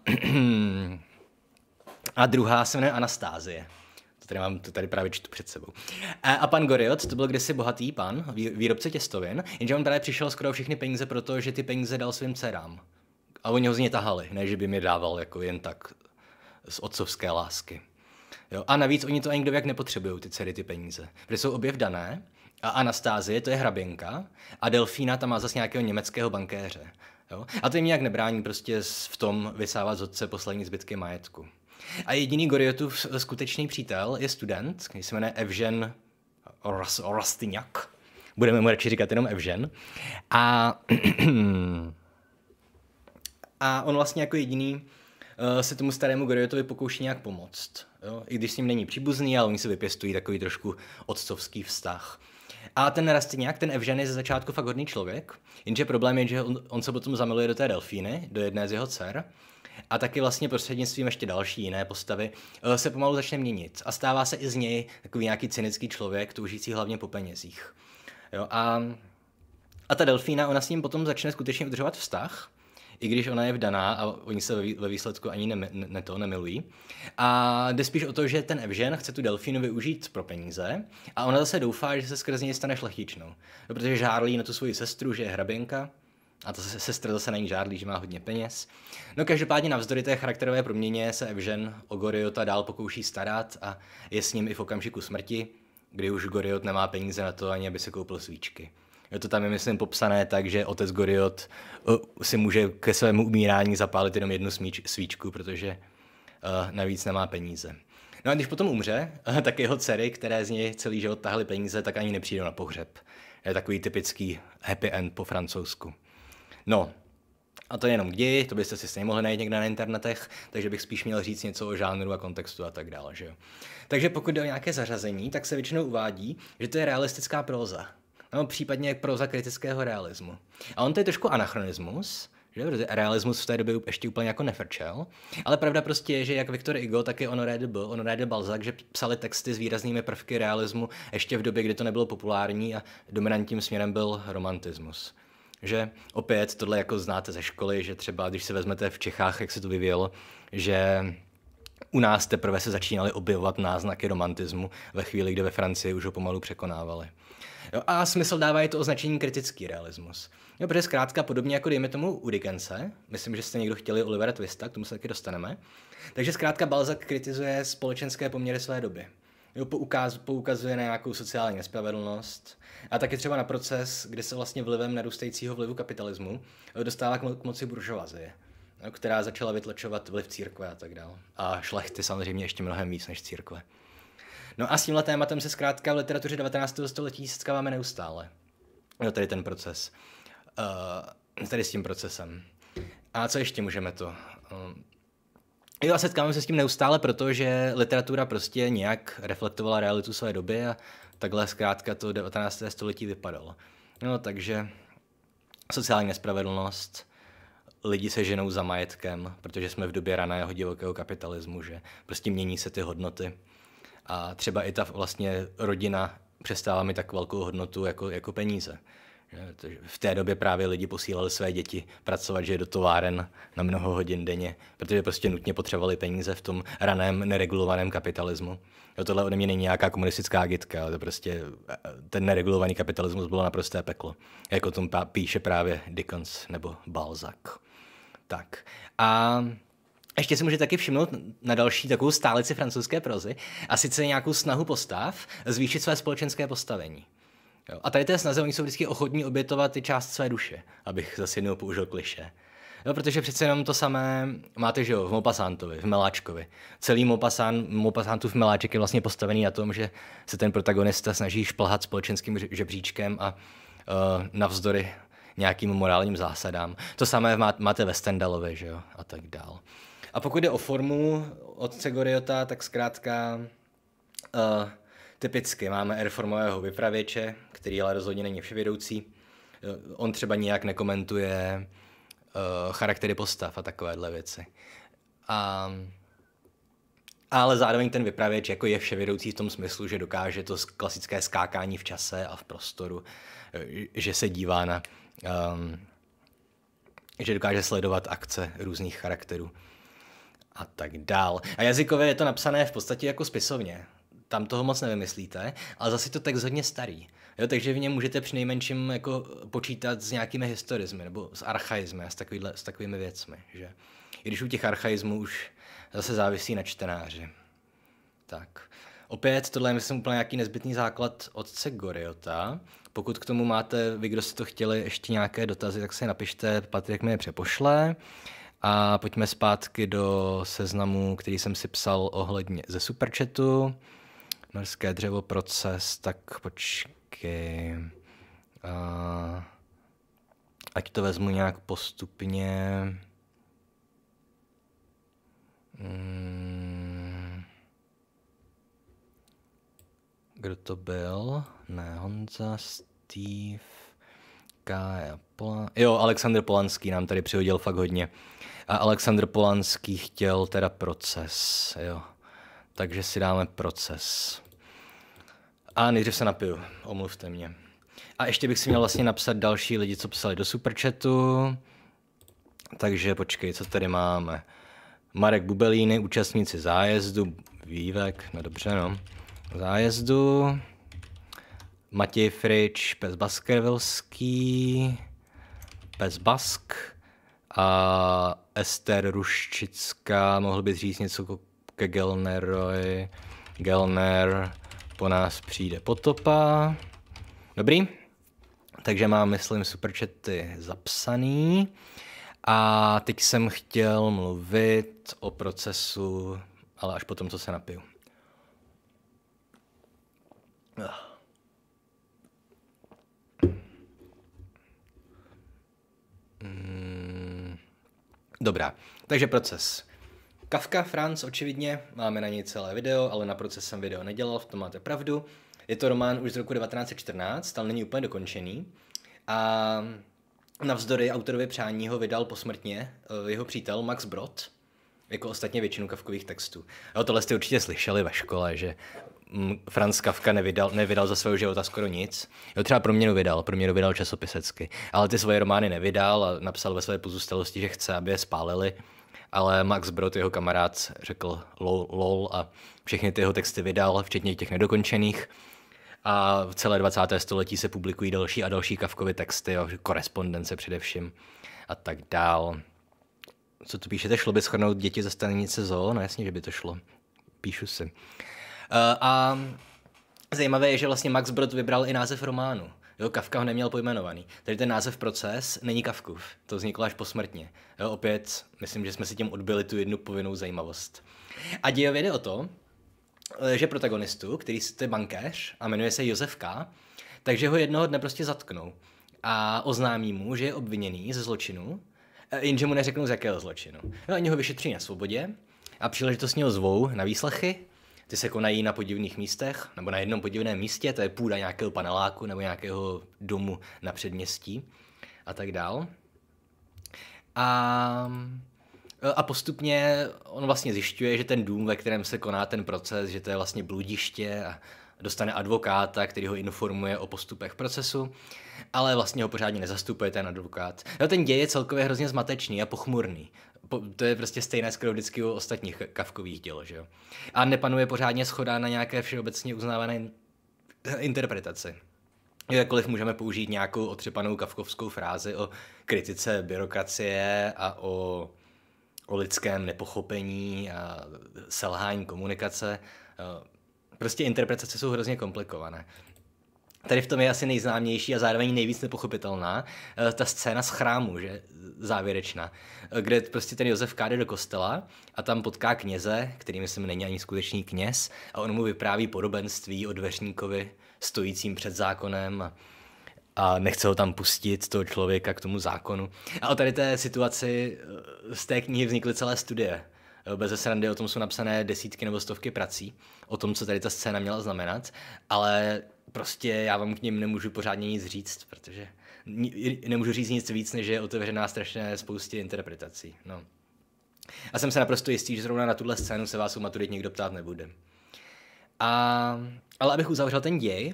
a druhá se jmenuje Anastázie. To tady mám, to tady právě čtu před sebou. A, a pan Goriot, to byl kdysi bohatý pan, výrobce těstovin, jenže on právě přišel skoro všechny peníze, protože ty peníze dal svým dcerám. A oni ho z ně tahali, ne že by mi dával jako jen tak z otcovské lásky. Jo? A navíc oni to ani kdo jak nepotřebují, ty dcery, ty peníze. Protože jsou obě vdané a Anastázie, to je hraběnka, a Delfína tam má zase nějakého německého bankéře. Jo? A to jim nějak nebrání prostě v tom vysávat z otce poslední zbytky majetku. A jediný Goriotův skutečný přítel je student, který se jmenuje Evžen Ras, Rastyňak. Budeme mu radši říkat jenom Evžen. A, a on vlastně jako jediný eh, se tomu starému Goriotovi pokouší nějak pomoct. Jo? I když s ním není příbuzný, ale oni se vypěstují takový trošku otcovský vztah. A ten Rastyňák, ten Evžen je ze začátku fakt hodný člověk, jenže problém je, že on, on se potom zamiluje do té delfíny, do jedné z jeho dcer a taky vlastně prostřednictvím ještě další jiné postavy eh, se pomalu začne měnit a stává se i z něj takový nějaký cynický člověk, toužící hlavně po penězích. Jo, a, a ta Delfína, ona s ním potom začne skutečně udržovat vztah, i když ona je vdaná a oni se ve výsledku ani ne, ne to nemilují. A jde spíš o to, že ten Evžen chce tu delfínu využít pro peníze a ona zase doufá, že se skrz něj stane šlechtičnou. No, protože žárlí na tu svoji sestru, že je hraběnka a to se sestra zase na ní žádlí, že má hodně peněz. No každopádně navzdory té charakterové proměně se Evžen o Goriota dál pokouší starat a je s ním i v okamžiku smrti, kdy už Goriot nemá peníze na to ani, aby se koupil svíčky. Je to tam je, myslím, popsané tak, že otec Goriot si může ke svému umírání zapálit jenom jednu smíč, svíčku, protože uh, navíc nemá peníze. No a když potom umře, uh, tak jeho dcery, které z něj celý život tahly peníze, tak ani nepřijdou na pohřeb. Je takový typický happy end po francouzsku. No, a to jenom kdy, to byste si nemohli najít někde na internetech, takže bych spíš měl říct něco o žánru a kontextu a tak dále. Že Takže pokud jde o nějaké zařazení, tak se většinou uvádí, že to je realistická proza. No, případně proza kritického realismu. A on to je trošku anachronismus, že? Protože realismus v té době ještě úplně jako nefrčel. Ale pravda prostě je, že jak Viktor Hugo, tak i Honoré de, Honoré de Balzac, že psali texty s výraznými prvky realismu ještě v době, kdy to nebylo populární a dominantním směrem byl romantismus že opět tohle jako znáte ze školy, že třeba když se vezmete v Čechách, jak se to vyvíjelo, že u nás teprve se začínaly objevovat náznaky romantismu ve chvíli, kdy ve Francii už ho pomalu překonávali. Jo, a smysl dává je to označení kritický realismus. Jo, protože zkrátka podobně jako dejme tomu u Dickense, myslím, že jste někdo chtěli Olivera Twista, k tomu se taky dostaneme, takže zkrátka Balzac kritizuje společenské poměry své doby. Jo, poukaz, poukazuje na nějakou sociální nespravedlnost, a taky třeba na proces, kde se vlastně vlivem narůstajícího vlivu kapitalismu eh, dostává k moci buržoazie, eh, která začala vytlačovat vliv církve a tak dále. A šlechty samozřejmě ještě mnohem víc než církve. No a s tímhle tématem se zkrátka v literatuře 19. století setkáváme neustále. No tady ten proces. Uh, tady s tím procesem. A co ještě můžeme to? Uh, jo, a se s tím neustále, protože literatura prostě nějak reflektovala realitu své doby a Takhle zkrátka to 19. století vypadalo. No takže sociální nespravedlnost, lidi se ženou za majetkem, protože jsme v době raného divokého kapitalismu, že prostě mění se ty hodnoty. A třeba i ta vlastně rodina přestává mi tak velkou hodnotu jako, jako peníze. V té době právě lidi posílali své děti pracovat, že do továren na mnoho hodin denně, protože prostě nutně potřebovali peníze v tom raném neregulovaném kapitalismu. Jo, tohle ode mě není nějaká komunistická agitka, ale to prostě eh, ten neregulovaný kapitalismus bylo naprosté peklo, jako o tom píše právě Dickens nebo Balzac. Tak a ještě si můžete taky všimnout na další takovou stálici francouzské prozy, a sice nějakou snahu postav zvýšit své společenské postavení. Jo. A tady té snaze oni jsou vždycky ochotní obětovat ty část své duše, abych zase jednou použil kliše. Jo, protože přece jenom to samé máte, že jo, v Mopasantovi, v Meláčkovi. Celý Mopasan, Mopasantův Meláček je vlastně postavený na tom, že se ten protagonista snaží šplhat společenským žebříčkem a uh, navzdory nějakým morálním zásadám. To samé máte ve Stendalovi, že jo, a tak dál. A pokud jde o formu od Cegoriota, tak zkrátka uh, Typicky máme reformového vypravěče, který ale rozhodně není vševědoucí. Eh, on třeba nijak nekomentuje uh, charaktery postav a takovéhle věci. A, ale zároveň ten vypravěč jako je vševědoucí v tom smyslu, že dokáže to klasické skákání v čase a v prostoru, eh, že se dívá na... Um, že dokáže sledovat akce různých charakterů a tak dál. A jazykově je to napsané v podstatě jako spisovně tam toho moc nevymyslíte, ale zase to tak hodně starý. Jo, takže v něm můžete při nejmenším jako počítat s nějakými historizmy nebo s archaizmy a s, takovýhle, s takovými věcmi. Že? I když u těch archaizmů už zase závisí na čtenáři. Tak. Opět, tohle je myslím úplně nějaký nezbytný základ otce Goriota. Pokud k tomu máte, vy, kdo si to chtěli, ještě nějaké dotazy, tak se napište, Patrik mi je přepošle. A pojďme zpátky do seznamu, který jsem si psal ohledně ze Superchatu. Norské dřevo proces, tak počkej. Uh, ať to vezmu nějak postupně. Hmm. Kdo to byl? Ne, Honza, Steve, Kája, Polan... Jo, Alexander Polanský nám tady přihodil fakt hodně. A Alexander Polanský chtěl teda proces, jo. Takže si dáme proces. A nejdřív se napiju, omluvte mě. A ještě bych si měl vlastně napsat další lidi, co psali do superchatu. Takže počkej, co tady máme? Marek Bubelíny, účastníci zájezdu, Vývek, no dobře no, zájezdu, Matěj Frič, Pes Baskervilský, Pes Bask a Ester Ruščická, mohl by říct něco jako ke Gelneroy, Gelner, po nás přijde potopa. Dobrý. Takže mám, myslím, superčety zapsaný. A teď jsem chtěl mluvit o procesu, ale až po tom, co se napiju. Mm. Dobrá, takže proces. Kafka Franz očividně, máme na něj celé video, ale na proces jsem video nedělal, v tom máte pravdu. Je to román už z roku 1914, ale není úplně dokončený. A navzdory autorovi přání ho vydal posmrtně eh, jeho přítel Max Brod, jako ostatně většinu kavkových textů. Jo, tohle jste určitě slyšeli ve škole, že mm, Franz Kafka nevydal, nevydal za svého života skoro nic. Jo, třeba proměnu vydal, proměnu vydal časopisecky, ale ty svoje romány nevydal a napsal ve své pozůstalosti, že chce, aby je spálili ale Max Brod, jeho kamarád, řekl lol, lol a všechny ty jeho texty vydal, včetně těch nedokončených. A v celé 20. století se publikují další a další Kavkovy texty, jo, korespondence především a tak dál. Co tu píšete? Šlo by schrnout děti ze stanice zoo? No jasně, že by to šlo. Píšu si. Uh, a zajímavé je, že vlastně Max Brod vybral i název románu. Jo, Kafka ho neměl pojmenovaný. Tedy ten název proces není Kafkův, to vzniklo až posmrtně. Jo, opět, myslím, že jsme si tím odbyli tu jednu povinnou zajímavost. A dějově jde o to, eh, že protagonistu, který je bankéř a jmenuje se Josef K., takže ho jednoho dne prostě zatknou a oznámí mu, že je obviněný ze zločinu, eh, jenže mu neřeknou, z jakého zločinu. Jo, no, oni ho vyšetří na svobodě a příležitostně ho zvou na výslechy ty se konají na podivných místech, nebo na jednom podivném místě, to je půda nějakého paneláku nebo nějakého domu na předměstí a tak dál. A, a postupně on vlastně zjišťuje, že ten dům, ve kterém se koná ten proces, že to je vlastně bludiště a dostane advokáta, který ho informuje o postupech procesu, ale vlastně ho pořádně nezastupuje ten advokát. No, ten děj je celkově hrozně zmatečný a pochmurný to je prostě stejné skoro vždycky u ostatních kavkových děl, že jo. A nepanuje pořádně schoda na nějaké všeobecně uznávané interpretaci. Jakkoliv můžeme použít nějakou otřepanou kavkovskou frázi o kritice byrokracie a o, o lidském nepochopení a selhání komunikace, prostě interpretace jsou hrozně komplikované tady v tom je asi nejznámější a zároveň nejvíc nepochopitelná eh, ta scéna z chrámu, že závěrečná, eh, kde prostě ten Josef káde do kostela a tam potká kněze, který myslím není ani skutečný kněz, a on mu vypráví podobenství o dveřníkovi stojícím před zákonem a nechce ho tam pustit, toho člověka k tomu zákonu. A o tady té situaci eh, z té knihy vznikly celé studie. Bez srandy o tom jsou napsané desítky nebo stovky prací, o tom, co tady ta scéna měla znamenat, ale prostě já vám k ním nemůžu pořádně nic říct, protože nemůžu říct nic víc, než je otevřená strašné spoustě interpretací. No. A jsem se naprosto jistý, že zrovna na tuhle scénu se vás u maturit někdo ptát nebude. A, ale abych uzavřel ten děj,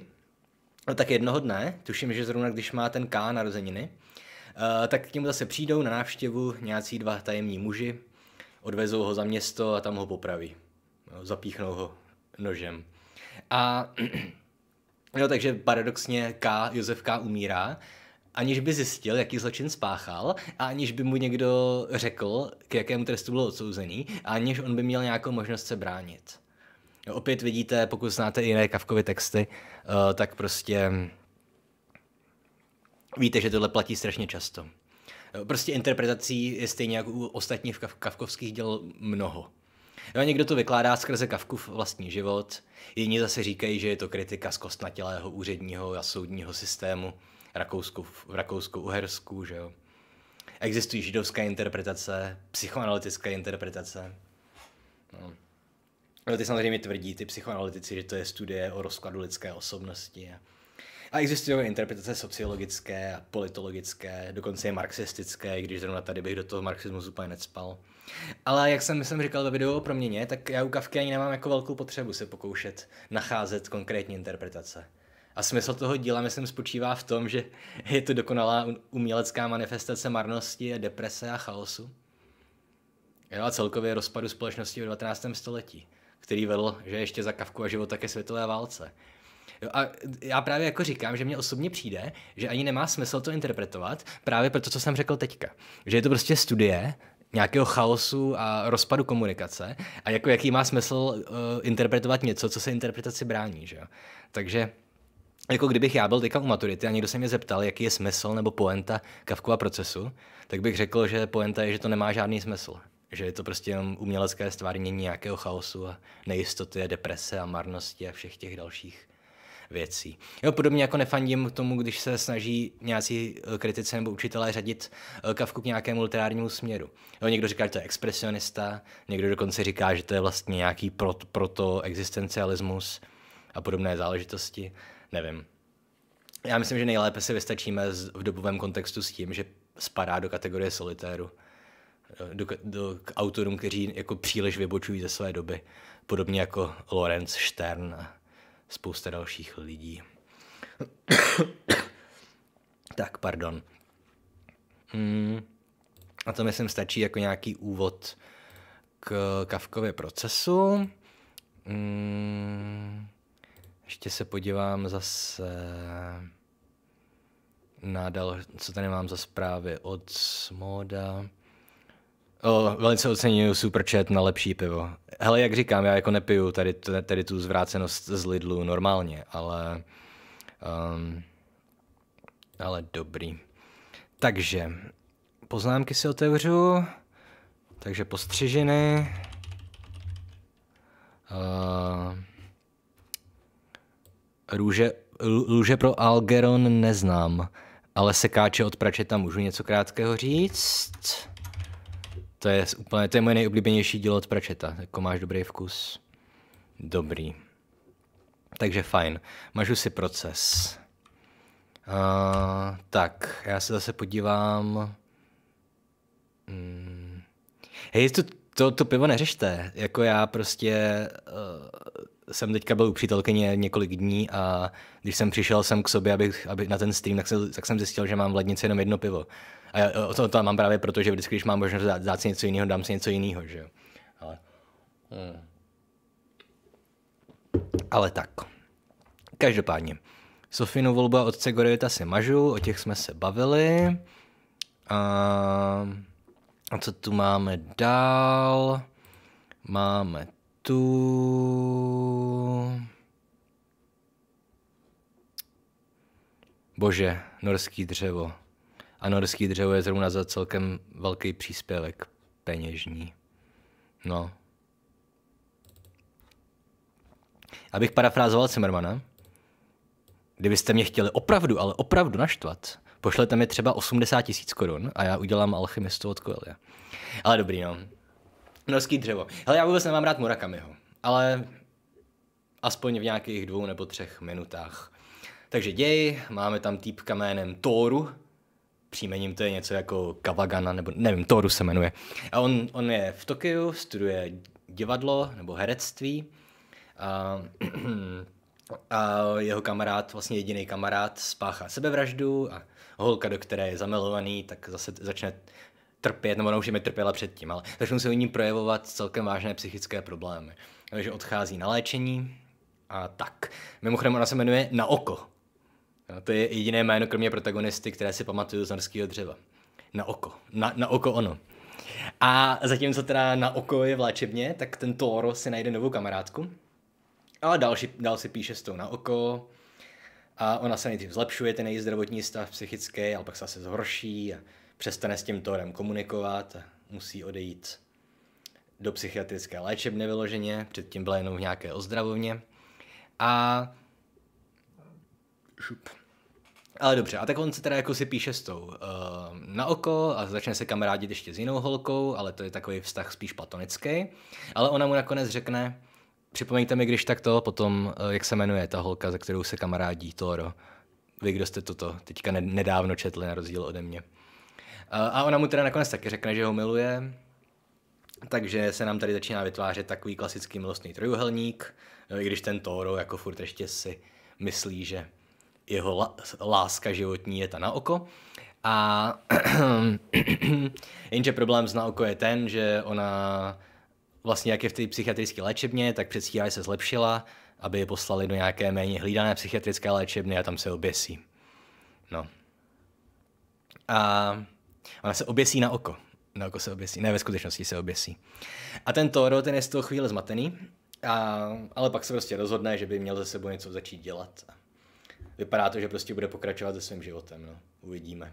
no tak jednoho dne, tuším, že zrovna když má ten K narozeniny, uh, tak k němu zase přijdou na návštěvu nějací dva tajemní muži, odvezou ho za město a tam ho popraví. No, zapíchnou ho nožem. A Jo, takže paradoxně K, Josef K. umírá, aniž by zjistil, jaký zločin spáchal, a aniž by mu někdo řekl, k jakému trestu byl odsouzený, a aniž on by měl nějakou možnost se bránit. Jo, opět vidíte, pokud znáte jiné Kavkovy texty, uh, tak prostě víte, že tohle platí strašně často. Prostě interpretací je stejně jako u ostatních kav- kavkovských děl mnoho. Jo, někdo to vykládá skrze kavku v vlastní život, jiní zase říkají, že je to kritika z kostnatělého úředního a soudního systému Rakousku, v Rakousku-Uhersku, že jo. Existují židovská interpretace, psychoanalytické interpretace. No. no ty samozřejmě tvrdí, ty psychoanalytici, že to je studie o rozkladu lidské osobnosti. A existují interpretace sociologické a politologické, dokonce i marxistické, když zrovna tady bych do toho marxismu úplně necpal. Ale jak jsem, jsem říkal ve videu o proměně, tak já u Kavky ani nemám jako velkou potřebu se pokoušet nacházet konkrétní interpretace. A smysl toho díla, myslím, spočívá v tom, že je to dokonalá umělecká manifestace marnosti, deprese a chaosu. Jo, a celkově rozpadu společnosti v 19. století, který vedl, že ještě za Kafku a život také světové válce. Jo, a já právě jako říkám, že mně osobně přijde, že ani nemá smysl to interpretovat, právě proto, co jsem řekl teďka. Že je to prostě studie nějakého chaosu a rozpadu komunikace a jako jaký má smysl uh, interpretovat něco, co se interpretaci brání, že jo. Takže jako kdybych já byl teďka u maturity a někdo se mě zeptal, jaký je smysl nebo poenta Kavkova procesu, tak bych řekl, že poenta je, že to nemá žádný smysl. Že je to prostě jenom umělecké stvárnění nějakého chaosu a nejistoty a deprese a marnosti a všech těch dalších věcí. Jo, podobně jako nefandím tomu, když se snaží nějací eh, kritici nebo učitelé řadit eh, kavku k nějakému literárnímu směru. Jo, někdo říká, že to je expresionista, někdo dokonce říká, že to je vlastně nějaký proto, proto existencialismus a podobné záležitosti. Nevím. Já myslím, že nejlépe se vystačíme v dobovém kontextu s tím, že spadá do kategorie solitéru, eh, do, do, k autorům, kteří jako příliš vybočují ze své doby, podobně jako Lorenz Stern a spousta dalších lidí. tak, pardon. Mm, a to myslím stačí jako nějaký úvod k kavkově procesu. Mm, ještě se podívám zase na dal, co tady mám za zprávy od Smoda. O, velice super superchat na lepší pivo. Hele, jak říkám, já jako nepiju tady, tady tu zvrácenost z Lidlu normálně, ale... Um, ale dobrý. Takže, poznámky si otevřu. Takže postřiženy. Uh, růže, růže pro Algeron neznám, ale sekáče od pračeta můžu něco krátkého říct. To je úplně, to je moje nejoblíbenější dílo od Pračeta. Jako máš dobrý vkus. Dobrý. Takže fajn. Mažu si proces. Uh, tak, já se zase podívám. Hmm. Hej, to, to, to pivo neřešte. Jako já prostě uh, jsem teďka byl u přítelkyně několik dní a když jsem přišel sem k sobě abych, aby na ten stream, tak, se, tak jsem zjistil, že mám v lednici jenom jedno pivo. A já to, to mám právě proto, že vždycky, když mám možnost dát, dát si něco jiného, dám si něco jiného, že jo. Ale, hmm. Ale tak. Každopádně. Sofinu volbu a otce Gorejeta si mažu, o těch jsme se bavili. A, a co tu máme dál? Máme tu... Bože, norský dřevo a norský dřevo je zrovna za celkem velký příspěvek peněžní. No. Abych parafrázoval Zimmermana, kdybyste mě chtěli opravdu, ale opravdu naštvat, pošlete mi třeba 80 tisíc korun a já udělám alchymistu od Coelia. Ale dobrý, no. Norský dřevo. Hele, já vůbec nemám rád Murakamiho, ale aspoň v nějakých dvou nebo třech minutách. Takže děj, máme tam týpka jménem Tóru, příjmením to je něco jako Kawagana, nebo nevím, Toru se jmenuje. A on, on je v Tokiu, studuje divadlo nebo herectví. A, a jeho kamarád, vlastně jediný kamarád, spáchá sebevraždu a holka, do které je zamilovaný, tak zase začne trpět, nebo ona už je mi trpěla předtím, ale začnou se u ní projevovat celkem vážné psychické problémy. Takže odchází na léčení a tak. Mimochodem ona se jmenuje Na oko, No, to je jediné jméno, kromě protagonisty, které si pamatuju z norského dřeva. Na oko. Na, na oko ono. A zatímco teda na oko je v léčebně, tak ten Toro si najde novou kamarádku. A další dál si píše s tou na oko. A ona se nejdřív zlepšuje, ten její zdravotní stav psychický, ale pak se zase zhorší a přestane s tím Torem komunikovat a musí odejít do psychiatrické léčebny vyloženě, předtím byla jenom v nějaké ozdravovně. A šup. Ale dobře, a tak on se teda jako si píše s tou uh, na oko a začne se kamarádit ještě s jinou holkou, ale to je takový vztah spíš platonický. Ale ona mu nakonec řekne, připomeňte mi, když tak to, potom, uh, jak se jmenuje ta holka, za kterou se kamarádí Toro. Vy, kdo jste toto teďka nedávno četli, na rozdíl ode mě. Uh, a ona mu teda nakonec taky řekne, že ho miluje, takže se nám tady začíná vytvářet takový klasický milostný trojuhelník, i když ten Toro jako furt ještě si myslí, že jeho láska životní je ta na oko. A jenže problém s oko je ten, že ona vlastně jak je v té psychiatrické léčebně, tak předstírá, se zlepšila, aby je poslali do nějaké méně hlídané psychiatrické léčebny a tam se oběsí. No. A ona se oběsí na oko. Na oko se oběsí, ne ve skutečnosti se oběsí. A ten Toro, ten je z toho chvíli zmatený, a, ale pak se prostě rozhodne, že by měl ze sebou něco začít dělat. A vypadá to, že prostě bude pokračovat se svým životem, no. uvidíme.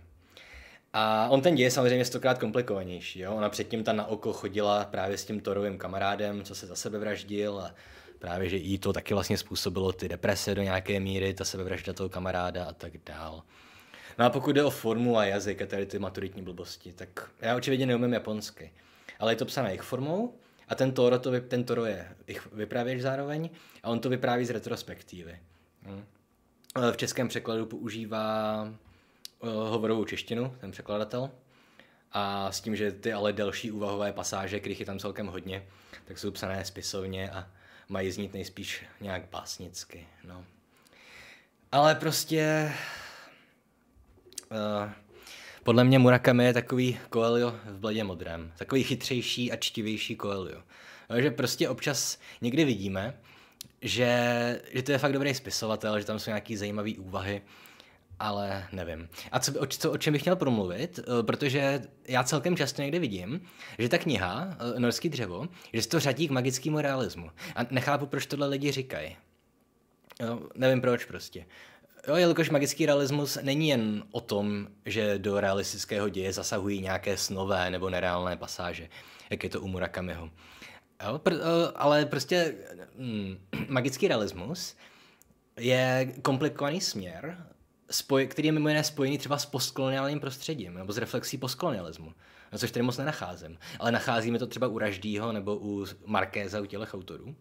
A on ten děj je samozřejmě stokrát komplikovanější. Jo? Ona předtím ta na oko chodila právě s tím Torovým kamarádem, co se za sebe vraždil a právě, že jí to taky vlastně způsobilo ty deprese do nějaké míry, ta sebevražda toho kamaráda a tak dál. No a pokud jde o formu a jazyk a tady ty maturitní blbosti, tak já očividně neumím japonsky. Ale je to psané jejich formou a ten Toro, to, vy, ten toro je jich vyprávěč zároveň a on to vypráví z retrospektivy. Hm? Eh, v českém překladu používá eh, hovorovou češtinu, ten překladatel. A s tím, že ty ale delší úvahové pasáže, kterých je tam celkem hodně, tak jsou psané spisovně a mají znít nejspíš nějak básnicky. No. Ale prostě... Uh, podle mě Murakami je takový Coelho v bledě modrém. Takový chytřejší a čtivější Coelho. Takže prostě občas někdy vidíme, že, že to je fakt dobrý spisovatel, že tam jsou nějaké zajímavé úvahy, ale nevím. A co, o, co, o čem bych měl promluvit, eh, protože já celkem často někde vidím, že ta kniha, eh, Norský dřevo, že se to řadí k magickému realismu. A nechápu, proč tohle lidi říkají. No, nevím proč prostě. Jo, jelikož magický realismus není jen o tom, že do realistického děje zasahují nějaké snové nebo nereálné pasáže, jak je to u Murakamiho. Jo, pr- eh, ale prostě mm, magický realismus je komplikovaný směr, spoj, který je mimo jiné spojený třeba s postkoloniálním prostředím nebo s reflexí postkolonialismu, na což tady moc nenacházím. Ale nacházíme to třeba u Raždýho nebo u Markéza, u těch autorů.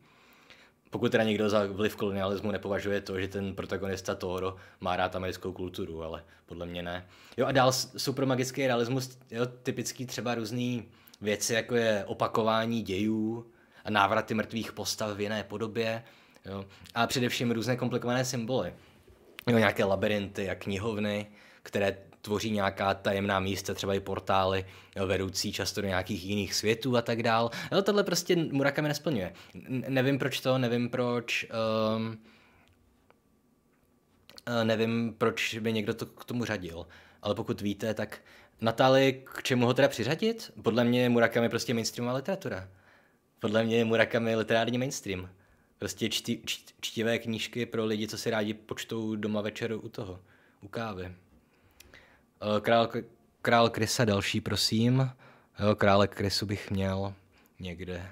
Pokud teda někdo za vliv kolonialismu nepovažuje to, že ten protagonista Toro má rád americkou kulturu, ale podle mě ne. Jo a dál jsou pro magický realismus jo, typický třeba různý Věci jako je opakování dějů a návraty mrtvých postav v jiné podobě jo? a především různé komplikované symboly. Jo, nějaké labirinty a knihovny, které tvoří nějaká tajemná místa, třeba i portály jo, vedoucí často do nějakých jiných světů a tak dál. Jo, tohle prostě Murakami nesplňuje. N- nevím proč to, nevím proč... Um, nevím, proč by někdo to k tomu řadil, ale pokud víte, tak Natáli, k čemu ho teda přiřadit? Podle mě je Murakami prostě mainstreamová literatura. Podle mě je Murakami literární mainstream. Prostě čtí, čtí, čtivé knížky pro lidi, co si rádi počtou doma večeru u toho, u kávy. Eh, král, král Krysa další, prosím. Jo, eh, krále Krysu bych měl někde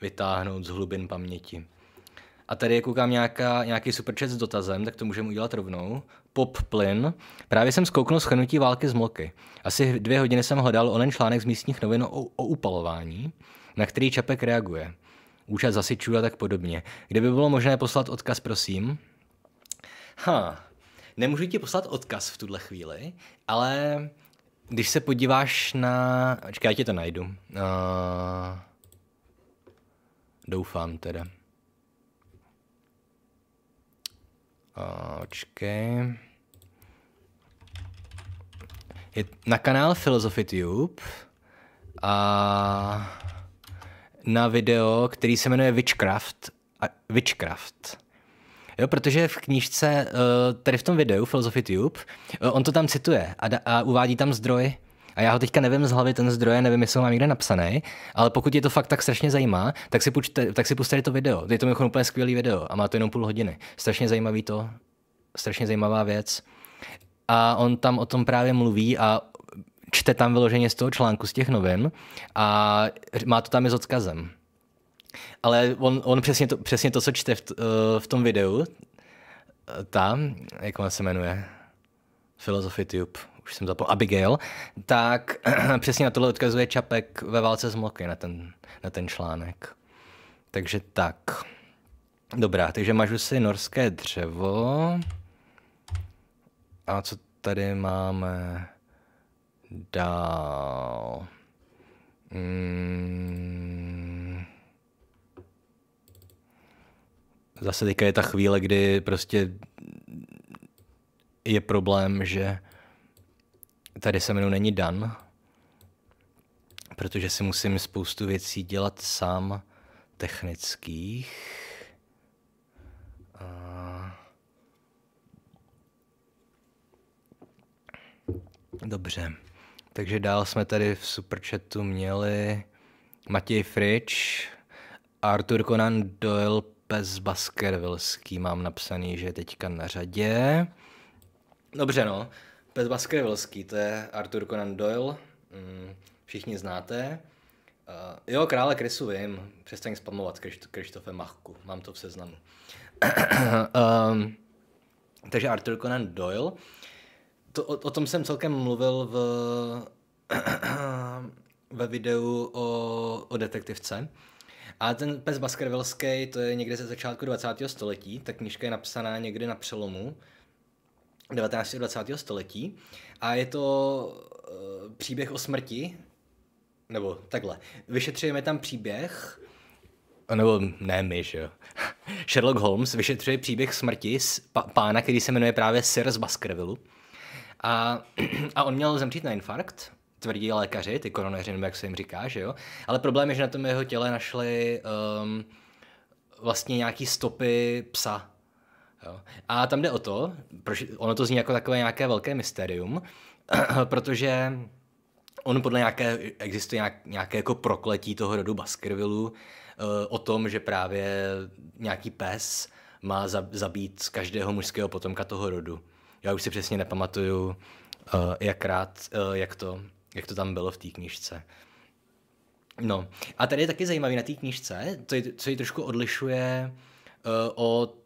vytáhnout z hlubin paměti a tady je koukám nějaká, nějaký superchat s dotazem, tak to můžeme udělat rovnou. Pop plyn. Právě jsem zkouknul schrnutí války z Mloky. Asi dvě hodiny jsem hledal onen článek z místních novin o, o upalování, na který Čapek reaguje. Účast zasičů a tak podobně. Kdyby bylo možné poslat odkaz, prosím. Ha, nemůžu ti poslat odkaz v tuhle chvíli, ale když se podíváš na... Ačkej, já ti to najdu. Uh... Doufám teda. Očkej. Je na kanál Philosophy Tube a na video, který se jmenuje Witchcraft. A Witchcraft. Jo, protože v knížce, eh, tady v tom videu Philosophy Tube, eh, on to tam cituje a, da, a uvádí tam zdroj. A já ho teďka nevím z hlavy ten zdroje, nevím, jestli ho mám někde napsaný, ale pokud je to fakt tak strašně zajímá, tak si, půjčte, tak si pustili to video. Je to mimochodem úplně skvělý video a má to jenom půl hodiny. Strašně zajímavý to, strašně zajímavá věc. A on tam o tom právě mluví a čte tam vyloženě z toho článku, z těch novin a má to tam i s odkazem. Ale on, on přesně, to, přesně to, co čte v, eh, v tom videu, eh, ta, jak on se jmenuje, Philosophy Tube, už jsem zapomněl, Abigail, tak přesně na tohle odkazuje Čapek ve válce z Mloky na ten, na ten článek. Takže tak. Dobrá, takže mažu si norské dřevo. A co tady máme dál? Hmm. Zase teďka je ta chvíle, kdy prostě je problém, že tady se mnou není Dan, protože si musím spoustu věcí dělat sám technických. A... Dobře, takže dál jsme tady v superchatu měli Matěj Frič, Artur Conan Doyle, Pes Baskervilský mám napsaný, že je teďka na řadě. Dobře no, Pes Baskervilský, to je Arthur Conan Doyle, mm, všichni znáte. Uh, jo, krále Krysu vím, přestaň spamovat Krištofe Machku, mám to v seznamu. um, takže Arthur Conan Doyle, to, o, o tom jsem celkem mluvil v, ve videu o, o detektivce. A ten pes Baskervilský, to je někde ze začátku 20. století, ta knižka je napsaná někdy na přelomu 19. 20. století a je to eh, příběh o smrti, nebo takhle. Vyšetřujeme tam příběh, nebo ne my, že jo. Sherlock Holmes vyšetřuje příběh smrti z pána, který se jmenuje právě Sir z Baskervillu. A, a on měl zemřít na infarkt, tvrdí lékaři, ty koronéři, nebo jak se jim říká, že jo. Ale problém je, že na tom jeho těle našli um, vlastně nějaký stopy psa, Jo. A tam jde o to, proč, ono to zní jako takové nějaké velké mysterium, protože on podle nějaké, existuje nějak, nějaké jako prokletí toho rodu Baskervillu eh, o tom, že právě nějaký pes má zabít každého mužského potomka toho rodu. Já už si přesně nepamatuju, eh, jak rád, eh, jak to, jak to tam bylo v té knižce. No, a tady je taky zajímavý na té knižce, co ji, co ji trošku odlišuje od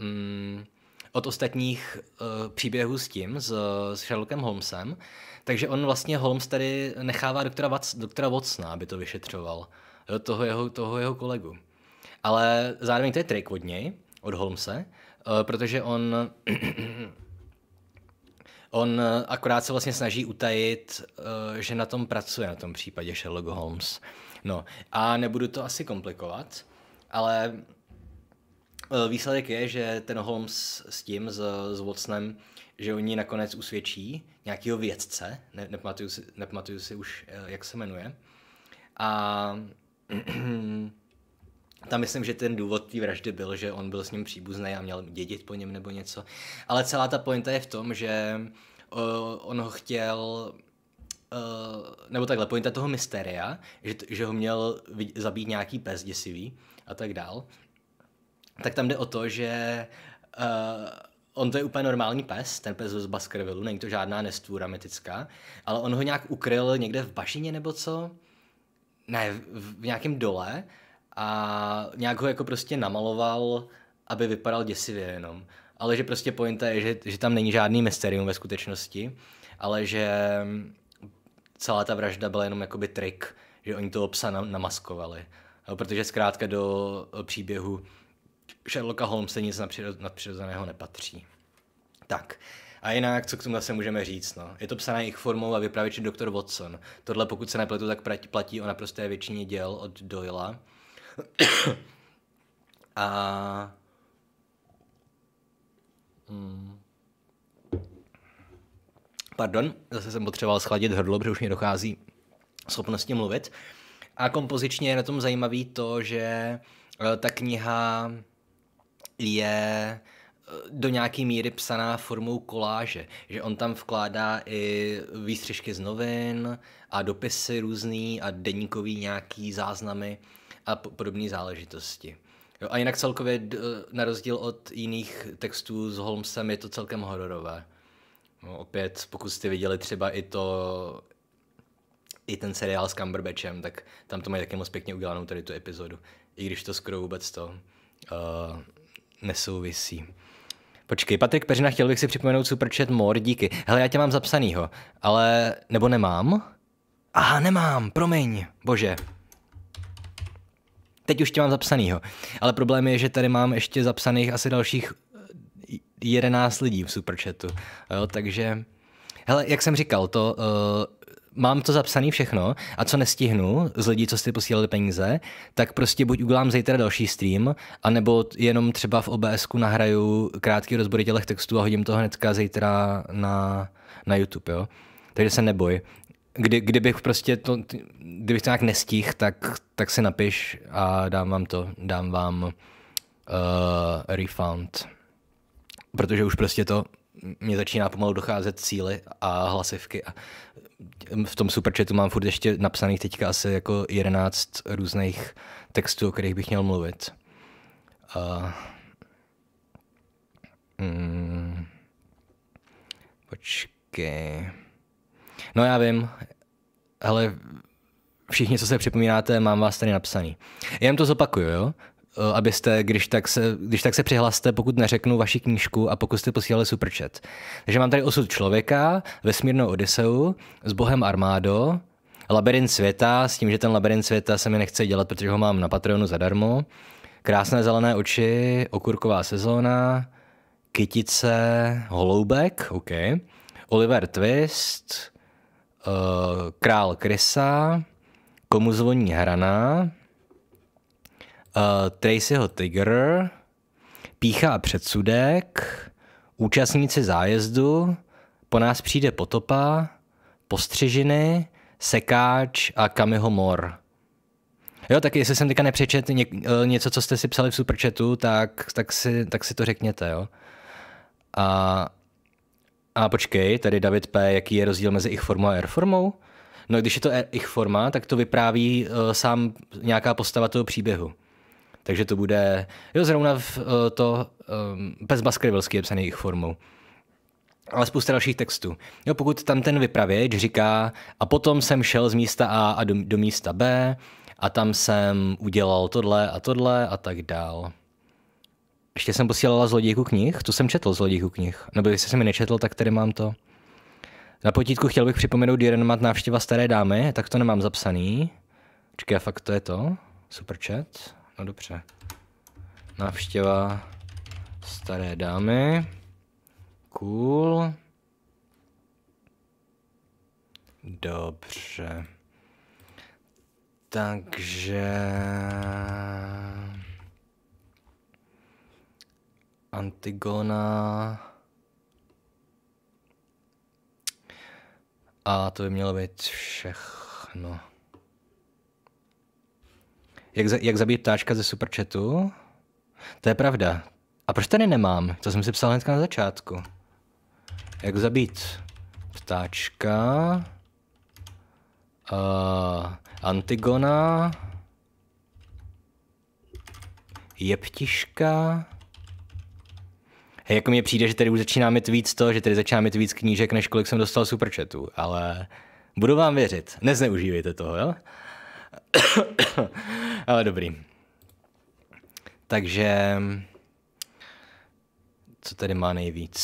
mm, od ostatních uh, příběhů s tím, s, s Sherlockem Holmesem. Takže on vlastně Holmes tady nechává doktora, Vac, doktora Watsona, aby to vyšetřoval, eh, toho jeho, toho jeho kolegu. Ale zároveň to je trik od něj, od Holmese, uh, protože on On akorát se vlastně snaží utajit, že na tom pracuje, na tom případě Sherlock Holmes. No a nebudu to asi komplikovat, ale Eh, výsledek je, že ten Holmes s tím, s, s Watsonem, že oni nakonec usvědčí nějakého vědce, ne, nepamatuju, si, nepamatuju si už, eh, jak se jmenuje. A tam myslím, že ten důvod té vraždy byl, že on byl s ním příbuzný a měl dědit po něm nebo něco. Ale celá ta pointa je v tom, že uh, on ho chtěl Uh, nebo takhle, pointa toho mysteria, že, že ho měl zabít nějaký pes děsivý a tak dál tak tam jde o to, že uh, on to je úplně normální pes, ten pes z Baskervillu, není to žádná nestvůra mytická, ale on ho nějak ukryl někde v bažině nebo co? Ne, v, v nějakém dole a nějak ho jako prostě namaloval, aby vypadal děsivě jenom. Ale že prostě pointa je, že, že tam není žádný mysterium ve skutečnosti, ale že hm, celá ta vražda byla jenom jakoby trik, že oni toho psa namaskovali. Protože zkrátka do eh, příběhu Sherlocka se nic nadpřirozeného nepatří. Tak. A jinak, co k tomu zase můžeme říct, no. Je to psané jejich formou a vypravěč doktor Watson. Tohle, pokud se nepletu, tak platí o naprosté většině děl od Doyla. a... Hmm. Pardon, zase jsem potřeboval schladit hrdlo, protože už mi dochází schopnosti mluvit. A kompozičně je na tom zajímavý to, že eh, ta kniha je eh, do nějaké míry psaná formou koláže, že on tam vkládá i výstřižky z novin a dopisy různý a deníkový nějaký záznamy a podobné záležitosti. Jo, a jinak celkově, eh, na rozdíl od jiných textů s Holmesem, je to celkem hororové. No, opět, pokud jste viděli třeba i to, i ten seriál s Cumberbatchem, tak tam to mají taky moc pěkně udělanou tady tu epizodu. I když to skoro vůbec to uh, nesouvisí. Počkej, Patrik Peřina, chtěl bych si připomenout Superchat mor díky. Hele, já tě mám zapsanýho, ale... nebo nemám? Aha, nemám, promiň, bože. Teď už tě mám zapsanýho. Ale problém je, že tady mám ještě zapsaných asi dalších 11 eh, lidí v Superchatu. Jo, takže... Hele, jak jsem říkal, to uh, mám to zapsané všechno a co nestihnu z lidí, co jste posílali peníze, tak prostě buď udělám zítra další stream, anebo jenom třeba v OBSku nahraju krátký rozbory těch textů a hodím to hnedka zítra na, na YouTube, jo. Takže se neboj. Kdy, kdybych prostě to, kdybych to nějak nestih, tak, tak si napiš a dám vám to, dám vám uh, refund. Protože už prostě to mě začíná pomalu docházet cíly a hlasivky a v tom superchatu mám furt ještě napsaných teďka asi jako 11 různých textů, o kterých bych měl mluvit. A... Hmm. Počkej. No já vím, ale všichni, co se připomínáte, mám vás tady napsaný. Jen to zopakuju, jo? Eh, abyste, když tak, se, když tak se přihlaste, pokud neřeknu vaši knížku a pokud jste posílali superchat. Takže mám tady osud člověka, vesmírnou Odiseu, s bohem Armádo, labirint světa, s tím, že ten labirint světa se mi nechce dělat, protože ho mám na Patreonu zadarmo, krásné zelené oči, okurková sezóna, kytice, holoubek, OK, Oliver Twist, uh, král Krysa, komu zvoní hrana, Eh, Tracyho Tiger, Pícha a předsudek, Účastníci zájezdu, Po nás přijde potopa, Postřežiny, Sekáč a Kamiho Mor. Jo, tak jestli jsem teďka nepřečet ně, eh, něco, co jste si psali v superchatu, tak, tak, si, tak si to řekněte, jo. A, a počkej, tady David P., jaký je rozdíl mezi ich formou a air formou? No, když je to e-, ich forma, tak to vypráví uh, sám nějaká postava toho příběhu. Takže to bude, jo, zrovna v, eh, to um, Pes Baskervilský je psaný jejich formou ale spousta dalších textů. Jo, pokud tam ten vypravěč říká, a potom jsem šel z místa A a do, do místa B, a tam jsem udělal tohle a tohle a tak dál. Ještě jsem posílala lodíku knih, tu jsem četl lodíku knih, nebo jestli jsem mi nečetl, tak tady mám to. Na potítku chtěl bych připomenout jeden mat návštěva staré dámy, tak to nemám zapsaný. Počkej, fakt to je to. Super chat. No dobře. Návštěva staré dámy. Cool. Dobře. Takže... Antigona... A to by mělo být všechno. Jak, za, jak zabít ptáčka ze superchatu? To je pravda. A proč tady nemám? To jsem si psal hnedka na začátku. Jak zabít ptáčka? Uh, Antigona? Jeptiška? Hej, jako mně přijde, že tady už začíná mít víc to, že tady začíná mít víc knížek, než kolik jsem dostal superchatu, ale budu vám věřit. Nezneužívejte toho, jo? Ale dobrý. Takže... Co tady má nejvíc?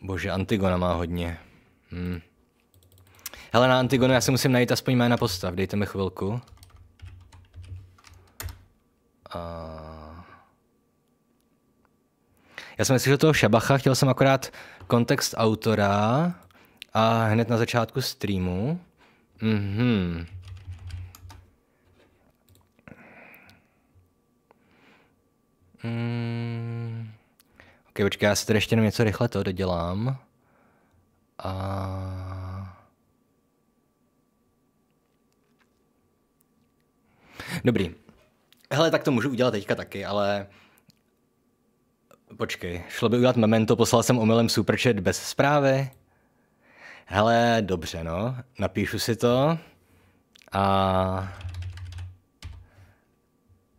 Bože, Antigona má hodně. Hmm. Hele, na Antigonu já si musím najít aspoň jména postav, dejte mi chvilku. A... Já jsem neslyšel toho Šabacha, chtěl jsem akorát kontext autora a hned na začátku streamu. Mhm. Mm. Ok, počkej, já si tady ještě jenom něco rychle to dodělám. A... Dobrý. Hele, tak to můžu udělat teďka taky, ale... Počkej, šlo by udělat memento, poslal jsem omylem superchat bez zprávy hele, dobře, no, napíšu si to a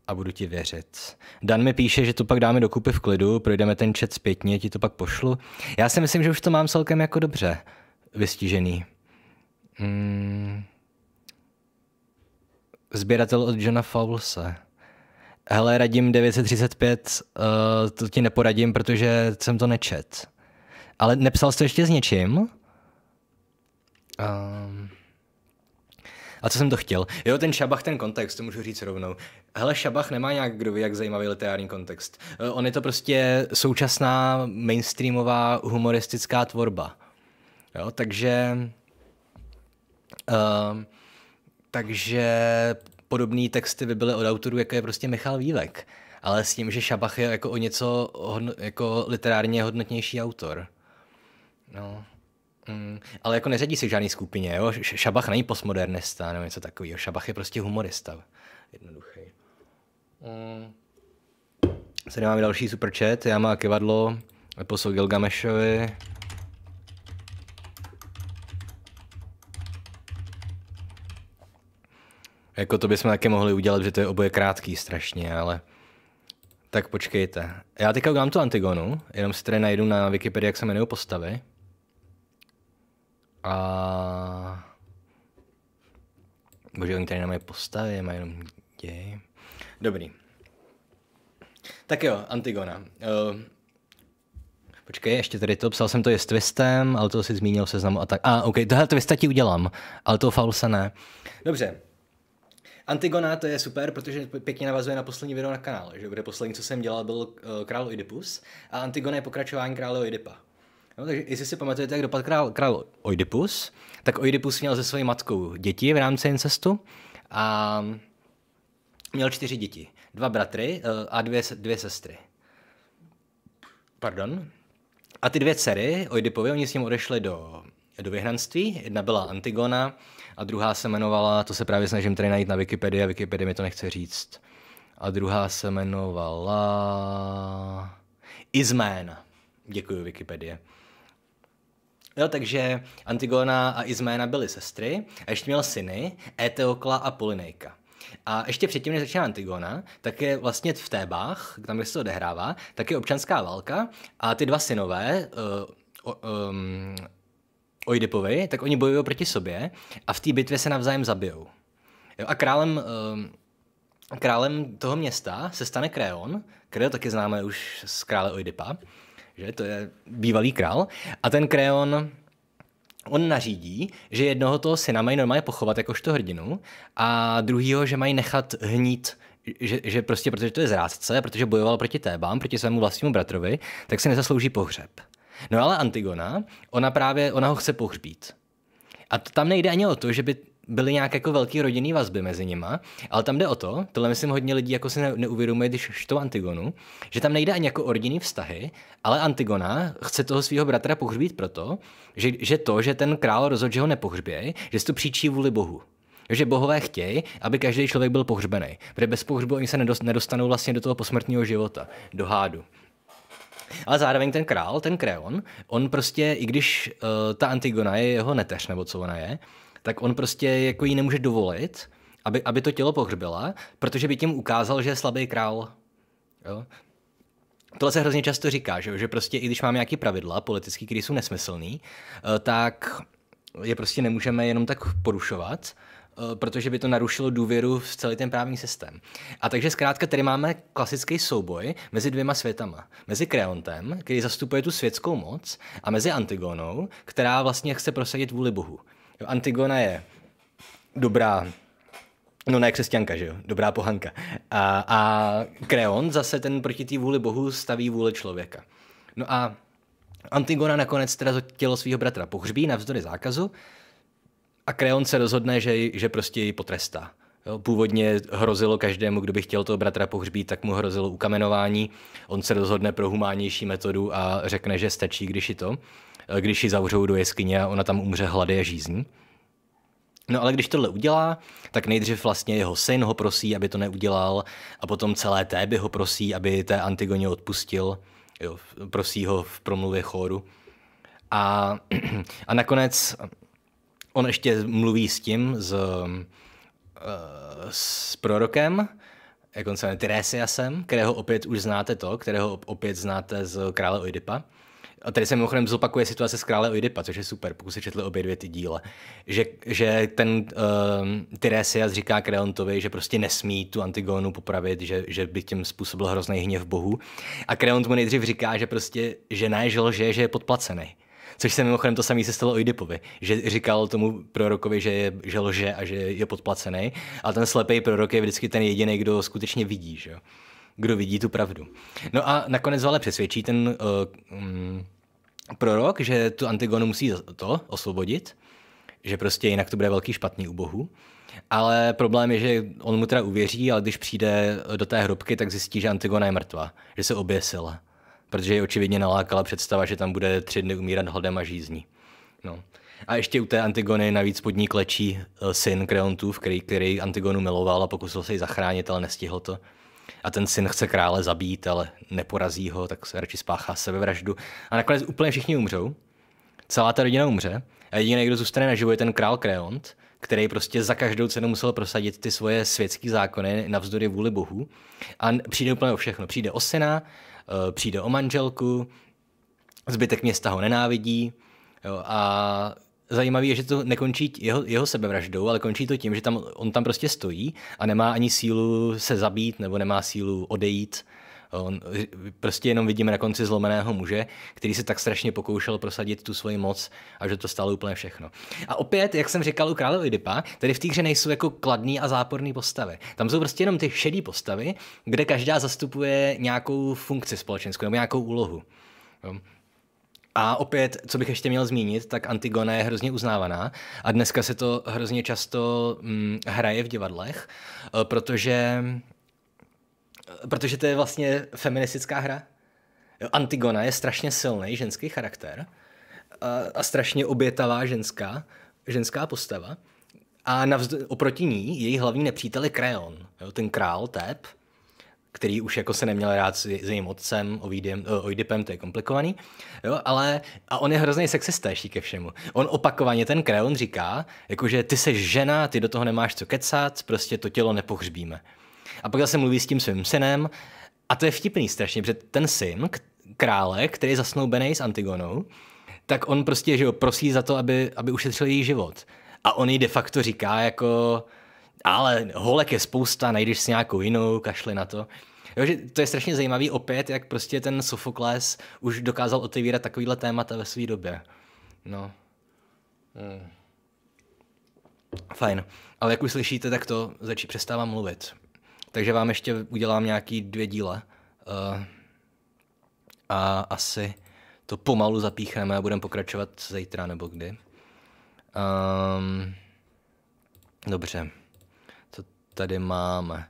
a budu ti věřit. Dan mi píše, že to pak dáme dokupy v klidu, projdeme ten chat zpětně, ti to pak pošlu. Já si myslím, že už to mám celkem jako dobře vystížený. Hmm. Zběratel od Johna Faulse. Hele, radím 935, uh, eh, to ti neporadím, protože jsem to nečet. Ale nepsal jsi to ještě s něčím? Um, a co jsem to chtěl? Jo, ten Šabach, ten kontext, to můžu říct rovnou. Hele, Šabach nemá nějak, kdo ví, jak zajímavý literární kontext. Eh, on je to prostě současná mainstreamová humoristická tvorba. Jo, takže... Uh, takže podobné texty by byly od autorů, jako je prostě Michal Vílek. Ale s tím, že Šabach je jako o něco hodno, jako literárně hodnotnější autor. No. Mm, ale jako neřadí se v žádné skupině, jo? Šabach není postmodernista nebo něco takového. Šabach je prostě humorista. Jednoduchý. Mm. Se nemáme další chat. Já mám kivadlo. Posou Gilgamešovi. Jako to bychom taky mohli udělat, že to je oboje krátký strašně, ale... Tak počkejte. Já teďka udělám tu Antigonu, jenom si tady najdu na Wikipedii, jak se jmenují postavy. A... Bože, oni tady na moje postavy mají jenom děj. Dobrý. Tak jo, Antigona. Uh, počkej, ještě tady to, psal jsem to je s twistem, ale to si zmínil seznamu a tak. A, ah, ok, tohle twista ti udělám, ale to faul se ne. Dobře. Antigona to je super, protože pěkně navazuje na poslední video na kanále, že bude poslední, co jsem dělal, byl uh, Král Oedipus a Antigona je pokračování Krále Oedipa. No, takže jestli si pamatujete, jak dopadl král, král Oidipus, tak Oidipus měl se svojí matkou děti v rámci incestu a měl čtyři děti. Dva bratry eh, a dvě, dvě sestry. Pardon. A ty dvě dcery Oidipovi, oni s ním odešli do, do vyhranství. Jedna byla Antigona a druhá se jmenovala, to se právě snažím tady najít na Wikipedii a Wikipedie mi to nechce říct. A druhá se jmenovala Izmén. Děkuji Wikipedie. Jo, takže Antigona a Izména byly sestry a ještě měl syny, Eteokla a Polinejka. A ještě předtím, než začíná Antigona, tak je vlastně v Tébách, tam, kde se to odehrává, tak je občanská válka a ty dva synové, uh, um, Oidipovi, tak oni bojují proti sobě a v té bitvě se navzájem zabijou. Jo, a králem, um, králem toho města se stane Kreon, Kreo taky známe už z krále Oidipa, že to je bývalý král. A ten Kreon on nařídí, že jednoho toho syna mají normálně pochovat jakožto hrdinu a druhýho, že mají nechat hnít že, že prostě protože to je zrádce, protože bojoval proti Tébám, proti svému vlastnímu bratrovi, tak si nezaslouží pohřeb. No ale Antigona, ona právě, ona ho chce pohřbít. A to tam nejde ani o to, že by byly nějak jako velký rodinný vazby mezi nima, ale tam jde o to, tohle myslím hodně lidí jako si ne, neuvědomuje, když čtou Antigonu, že tam nejde ani jako o rodinný vztahy, ale Antigona chce toho svého bratra pohřbít proto, že, že to, že ten král rozhodl, že ho nepohřběj, že si to příčí vůli Bohu že bohové chtějí, aby každý člověk byl pohřbený, protože bez pohřbu oni se nedostanou vlastně do toho posmrtního života, do hádu. Ale zároveň ten král, ten Kreon, on prostě, i když uh, ta Antigona je jeho neteř, nebo co ona je, tak on prostě jako jí nemůže dovolit, aby, aby to tělo pohřbila, protože by tím ukázal, že je slabý král. Jo? Tohle se hrozně často říká, že, že prostě i když máme nějaké pravidla politické, které jsou nesmyslné, eh, tak je prostě nemůžeme jenom tak porušovat, eh, protože by to narušilo důvěru v celý ten právní systém. A takže zkrátka tady máme klasický souboj mezi dvěma světama. Mezi Kreontem, který zastupuje tu světskou moc, a mezi Antigonou, která vlastně chce prosadit vůli bohu. Antigona je dobrá No ne křesťanka, že jo? Dobrá pohanka. A, a Kreon zase ten proti té vůli bohu staví vůli člověka. No a Antigona nakonec teda tělo svého bratra pohřbí navzdory zákazu a Kreon se rozhodne, že, že prostě ji potrestá. Jo, původně hrozilo každému, kdo by chtěl toho bratra pohřbít, tak mu hrozilo ukamenování. On se rozhodne pro humánější metodu a řekne, že stačí, když je to. Eh, když ji zavřou do jeskyně a ona tam umře hlady a žízní. No ale když tohle udělá, tak nejdřív vlastně jeho syn ho prosí, aby to neudělal a potom celé Téby ho prosí, aby té Antigoně odpustil. Jo, prosí ho v promluvě chóru. A, a nakonec on ještě mluví s tím, s, eh, s prorokem, jak on se jmenuje, Tiresiasem, kterého opět už znáte to, kterého opět znáte z Krále Oidipa a tady se mimochodem zopakuje situace z Krále Oidipa, což je super, pokud se četli obě dvě ty díle, že, že ten uh, ehm, Tyresias říká Kreontovi, že prostě nesmí tu Antigonu popravit, že, že by tím způsobil hrozný hněv bohu. A Kreont mu nejdřív říká, že prostě, že ne, že lže, že je podplacený. Což se mimochodem to samé se stalo Oidipovi, že říkal tomu prorokovi, že, je, že lže a že je podplacený. A ten slepý prorok je vždycky ten jediný, kdo skutečně vidí. Že? kdo vidí tu pravdu. No a nakonec ale přesvědčí ten uh, um, prorok, že tu Antigonu musí to osvobodit, že prostě jinak to bude velký špatný u bohu. Ale problém je, že on mu teda uvěří, ale když přijde do té hrobky, tak zjistí, že Antigona je mrtvá, že se oběsila. Protože je očividně nalákala představa, že tam bude tři dny umírat hladem a žízní. No. A ještě u té Antigony navíc pod ní klečí eh, syn Kreontův, který, který Antigonu miloval a pokusil se ji zachránit, ale nestihl to a ten syn chce krále zabít, ale neporazí ho, tak se radši spáchá sebevraždu. A nakonec úplně všichni umřou. Celá ta rodina umře. A jediný, kdo zůstane naživu, je ten král Kreont, který prostě za každou cenu musel prosadit ty svoje světské zákony navzdory vůli bohu. A přijde úplně o všechno. Přijde o syna, e, přijde o manželku, zbytek města ho nenávidí jo, a zajímavé je, že to nekončí jeho, jeho sebevraždou, ale končí to tím, že tam, on tam prostě stojí a nemá ani sílu se zabít nebo nemá sílu odejít. On, prostě jenom vidíme na konci zlomeného muže, který se tak strašně pokoušel prosadit tu svoji moc a že to stalo úplně všechno. A opět, jak jsem říkal u krále Oedipa, tady v té hře nejsou jako kladný a záporný postavy. Tam jsou prostě jenom ty šedý postavy, kde každá zastupuje nějakou funkci společenskou nebo nějakou úlohu. Jo. A opět, co bych ještě měl zmínit, tak Antigona je hrozně uznávaná a dneska se to hrozně často hm, hraje v divadlech, eh, protože, eh, protože to je vlastně feministická hra. Antigona je strašně silný ženský charakter a, eh, a strašně obětavá ženská, ženská postava. A navzd- oproti ní její hlavní nepřítel je Kreon, jo, ten král Tep, který už jako se neměl rád s, s jejím otcem, Ovidem, Oidipem, to je komplikovaný, jo, ale a on je hrozně sexista ještě ke všemu. On opakovaně, ten Kreon říká, jakože ty se žena, ty do toho nemáš co kecat, prostě to tělo nepohřbíme. A pak zase mluví s tím svým synem a to je vtipný strašně, protože ten syn, krále, který je zasnoubený s Antigonou, tak on prostě že jo, prosí za to, aby, aby ušetřil její život. A on jí de facto říká jako, ale holek je spousta, najdeš si nějakou jinou, kašli na to. Jo, že to je strašně zajímavý opět, jak prostě ten Sofokles už dokázal otevírat takovýhle témata ve své době. No. Hmm. Fajn. Ale jak už slyšíte, tak to začí přestávám mluvit. Takže vám ještě udělám nějaký dvě díle. Uh, a asi to pomalu zapícháme a budeme pokračovat zítra nebo kdy. Um, dobře tady máme.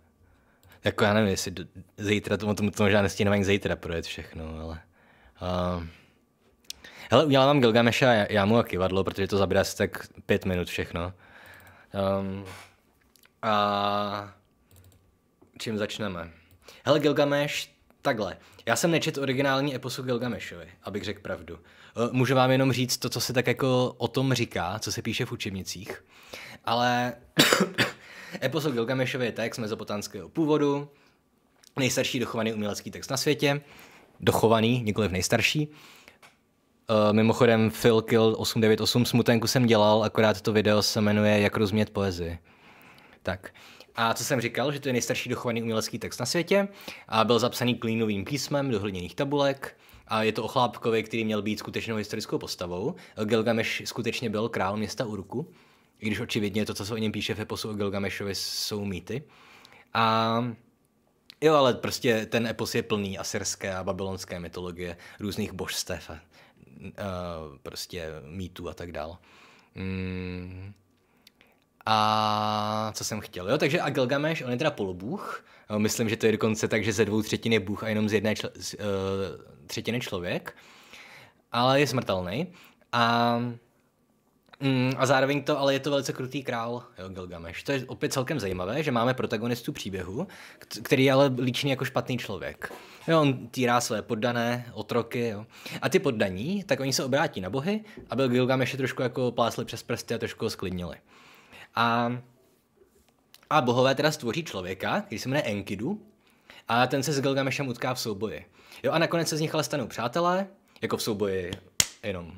Jako já nevím, jestli do, zítra, to, to, to možná nestíhneme ani zítra projet všechno, ale... Uh, hele, udělám vám Gilgamesha mu a kivadlo, protože to zabírá asi tak pět minut všechno. Um, a čím začneme? Hele, Gilgamesh, takhle. Já jsem nečet originální eposu Gilgameshovi, abych řekl pravdu. Eh, můžu vám jenom říct to, co se tak jako o tom říká, co se píše v učebnicích, ale Eposo o Gilgamešovi je text mezopotánského původu, nejstarší dochovaný umělecký text na světě, dochovaný, nikoliv nejstarší. Uh, mimochodem Phil Kill 898 smutenku jsem dělal, akorát to video se jmenuje Jak rozumět poezii. Tak. A co jsem říkal, že to je nejstarší dochovaný umělecký text na světě a byl zapsaný klínovým písmem do hliněných tabulek a je to o chlápkovi, který měl být skutečnou historickou postavou. Eh, Gilgamesh skutečně byl král města Uruku i když očividně to, co se o něm píše v eposu o Gilgamešovi, jsou mýty. A jo, ale prostě ten epos je plný asyrské a babylonské mytologie, různých božstev a a, prostě mýtů a tak dále. Mm. A co jsem chtěl, jo, takže a Gilgamesh, on je teda polobůh, myslím, že to je dokonce tak, že ze dvou třetin je bůh a jenom z jedné čl- z, uh, třetiny člověk, ale je smrtelný. A Mm, a zároveň to, ale je to velice krutý král, jo, Gilgamesh. To je opět celkem zajímavé, že máme protagonistu příběhu, který je ale líčný jako špatný člověk. Jo, on týrá své poddané, otroky, jo. A ty poddaní, tak oni se obrátí na bohy, aby je trošku jako plásli přes prsty a trošku ho sklidnili. A, a bohové teda stvoří člověka, který se jmenuje Enkidu, a ten se s Gilgamešem utká v souboji. Jo, a nakonec se z nich ale stanou přátelé, jako v souboji jenom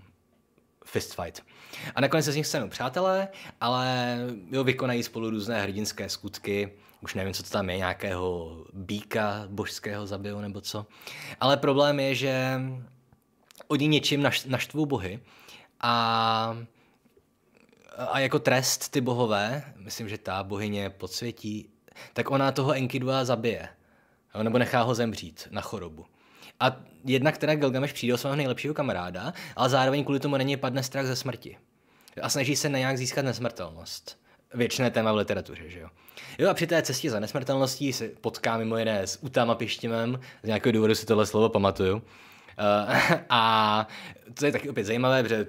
fistfight. fight. A nakonec se z nich stanou přátelé, ale jo, vykonají spolu různé hrdinské skutky, už nevím, co to tam je, nějakého býka božského zabijou nebo co. Ale problém je, že oni něčím naštvou bohy a a jako trest ty bohové, myslím, že ta bohyně podsvětí, tak ona toho Enkidua zabije. Nebo nechá ho zemřít na chorobu. A jednak teda Gilgamesh přijde o svého nejlepšího kamaráda, ale zároveň kvůli tomu není padne strach ze smrti. A snaží se nějak získat nesmrtelnost. Věčné téma v literatuře, že jo. Jo a při té cestě za nesmrtelností se potká mimo jiné s Utama Pištěmem, z nějakého důvodu si tohle slovo pamatuju. Uh, a to je taky opět zajímavé, protože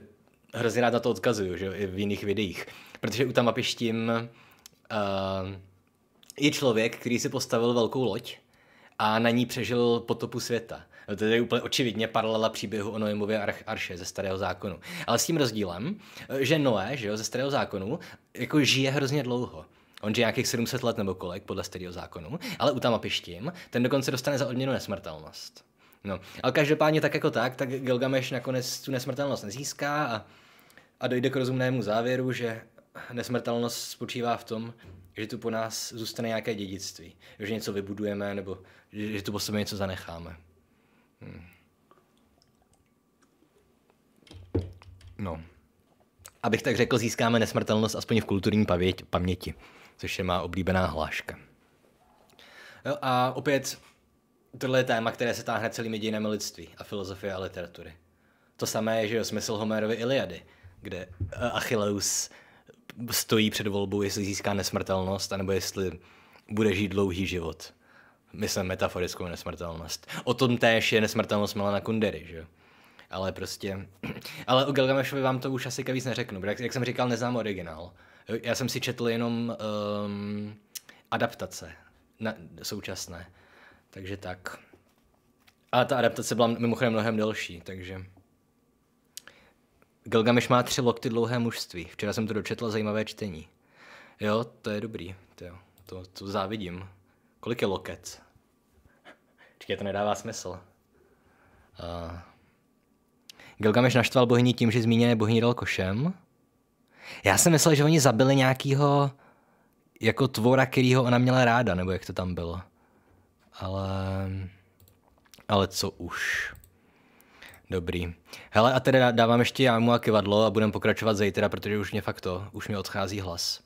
hrozně rád na to odkazuju, že jo, i v jiných videích. Protože Utama Pištěm uh, je člověk, který si postavil velkou loď a na ní přežil potopu světa. No, to je úplně očividně paralela příběhu o Noemově Arše ze Starého zákonu. Ale s tím rozdílem, že Noé že jo, ze Starého zákonu jako žije hrozně dlouho. On žije nějakých 700 let nebo kolik, podle starého zákonu, ale u Tamapištím ten dokonce dostane za odměnu nesmrtelnost. No, ale každopádně tak jako tak, tak Gilgamesh nakonec tu nesmrtelnost nezíská a, a dojde k rozumnému závěru, že nesmrtelnost spočívá v tom, že tu po nás zůstane nějaké dědictví, že něco vybudujeme nebo že, že tu po sobě něco zanecháme. Hmm. No. Abych tak řekl, získáme nesmrtelnost aspoň v kulturní pavěť, paměti, což je má oblíbená hláška. Jo, a opět, tohle je téma, které se táhne celými dějinami lidství a filozofie a literatury. To samé je, že jo, smysl Homérovy Iliady, kde eh, Achilleus stojí před volbou, jestli získá nesmrtelnost, anebo jestli bude žít dlouhý život myslím metaforickou nesmrtelnost. O tom též je nesmrtelnost Milana Kundery, že ale prostě, ale o Gilgamešovi vám to už asi víc neřeknu, protože jak, jak jsem říkal, neznám originál. Já jsem si četl jenom um, adaptace na, současné, takže tak. A ta adaptace byla mimochodem mnohem delší, takže... Gilgamesh má tři lokty dlouhé mužství. Včera jsem to dočetl, zajímavé čtení. Jo, to je dobrý, to, to, to závidím. Kolik je loket? Čekaj, to nedává smysl. Uh, eh, Gilgamesh naštval bohyni tím, že zmíněné bohyni dal košem. Já jsem myslel, že oni zabili nějakýho jako tvora, kterýho ona měla ráda, nebo jak to tam bylo. Ale... Ale co už. Dobrý. Hele, a tedy dávám ještě jámu a kivadlo a budem pokračovat zítra, protože už mě fakt to, už mi odchází hlas.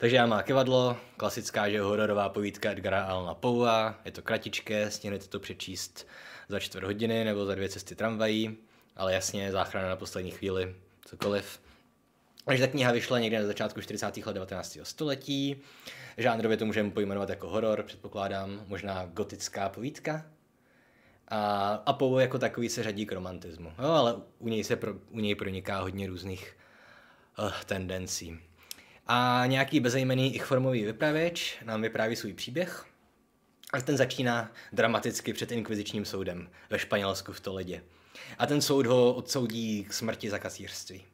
Takže já má kevadlo, klasická, že hororová povídka Edgara Alna Poua, je to kratičké, stihnete to přečíst za čtvrt hodiny nebo za dvě cesty tramvají, ale jasně, záchrana na poslední chvíli, cokoliv. Takže ta kniha vyšla někde na začátku 40. let 19. století. Žánrově to můžeme pojmenovat jako horor, předpokládám, možná gotická povídka. A, a Povo jako takový se řadí k romantismu, no, ale u něj se pro, u něj proniká hodně různých uh, tendencí. A nějaký bezejmený ichformový vypravěč nám vypráví svůj příběh a ten začíná dramaticky před inkvizičním soudem ve Španělsku v Toledě. A ten soud ho odsoudí k smrti za kasířství.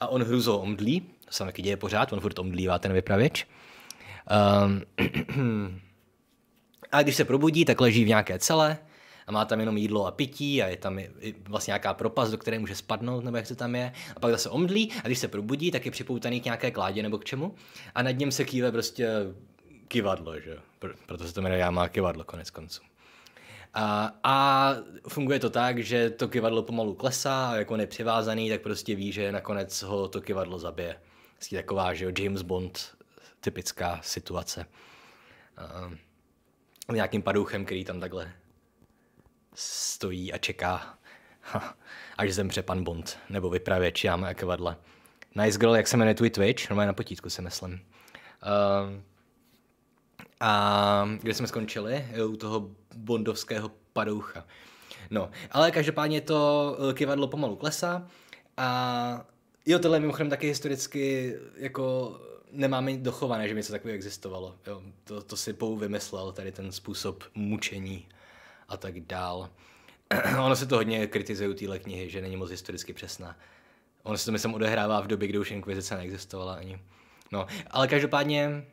A on hruzo omdlí, to se taky děje pořád, on furt omdlívá ten vypravěč. Um, a když se probudí, tak leží v nějaké celé a má tam jenom jídlo a pití a je tam vlastně nějaká propast, do které může spadnout nebo jak to tam je. A pak zase omdlí a když se probudí, tak je připoutaný k nějaké kládě nebo k čemu a nad něm se kýve prostě kivadlo, že? Proto se to jmenuje Jámá kivadlo konec konců. A, a funguje to tak, že to kivadlo pomalu klesá a jako nepřivázaný, tak prostě ví, že nakonec ho to kivadlo zabije. Je taková, že jo, James Bond typická situace. A, nějakým padouchem, který tam takhle stojí a čeká, až zemře pan Bond, nebo vypravěč Jáma kvadle. Nice Girl, jak se jmenuje tvůj Twitch? No, na potítku se myslím. Uh, a kde jsme skončili? U toho bondovského padoucha. No, ale každopádně to eh, kivadlo pomalu klesá a jo, tohle mimochodem taky historicky jako nemáme dochované, že by něco takové existovalo. Jo, to, to si Pou vymyslel, tady ten způsob mučení a tak dál. ono se to hodně u téhle knihy, že není moc historicky přesná. Ono se to, myslím, odehrává v době, kdy už inkvizice neexistovala ani. No, ale každopádně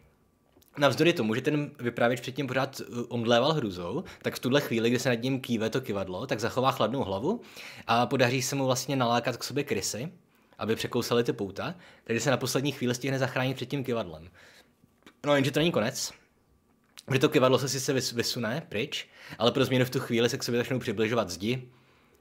Navzdory tomu, že ten vyprávěč předtím pořád uh, omdléval hrůzou, tak v tuhle chvíli, kdy se nad ním kýve to kivadlo, tak zachová chladnou hlavu a podaří se mu vlastně nalákat k sobě krysy, aby překousali ty pouta, takže se na poslední chvíli stihne zachránit před tím kivadlem. No jenže to není konec, že to kivadlo se sice vysune pryč, ale pro změnu v tu chvíli se k sobě začnou přibližovat zdi,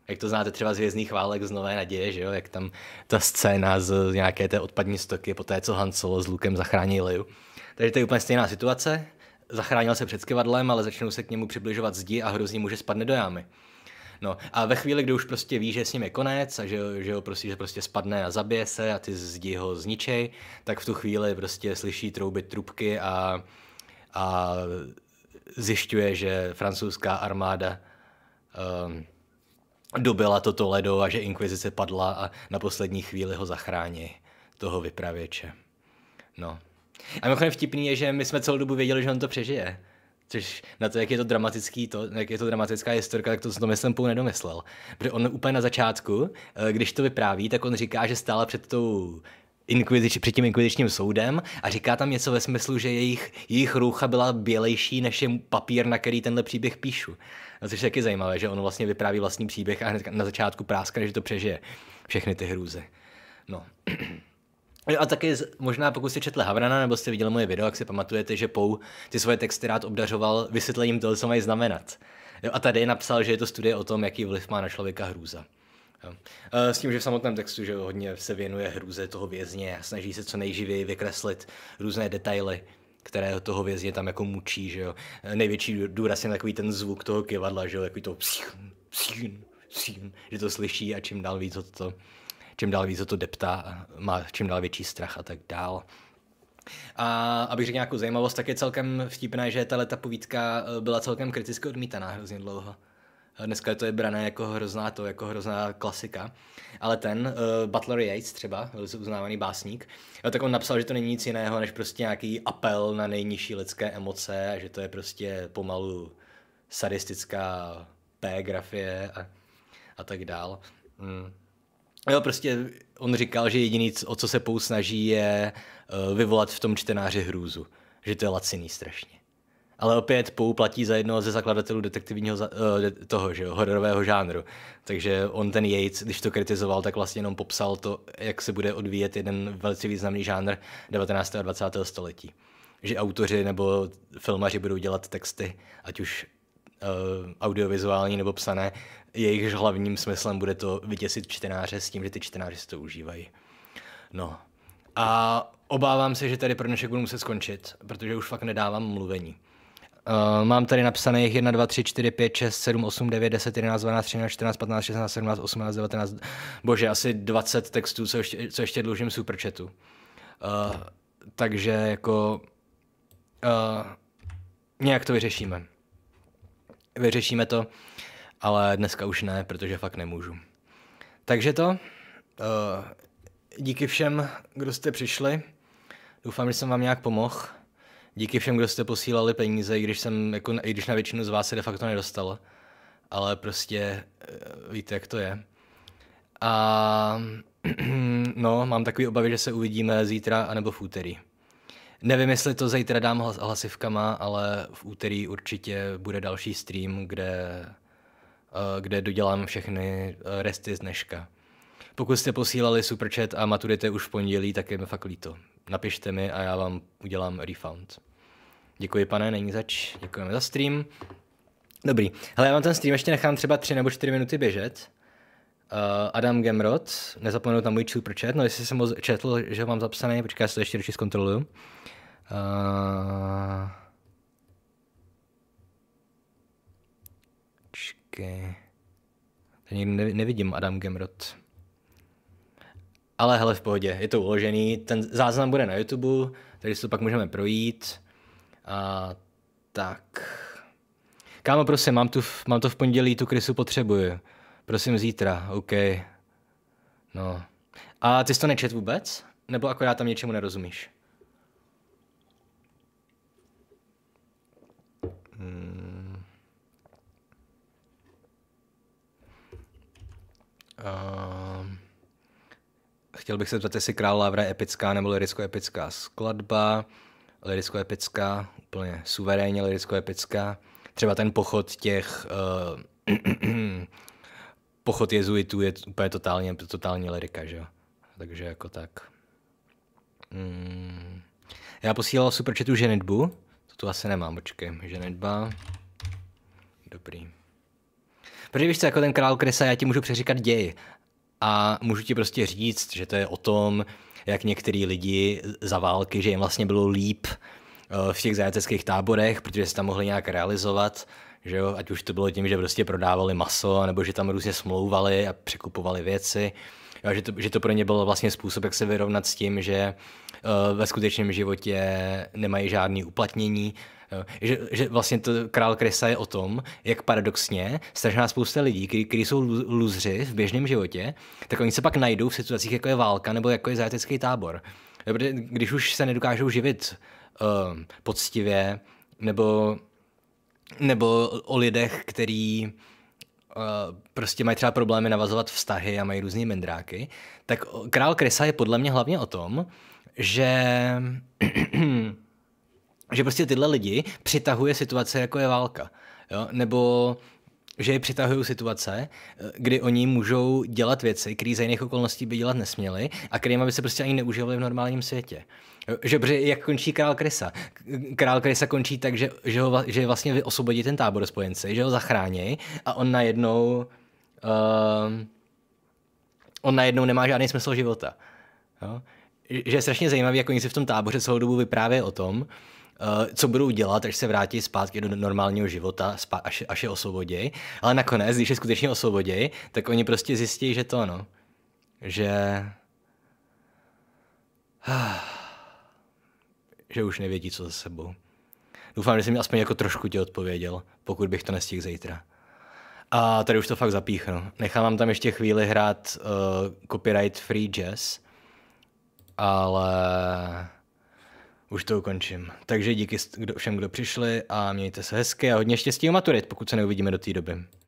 jak to znáte třeba z Hvězdných válek z Nové naděje, že jo, jak tam ta scéna z nějaké té odpadní stoky po té, co Han Solo s Lukem zachrání Liu. Takže to je úplně stejná situace, zachránil se před kivadlem, ale začnou se k němu přibližovat zdi a hrozí mu, že spadne do jámy. No a ve chvíli, kdy už prostě ví, že s ním je konec a že, že ho prostě, že prostě spadne a zabije se a ty zdi ho zničej, tak v tu chvíli prostě slyší troubit trubky a a zjišťuje, že francouzská armáda um, dobila toto ledo a že inkvizice padla a na poslední chvíli ho zachrání toho vypravěče. No. A mimochodem vtipný je, že my jsme celou dobu věděli, že on to přežije. Což na to, jak je to, dramatický, to, jak je to dramatická historka, tak to jsem domyslem půl nedomyslel. Protože on úplně na začátku, eh, když to vypráví, tak on říká, že stále před tou inkvizič, před tím inkvizičním soudem a říká tam něco ve smyslu, že jejich, jejich rucha byla bělejší než je papír, na který tenhle příběh píšu. A což je taky zajímavé, že on vlastně vypráví vlastní příběh a hned na začátku práskne, že to přežije všechny ty hrůzy. No. A taky možná pokud jste četli Havrana nebo jste viděli moje video, jak si pamatujete, že Pou ty svoje texty rád obdařoval vysvětlením toho, co mají znamenat. A tady napsal, že je to studie o tom, jaký vliv má na člověka hrůza. Eh, s tím, že v samotném textu že hodně se věnuje hrůze toho vězně a snaží se co nejživěji vykreslit různé detaily, které toho vězně tam jako mučí, že jo. Eh, největší důraz je takový ten zvuk toho kivadla, že jo, takový to psín, psín, že to slyší a čím dál víc to, čím dál víc to deptá a má čím dál větší strach a tak dál. A abych řekl nějakou zajímavost, tak je celkem vtipné, že tahle ta povídka eh, byla celkem kriticky odmítaná hrozně dlouho. Dneska je to je brané jako hrozná to, jako hrozná klasika. Ale ten, uh, Butler Yates třeba, velice uznávaný básník, tak on napsal, že to není nic jiného, než prostě nějaký apel na nejnižší lidské emoce a že to je prostě pomalu sadistická P a, a tak dál. Mm. Jo, prostě on říkal, že jediný, o co se Pou snaží, je eh, vyvolat v tom čtenáři hrůzu. Že to je laciný strašně ale opět Poe platí za jednoho ze zakladatelů detektivního eh, toho, že jo, hororového žánru. Takže on ten Yates, když to kritizoval, tak vlastně jenom popsal to, jak se bude odvíjet jeden velice významný žánr 19. a 20. století. Že autoři nebo filmaři budou dělat texty, ať už eh, audiovizuální nebo psané, jejich hlavním smyslem bude to vytěsit čtenáře s tím, že ty čtenáři si to užívají. No. A obávám se, že tady pro dnešek budu muset skončit, protože už fakt nedávám mluvení. Uh, mám tady napsaných 1, 2, 3, 4, 5, 6, 7, 8, 9, 10, 11, 12, 13, 14, 15, 16, 17, 18, 19, bože, asi 20 textů, co ještě, co ještě dlužím superchatu. Uh, takže jako uh, nějak to vyřešíme. Vyřešíme to, ale dneska už ne, protože fakt nemůžu. Takže to, uh, díky všem, kdo jste přišli. Doufám, že jsem vám nějak pomohl díky všem, kdo jste posílali peníze, i když, jsem, jako, i když na většinu z vás se de facto nedostalo. Ale prostě eh, víte, jak to je. A no, mám takový obavy, že se uvidíme zítra anebo v úterý. Nevím, jestli to zítra dám hlas, hlasivkama, ale v úterý určitě bude další stream, kde, eh, kde dodělám všechny eh, resty z dneška. Pokud jste posílali superchat a maturity už v pondělí, tak je mi fakt líto napište mi a já vám udělám refund. Děkuji, pane, není zač. Děkujeme za stream. Dobrý. Hele, já vám ten stream ještě nechám třeba 3 nebo 4 minuty běžet. Uh, Adam Gemrod, nezapomenout na můj super chat, no jestli jsem ho četl, že ho mám zapsaný, počkej, já se to ještě radši zkontroluju. Uh... Počkej. Tady nevidím Adam Gemrod. Ale hele, v pohodě, je to uložený. Ten záznam bude na YouTube, takže si to pak můžeme projít. A tak. Kámo, prosím, mám, tu, mám to v pondělí, tu krysu potřebuji. Prosím zítra, OK. No. A ty jsi to nečet vůbec? Nebo akorát tam něčemu nerozumíš? Hmm. Uh chtěl bych se zeptat, jestli Král Lavra je epická nebo lirisko epická skladba. lirisko epická úplně suverénně lirisko epická Třeba ten pochod těch... Uh, pochod jezuitů je úplně totálně, totální lirika, že jo. Takže jako tak. Hmm. Já posílal superchatu ženitbu. To tu asi nemám, počkej. Ženitba. Dobrý. Protože víš co, jako ten král Krysa, já ti můžu přeříkat děj a můžu ti prostě říct, že to je o tom, jak některý lidi za války, že jim vlastně bylo líp eh, v těch zajateckých táborech, protože se tam mohli nějak realizovat, že jo, ať už to bylo tím, že prostě prodávali maso, nebo že tam různě smlouvali a překupovali věci, jo, že, to, že to pro ně byl vlastně způsob, jak se vyrovnat s tím, že eh, ve skutečném životě nemají žádný uplatnění Eh, že, že vlastně to král Krysa je o tom, jak paradoxně strašná spousta lidí, kteří jsou luzři v běžném životě, tak oni se pak najdou v situacích, jako je válka nebo jako je zajatecký tábor. Eh, když už se nedokážou živit uh, poctivě, nebo, nebo o lidech, který Uh, prostě mají třeba problémy navazovat vztahy a mají různé mendráky, tak Král Krysa je podle mě hlavně o tom, že že prostě tyhle lidi přitahuje situace, jako je válka. Jo? Nebo že je přitahují situace, kdy oni můžou dělat věci, které za jiných okolností by dělat nesměli a kterým by se prostě ani neužili v normálním světě. Že jak končí král Krysa? Král Krysa končí tak, že, že, ho, že vlastně vyosvobodí ten tábor spojenci, že ho zachrání a on najednou uh, on najednou nemá žádný smysl života. Jo? Že je strašně zajímavý, jak oni si v tom táboře celou dobu vyprávějí o tom, uh, Eh, co budou dělat, až se vrátí zpátky do normálního života, až, až je osvobodějí. Ale nakonec, když je skutečně osvobodějí, tak oni prostě zjistí, že to ano, že... že už nevědí, co se sebou. Doufám, že jsem aspoň jako trošku ti odpověděl, pokud bych to nestihl zítra. A tady už to fakt zapíchnu. Nechám vám tam ještě chvíli hrát uh, copyright free jazz, ale... Už to ukončím. Takže díky všem, kdo přišli a mějte se hezky a hodně štěstí u maturit, pokud se neuvidíme do té doby.